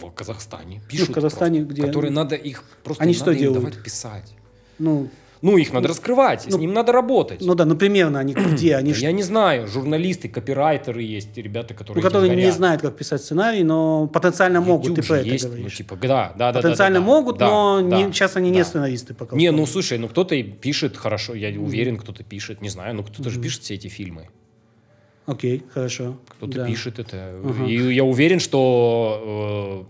[SPEAKER 1] в Казахстане пишут, ну, в Казахстане, просто, где которые надо их просто они что делают? давать писать.
[SPEAKER 2] Ну, ну, их надо ну, раскрывать, ну, с ним надо работать. Ну да, ну примерно они *clears throat* где?
[SPEAKER 1] Они Я не знаю, журналисты, копирайтеры есть, ребята, которые Ну, которые не
[SPEAKER 2] знают, как писать сценарий, но потенциально YouTube могут, ты про это есть, ну, говоришь. Ну, типа, да, да, да. Потенциально да, да, могут, да, но да, не,
[SPEAKER 1] сейчас они да. не сценаристы пока. Не, ну слушай, ну кто-то пишет хорошо, я уверен, кто-то пишет, не знаю, но ну, кто-то mm-hmm. же пишет все эти фильмы.
[SPEAKER 2] Окей, хорошо. Кто-то да. пишет это. Угу.
[SPEAKER 1] И я уверен, что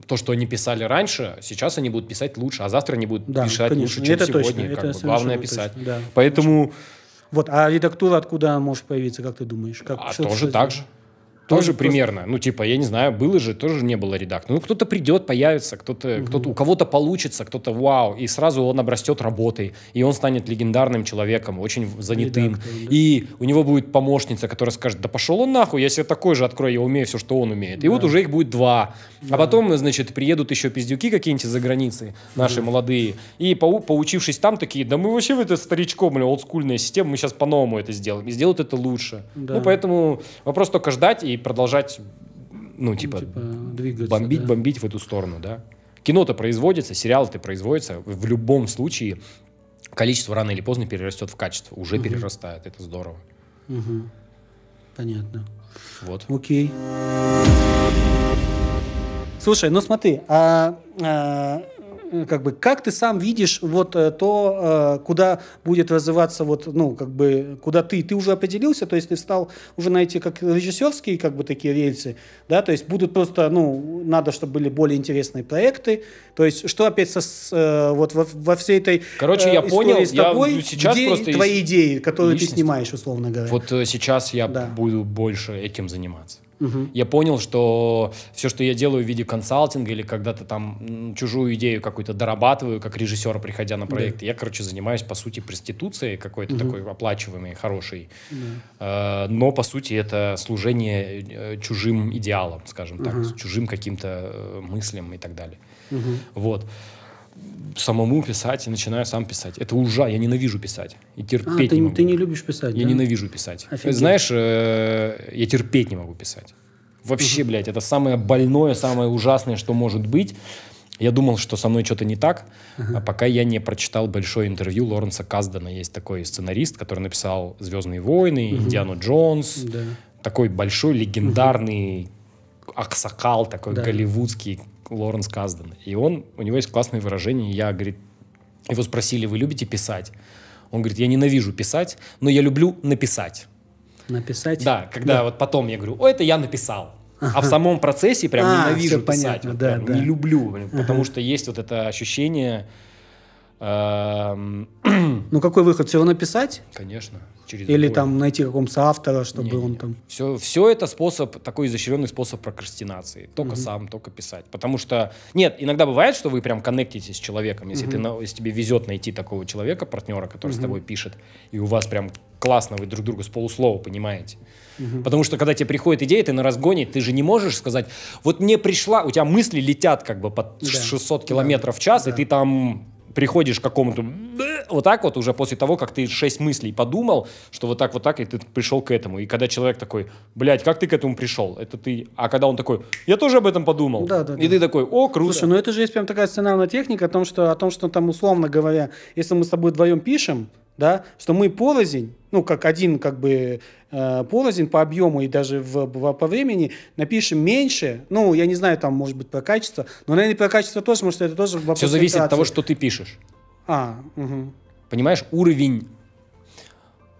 [SPEAKER 1] э, то, что они писали раньше, сейчас они будут писать лучше, а завтра они будут да, писать конечно. лучше, чем это сегодня. Точно, как это бы. Главное писать. Точно, да. Поэтому...
[SPEAKER 2] Вот, а редактура откуда может появиться, как ты думаешь? Как, а что тоже так же. Тоже Он примерно.
[SPEAKER 1] Просто... Ну, типа, я не знаю, было же, тоже не было редактора. Ну, кто-то придет, появится, кто-то, угу. кто у кого-то получится, кто-то вау, и сразу он обрастет работой, и он станет легендарным человеком, очень занятым. Редактор, да. И у него будет помощница, которая скажет, да пошел он нахуй, я себе такой же открою, я умею все, что он умеет. И да. вот уже их будет два. А да. А потом, значит, приедут еще пиздюки какие-нибудь за границей, наши да. молодые, и по поучившись там, такие, да мы вообще в это старичком, бля, олдскульная система, мы сейчас по-новому это сделаем, и сделают это лучше. Да. Ну, поэтому вопрос только ждать и продолжать, ну, типа, ну, типа, типа бомбить, да? бомбить в эту сторону, да. Кино-то производится, сериал-то производится. В любом случае количество рано или поздно перерастет в качество. Уже угу. перерастает, это здорово.
[SPEAKER 2] Угу. Понятно. Вот. Окей. Слушай, ну смотри, а, а Э, как бы, как ты сам видишь вот э, то, э, куда будет развиваться вот, ну, как бы, куда ты, ты уже определился, то есть ты стал уже на эти как режиссерские, как бы, такие рельсы, да, то есть будут просто, ну, надо, чтобы были более интересные проекты, то есть что опять со, вот во, во всей этой Короче, я понял, с тобой, я сейчас где просто твои идеи, которые личность. ты снимаешь, условно говоря.
[SPEAKER 1] Вот сейчас я да. буду больше этим заниматься. Угу. Я понял, что все, что я делаю в виде консалтинга или когда-то там чужую идею какую-то дорабатываю, как режиссера, приходя на проект, да. я, короче, занимаюсь, по сути, проституцией какой-то угу. такой оплачиваемой, хорошей. Да. Э, но, по сути, это служение э, чужим идеалам, скажем так, угу. чужим каким-то э, мыслям и так далее. Угу. Вот самому писать и начинаю сам писать. Это ужа, я ненавижу писать. И терпеть а, ты, не могу. Ты не любишь писать? Я да? ненавижу писать. Офигеть. Знаешь, э, я терпеть не могу писать. Вообще, угу. блядь, это самое больное, самое ужасное, что может быть. Я думал, что со мной что-то не так, uh-huh. пока я не прочитал большое интервью Лоренса Каздана. Есть такой сценарист, который написал «Звездные войны», uh-huh. «Индиану Джонс». Да. Такой большой, легендарный uh-huh. аксакал такой да. голливудский, Лоренс Каздан. И он, у него есть классное выражение, я, говорит, его спросили, вы любите писать? Он говорит, я ненавижу писать, но я люблю написать. Написать? Да, когда да. вот потом я говорю, о, это я написал. Ага. А в самом процессе прям а, ненавижу писать. Понятно, вот, да, прям, да. Не люблю, потому ага. потому что есть вот это ощущение,
[SPEAKER 2] Эм, *clears throat* ну какой выход? Все равно писать?
[SPEAKER 1] Конечно. Через Или там
[SPEAKER 2] найти какого-то автора, чтобы он там...
[SPEAKER 1] Все, все это способ, такой изощренный способ прокрастинации. Только сам, только писать. Потому что... Нет, иногда бывает, что вы прям коннектитесь с человеком. Если, тебе везет найти такого человека, партнера, который с тобой пишет, и у вас прям классно вы друг друга с полуслова понимаете. Угу. Потому что когда тебе приходит идея, ты на разгоне, ты же не можешь сказать, вот мне пришла, у тебя мысли летят как бы под да. 600 километров да. в час, да. и ты там приходишь к какому-то вот так вот уже после того, как ты шесть мыслей подумал, что вот так, вот так, и ты пришел к этому. И когда человек такой, блядь, как ты к этому пришел? Это ты. А когда он такой, я тоже об этом
[SPEAKER 2] подумал. Да, да, и да. ты такой, о, круто. Слушай, ну это же есть прям такая сценарная техника о том, что, о том, что там, условно говоря, если мы с тобой вдвоем пишем, да, что мы порознь, ну, как один как бы э, порознь по объему и даже в, в, по времени напишем меньше, ну, я не знаю, там, может быть, про качество, но, наверное, про качество тоже, потому что это тоже вопрос Все зависит от того, что ты пишешь. А, угу.
[SPEAKER 1] Понимаешь, уровень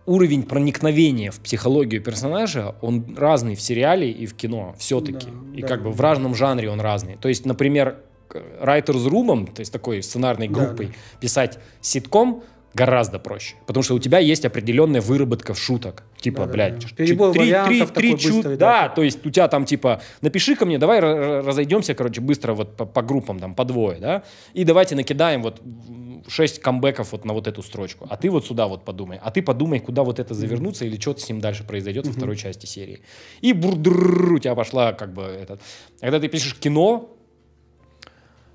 [SPEAKER 1] уровень проникновения в психологию персонажа, он разный в сериале и в кино все-таки. Да, и да. как бы в разном жанре он разный. То есть, например, Writers Room, то есть такой сценарной группой, да, да. писать ситком – гораздо проще. Потому что у тебя есть определенная выработка в шуток. Типа, да, блядь, да, да. Перебор три, три, три чу... быстрый, да. да, то есть у тебя там типа, напиши ко мне, давай разойдемся, короче, быстро вот по, по группам, там, по двое, да, и давайте накидаем вот шесть камбэков вот на вот эту строчку. А ты вот сюда вот подумай. А ты подумай, куда вот это завернуться mm-hmm. или что с ним дальше произойдет mm-hmm. во второй части серии. И бурдр у тебя пошла как бы этот. Когда ты пишешь кино,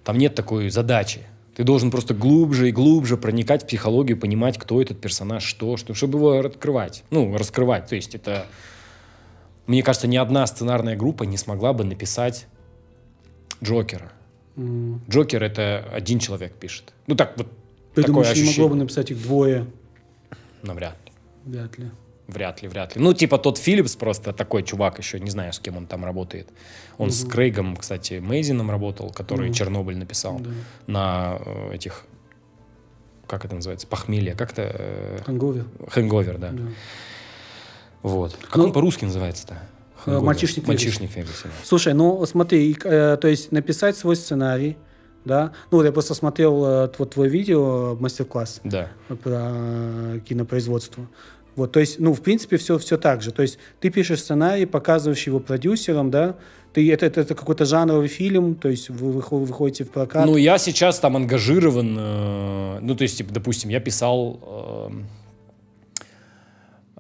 [SPEAKER 1] там нет такой задачи. Ты должен просто глубже и глубже проникать в психологию, понимать, кто этот персонаж, что, что, чтобы его открывать. Ну, раскрывать. То есть это... Мне кажется, ни одна сценарная группа не смогла бы написать Джокера. Mm. Джокер — это один человек пишет. Ну, так вот Ты такое думаешь, ощущение. не могло бы
[SPEAKER 2] написать их двое? Навряд ли. Вряд ли.
[SPEAKER 1] Вряд ли, вряд ли. Ну, типа тот Филлипс просто такой чувак еще, не знаю, с кем он там работает. Он угу. с Крейгом, кстати, Мейзином работал, который угу. Чернобыль написал да. на э, этих, как это называется, похмелье, как-то... Хэнговер. Хэнговер, да. да. Вот. Как ну, он по-русски называется-то? Хэнговер. Мальчишник Мальчишник
[SPEAKER 2] Слушай, ну смотри, э, то есть написать свой сценарий, да? Ну, вот я просто смотрел э, вот твой видео, э, мастер-класс да. про э, кинопроизводство. Вот, то есть, ну, в принципе, все, все так же. То есть ты пишешь сценарий, показываешь его продюсерам, да, ты, это, это, это какой-то жанровый фильм, то есть вы выходите в прокат. Ну,
[SPEAKER 1] я сейчас там ангажирован, э, ну, то есть, типа, допустим, я писал э,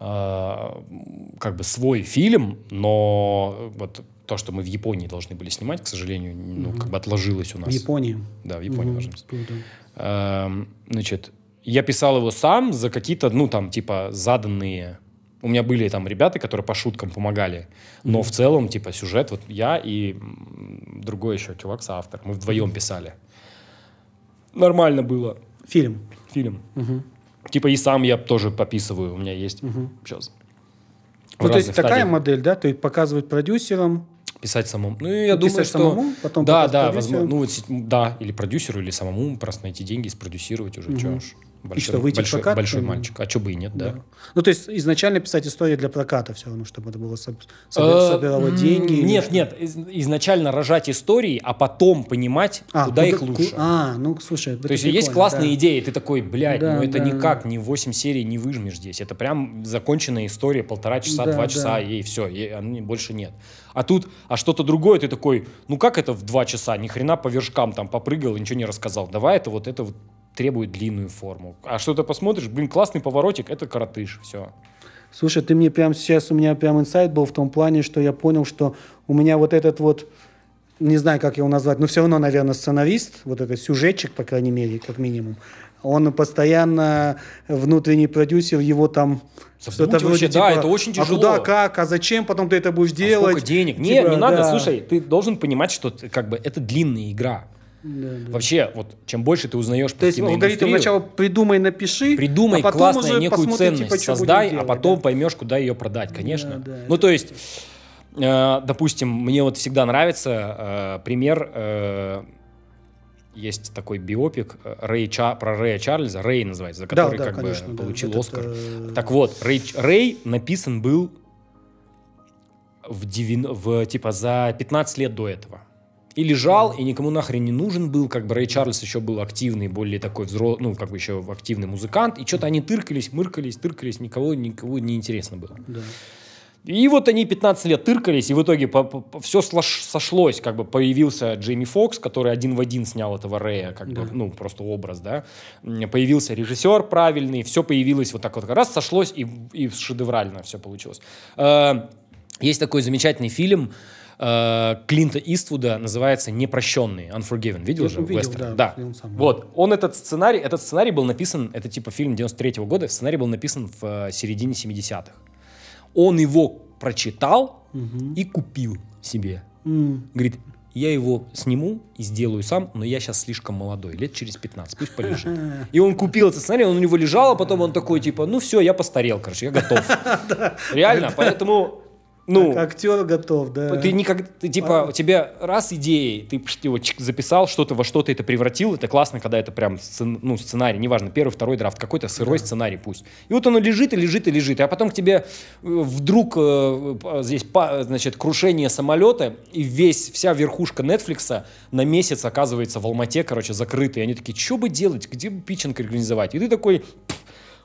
[SPEAKER 1] э, как бы свой фильм, но вот то, что мы в Японии должны были снимать, к сожалению, ну, mm-hmm. как бы отложилось у нас. В Японии? Да, в Японии mm-hmm. должны. Э, значит, я писал его сам за какие-то, ну, там, типа, заданные... У меня были там ребята, которые по шуткам помогали. Но mm-hmm. в целом, типа, сюжет вот я и другой еще чувак, соавтор. Мы вдвоем писали. Нормально было.
[SPEAKER 2] Фильм? Фильм. Угу.
[SPEAKER 1] Типа и сам я тоже пописываю. У меня есть угу. сейчас.
[SPEAKER 2] Ну, то есть стадиях. такая модель, да? То есть показывать продюсерам,
[SPEAKER 1] писать самому. Ну, я думаю, что... самому, потом да, да, возможно, ну, да, или продюсеру, или самому просто найти деньги, спродюсировать уже, угу. что уж. Большой, и что выйти большой, в прокат? Большой ну, мальчик. А что бы и нет, да.
[SPEAKER 2] да. Ну, то есть изначально писать историю для проката все равно, чтобы это было э, собирало деньги. Нет, нет, изначально
[SPEAKER 1] рожать истории, а потом понимать, а, ну куда их лучше.
[SPEAKER 2] А, ну слушай, то есть есть классные да.
[SPEAKER 1] идеи, ты такой, блядь, да, ну это да, никак, да. ни 8 серий не выжмешь здесь. Это прям законченная история, полтора часа, да, два часа, да. и все, и, больше нет. А тут, а что-то другое, ты такой, ну как это в два часа, ни хрена по вершкам там попрыгал и ничего не рассказал. Давай это вот это вот требует длинную форму. А что ты посмотришь, блин, классный поворотик, это коротыш, все.
[SPEAKER 2] Слушай, ты мне прямо сейчас, у меня прям инсайт был в том плане, что я понял, что у меня вот этот вот, не знаю, как его назвать, но все равно, наверное, сценарист, вот этот сюжетчик, по крайней мере, как минимум, он постоянно внутренний продюсер, его там что-то вообще, вроде, да, типа, это очень «А тяжело. А куда, как, а зачем потом ты это будешь делать? А сколько денег? Типа, не, не надо, да. слушай, ты должен
[SPEAKER 1] понимать, что как бы это длинная игра. Да, да. Вообще, вот чем больше ты узнаешь То есть алгоритм сначала
[SPEAKER 2] придумай, напиши,
[SPEAKER 1] придумай а потом классную уже некую ценность, типа, создай, а делать, а потом да? поймешь, куда ее продать, конечно. Да, да, ну то есть, э, допустим, мне вот всегда нравится э, пример. Э, есть такой биопик э, Рэй Ча, про Рэя Чарльза, Рэй называется, за который да, да, как конечно, бы получил да, Оскар. Это... Э, так вот, Рэй, Рэй написан был в, девин в типа за 15 лет до этого и лежал, и никому нахрен не нужен был, как бы Рэй Чарльз еще был активный, более такой взрослый, ну, как бы еще активный музыкант, и что-то они тыркались, мыркались, тыркались, никого, никого не интересно было. Да. И вот они 15 лет тыркались, и в итоге по -по -по все сошлось, как бы появился Джейми Фокс, который один в один снял этого Рэя, как да. бы, ну, просто образ, да. Появился режиссер правильный, все появилось вот так вот, как раз сошлось, и, и шедеврально все получилось. Э, есть такой замечательный фильм, Э, Клинта Иствуда называется «Непрощенный», «Unforgiven». Видел Я же? Видел, Вестерн? да. да. Вот. Он этот сценарий, этот сценарий был написан, это типа фильм 93 -го года, сценарий был написан в э, середине 70-х. Он его прочитал угу. и купил себе. Mm. Говорит, я его сниму и сделаю сам, но я сейчас слишком молодой, лет через 15, пусть полежит. *laughs* И он купил этот сценарий, он у него лежал, а потом он такой, типа, ну все, я постарел, короче, я готов.
[SPEAKER 2] *laughs* Реально, поэтому ну, так, актер готов, да. Ты никогда, ты, типа,
[SPEAKER 1] у тебя раз идеей, ты его записал, что-то во что-то это превратил, это классно, когда это прям сцен, ну, сценарий, неважно, первый, второй драфт, какой-то сырой да. сценарий пусть. И вот оно лежит и лежит и лежит, а потом к тебе э, вдруг э, а, здесь, па, значит, крушение самолета, и весь, вся верхушка Netflix на месяц оказывается в Алмате, короче, закрытой. И они такие, что бы делать, где бы питчинг организовать? И ты такой, пфф,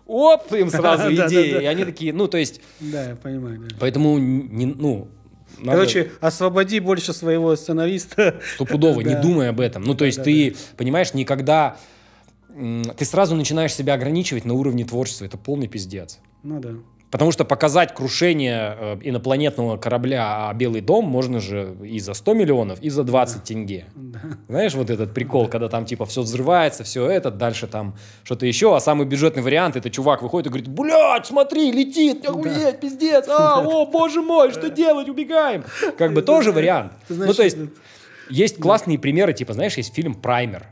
[SPEAKER 2] оп, им сразу *laughs* идеи. И они такие, ну, то есть... Да, я понимаю.
[SPEAKER 1] Поэтому, ну, надо... Короче,
[SPEAKER 2] освободи больше своего сценариста. Стопудово, не *laughs* думай об этом. Ну, то есть ты,
[SPEAKER 1] понимаешь, никогда... Ты сразу начинаешь себя ограничивать на уровне творчества. Это полный пиздец. Ну да. Потому что показать крушение э, инопланетного корабля о а Белый дом можно же и за 100 миллионов, и за 20 да. тенге. Да. Знаешь, вот этот прикол, когда там типа все взрывается, все это, дальше там что-то еще, а самый бюджетный вариант, это чувак выходит и говорит, блядь, смотри, летит, охуеть, да. пиздец, а, о, боже мой, что делать, убегаем. Как бы тоже вариант. ну, то есть, есть классные примеры, типа, знаешь, есть фильм «Праймер»,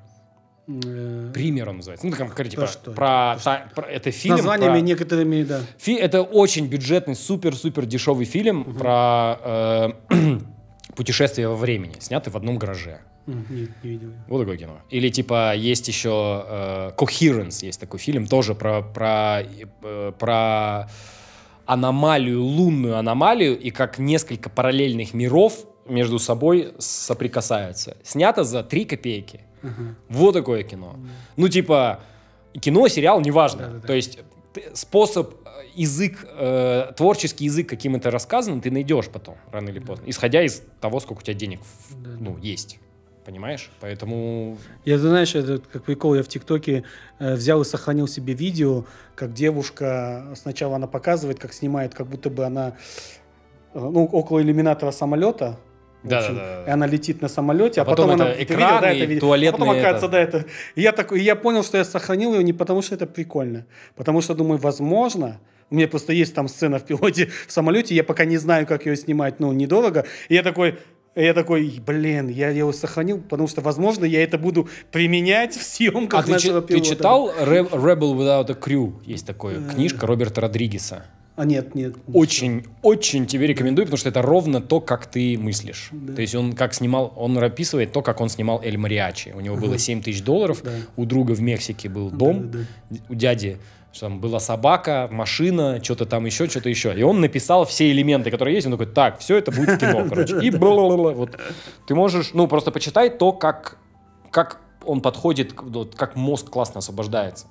[SPEAKER 1] Э, Примером называется. Ну, там, как, типа, про, что? Та, про это фильм. названиями про... некоторыми, да. Фи... Это очень бюджетный, супер-супер дешевый фильм угу. про э... *clears throat* путешествие во времени, снятый в одном гараже. Нет, не видел. Вот такое кино. Или типа есть еще э, Coherence, есть такой фильм тоже про про э, про аномалию лунную аномалию и как несколько параллельных миров между собой соприкасаются. Снято за 3 копейки. Угу. Вот такое кино. Угу. Ну, типа, кино, сериал, неважно. Да, да, да. То есть способ, э, язык, э, творческий язык, каким это рассказано, ты найдешь потом, рано или поздно, да. исходя из того, сколько у тебя денег ну, есть. Понимаешь?
[SPEAKER 2] Поэтому... Я, знаешь, это как прикол, я в ТикТоке э, взял и сохранил себе видео, как девушка, э, сначала она показывает, как снимает, как будто бы она, э, ну, около иллюминатора самолета, да, общем, да, да. И она летит на самолете, а, а потом, потом это она экраны, видел, а да, это видит, А потом оказывается, это... да, это. И я такой, я понял, что я сохранил ее не потому, что это прикольно, потому что думаю, возможно, у меня просто есть там сцена в пилоте *laughs* в самолете, я пока не знаю, как ее снимать, ну недорого. И я такой, я такой, блин, я его сохранил, потому что, возможно, я это буду применять *laughs* в съемках а нашего ты, пилота. Ты читал
[SPEAKER 1] Rebel Without a Crew? Есть такая э, книжка Роберта Родригеса. А нет, нет. Очень, очень тебе рекомендую, потому что это ровно то, как ты мыслишь. Да. То есть он как снимал, он описывает то, как он снимал Эль Мариачи. У него ага. было 7 тысяч долларов, да. у друга в Мексике был дом, да, да, да. у дяди что там была собака, машина, что-то там еще, что-то еще. И он написал все элементы, которые есть. Он такой, так, все это будет в кино, *laughs* короче. И вот ты можешь, ну, просто почитай то, как, как он подходит, как мозг классно освобождается.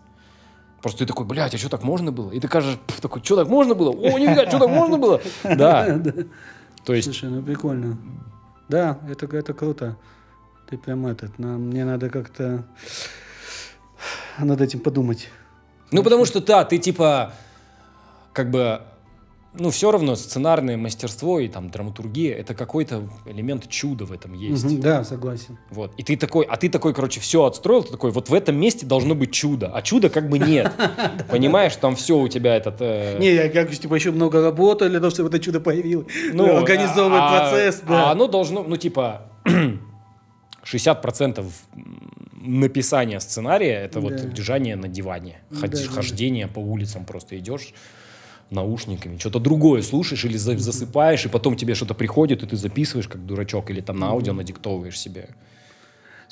[SPEAKER 1] Просто ты такой, блядь, а что так можно было? И ты кажешь, такой, что так можно было? О, нифига, что так можно было? *laughs* Да.
[SPEAKER 2] То есть... Слушай, ну прикольно. Да, это, это круто. Ты прям этот. Нам, мне надо как-то над этим подумать.
[SPEAKER 1] Ну, потому что, да, ты типа как бы ну, все равно сценарное мастерство и там драматургия это какой-то элемент чуда в этом
[SPEAKER 2] есть. Угу, да, согласен.
[SPEAKER 1] Вот. И ты такой, а ты такой, короче, все отстроил, ты такой, вот в этом месте должно быть чудо, а чуда как бы нет. *laughs* Понимаешь, там все у тебя этот... Э, Не,
[SPEAKER 2] я как бы типа еще много работы для того, чтобы это чудо появилось. Ну, ну организовый а, а процесс, да. А
[SPEAKER 1] оно должно, ну, типа, 60% *clears throat* написания сценария это вот лежание на диване, хождение по улицам просто идешь наушниками, что-то другое слушаешь или засыпаешь, и потом тебе что-то приходит, и ты записываешь как дурачок, или там на аудио надиктовываешь себе.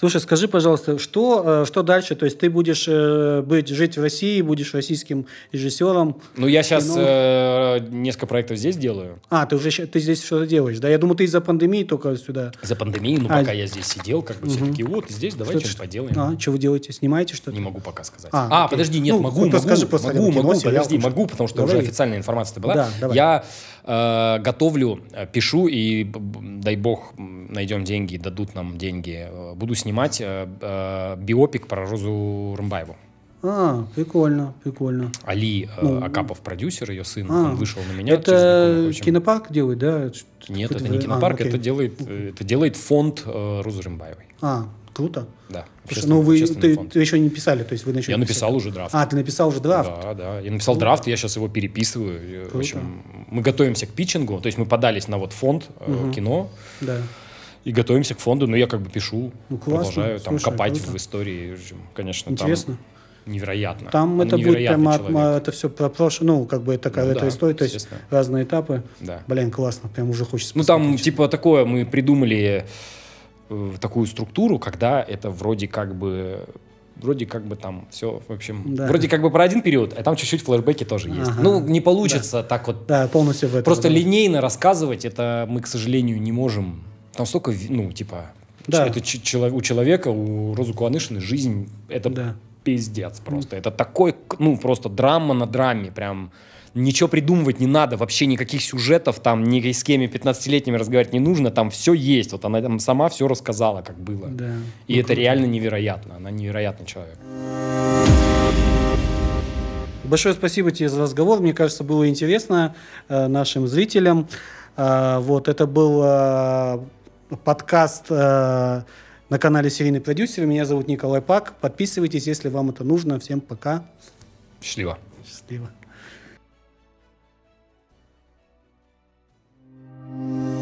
[SPEAKER 2] Слушай, скажи, пожалуйста, что, э, что дальше? То есть ты будешь э, быть, жить в России, будешь российским режиссером? Ну, я сейчас
[SPEAKER 1] э, несколько проектов здесь делаю.
[SPEAKER 2] А, ты уже ты здесь что-то делаешь, да? Я думаю, ты из-за пандемии только сюда.
[SPEAKER 1] За пандемией, ну, а, пока я здесь сидел, как бы угу. все такие, вот,
[SPEAKER 2] здесь давай что-то поделаем. А, что вы делаете? Снимаете что-то? Не могу пока сказать. А, а подожди, нет, ну, могу, могу, скажи, могу, могу, типа, подожди, могу, потому что давай. уже официальная информация была. Да, давай.
[SPEAKER 1] Я э, готовлю, э, пишу, и дай бог найдем деньги, дадут нам деньги. Э, буду снимать э, э, биопик про Розу Рымбаеву.
[SPEAKER 2] А, прикольно, прикольно. Али э, ну, Акапов, продюсер, ее сын, а, он вышел на меня. Это знакомых, кинопарк делает, да? Нет, это не а, кинопарк, а, это,
[SPEAKER 1] делает, это делает фонд э, Розы Рымбаевой.
[SPEAKER 2] А, Круто. Да. ну вы ты, фонд. ты еще не писали, то есть вы начали. Я написал писать. уже драфт. А, ты написал уже драфт? Да, да. Я написал Круто. Ну, драфт,
[SPEAKER 1] я сейчас его переписываю. Круто. В общем, мы готовимся к питчингу, то есть мы подались на вот фонд угу. кино. Да. И готовимся к фонду, но я как бы пишу, ну, продолжаю там Слушай, копать круто. в истории, конечно, Интересно. там невероятно. Там это будет прямо человек.
[SPEAKER 2] А, это все про прошлое, ну, как бы это такая ну, да, история, то есть разные этапы. Да. Блин, классно, прям уже хочется. Ну, там,
[SPEAKER 1] типа, такое мы придумали в такую структуру, когда это вроде как бы вроде как бы там все,
[SPEAKER 2] в общем, да. вроде
[SPEAKER 1] как бы про один период, а там чуть-чуть флешбеки тоже ага. есть. Ну, не получится да. так
[SPEAKER 2] вот. Да, полностью в этом. Просто да.
[SPEAKER 1] линейно рассказывать это мы, к сожалению, не можем. Там столько, ну, типа, да. это у человека, у Розу Куанышины жизнь, это да. пиздец просто. Это такой, ну, просто драма на драме, прям ничего придумывать не надо, вообще никаких сюжетов, там, ни с кеми 15-летними разговаривать не нужно, там все есть. Вот она там сама все рассказала, как было. Да. И ну, это круто. реально невероятно. Она невероятный человек.
[SPEAKER 2] Большое спасибо тебе за разговор. Мне кажется, было интересно э, нашим зрителям. Э, вот, это был э, подкаст э, на канале «Серийный продюсер». Меня зовут Николай Пак. Подписывайтесь, если вам это нужно. Всем пока.
[SPEAKER 1] Счастливо. Счастливо. thank you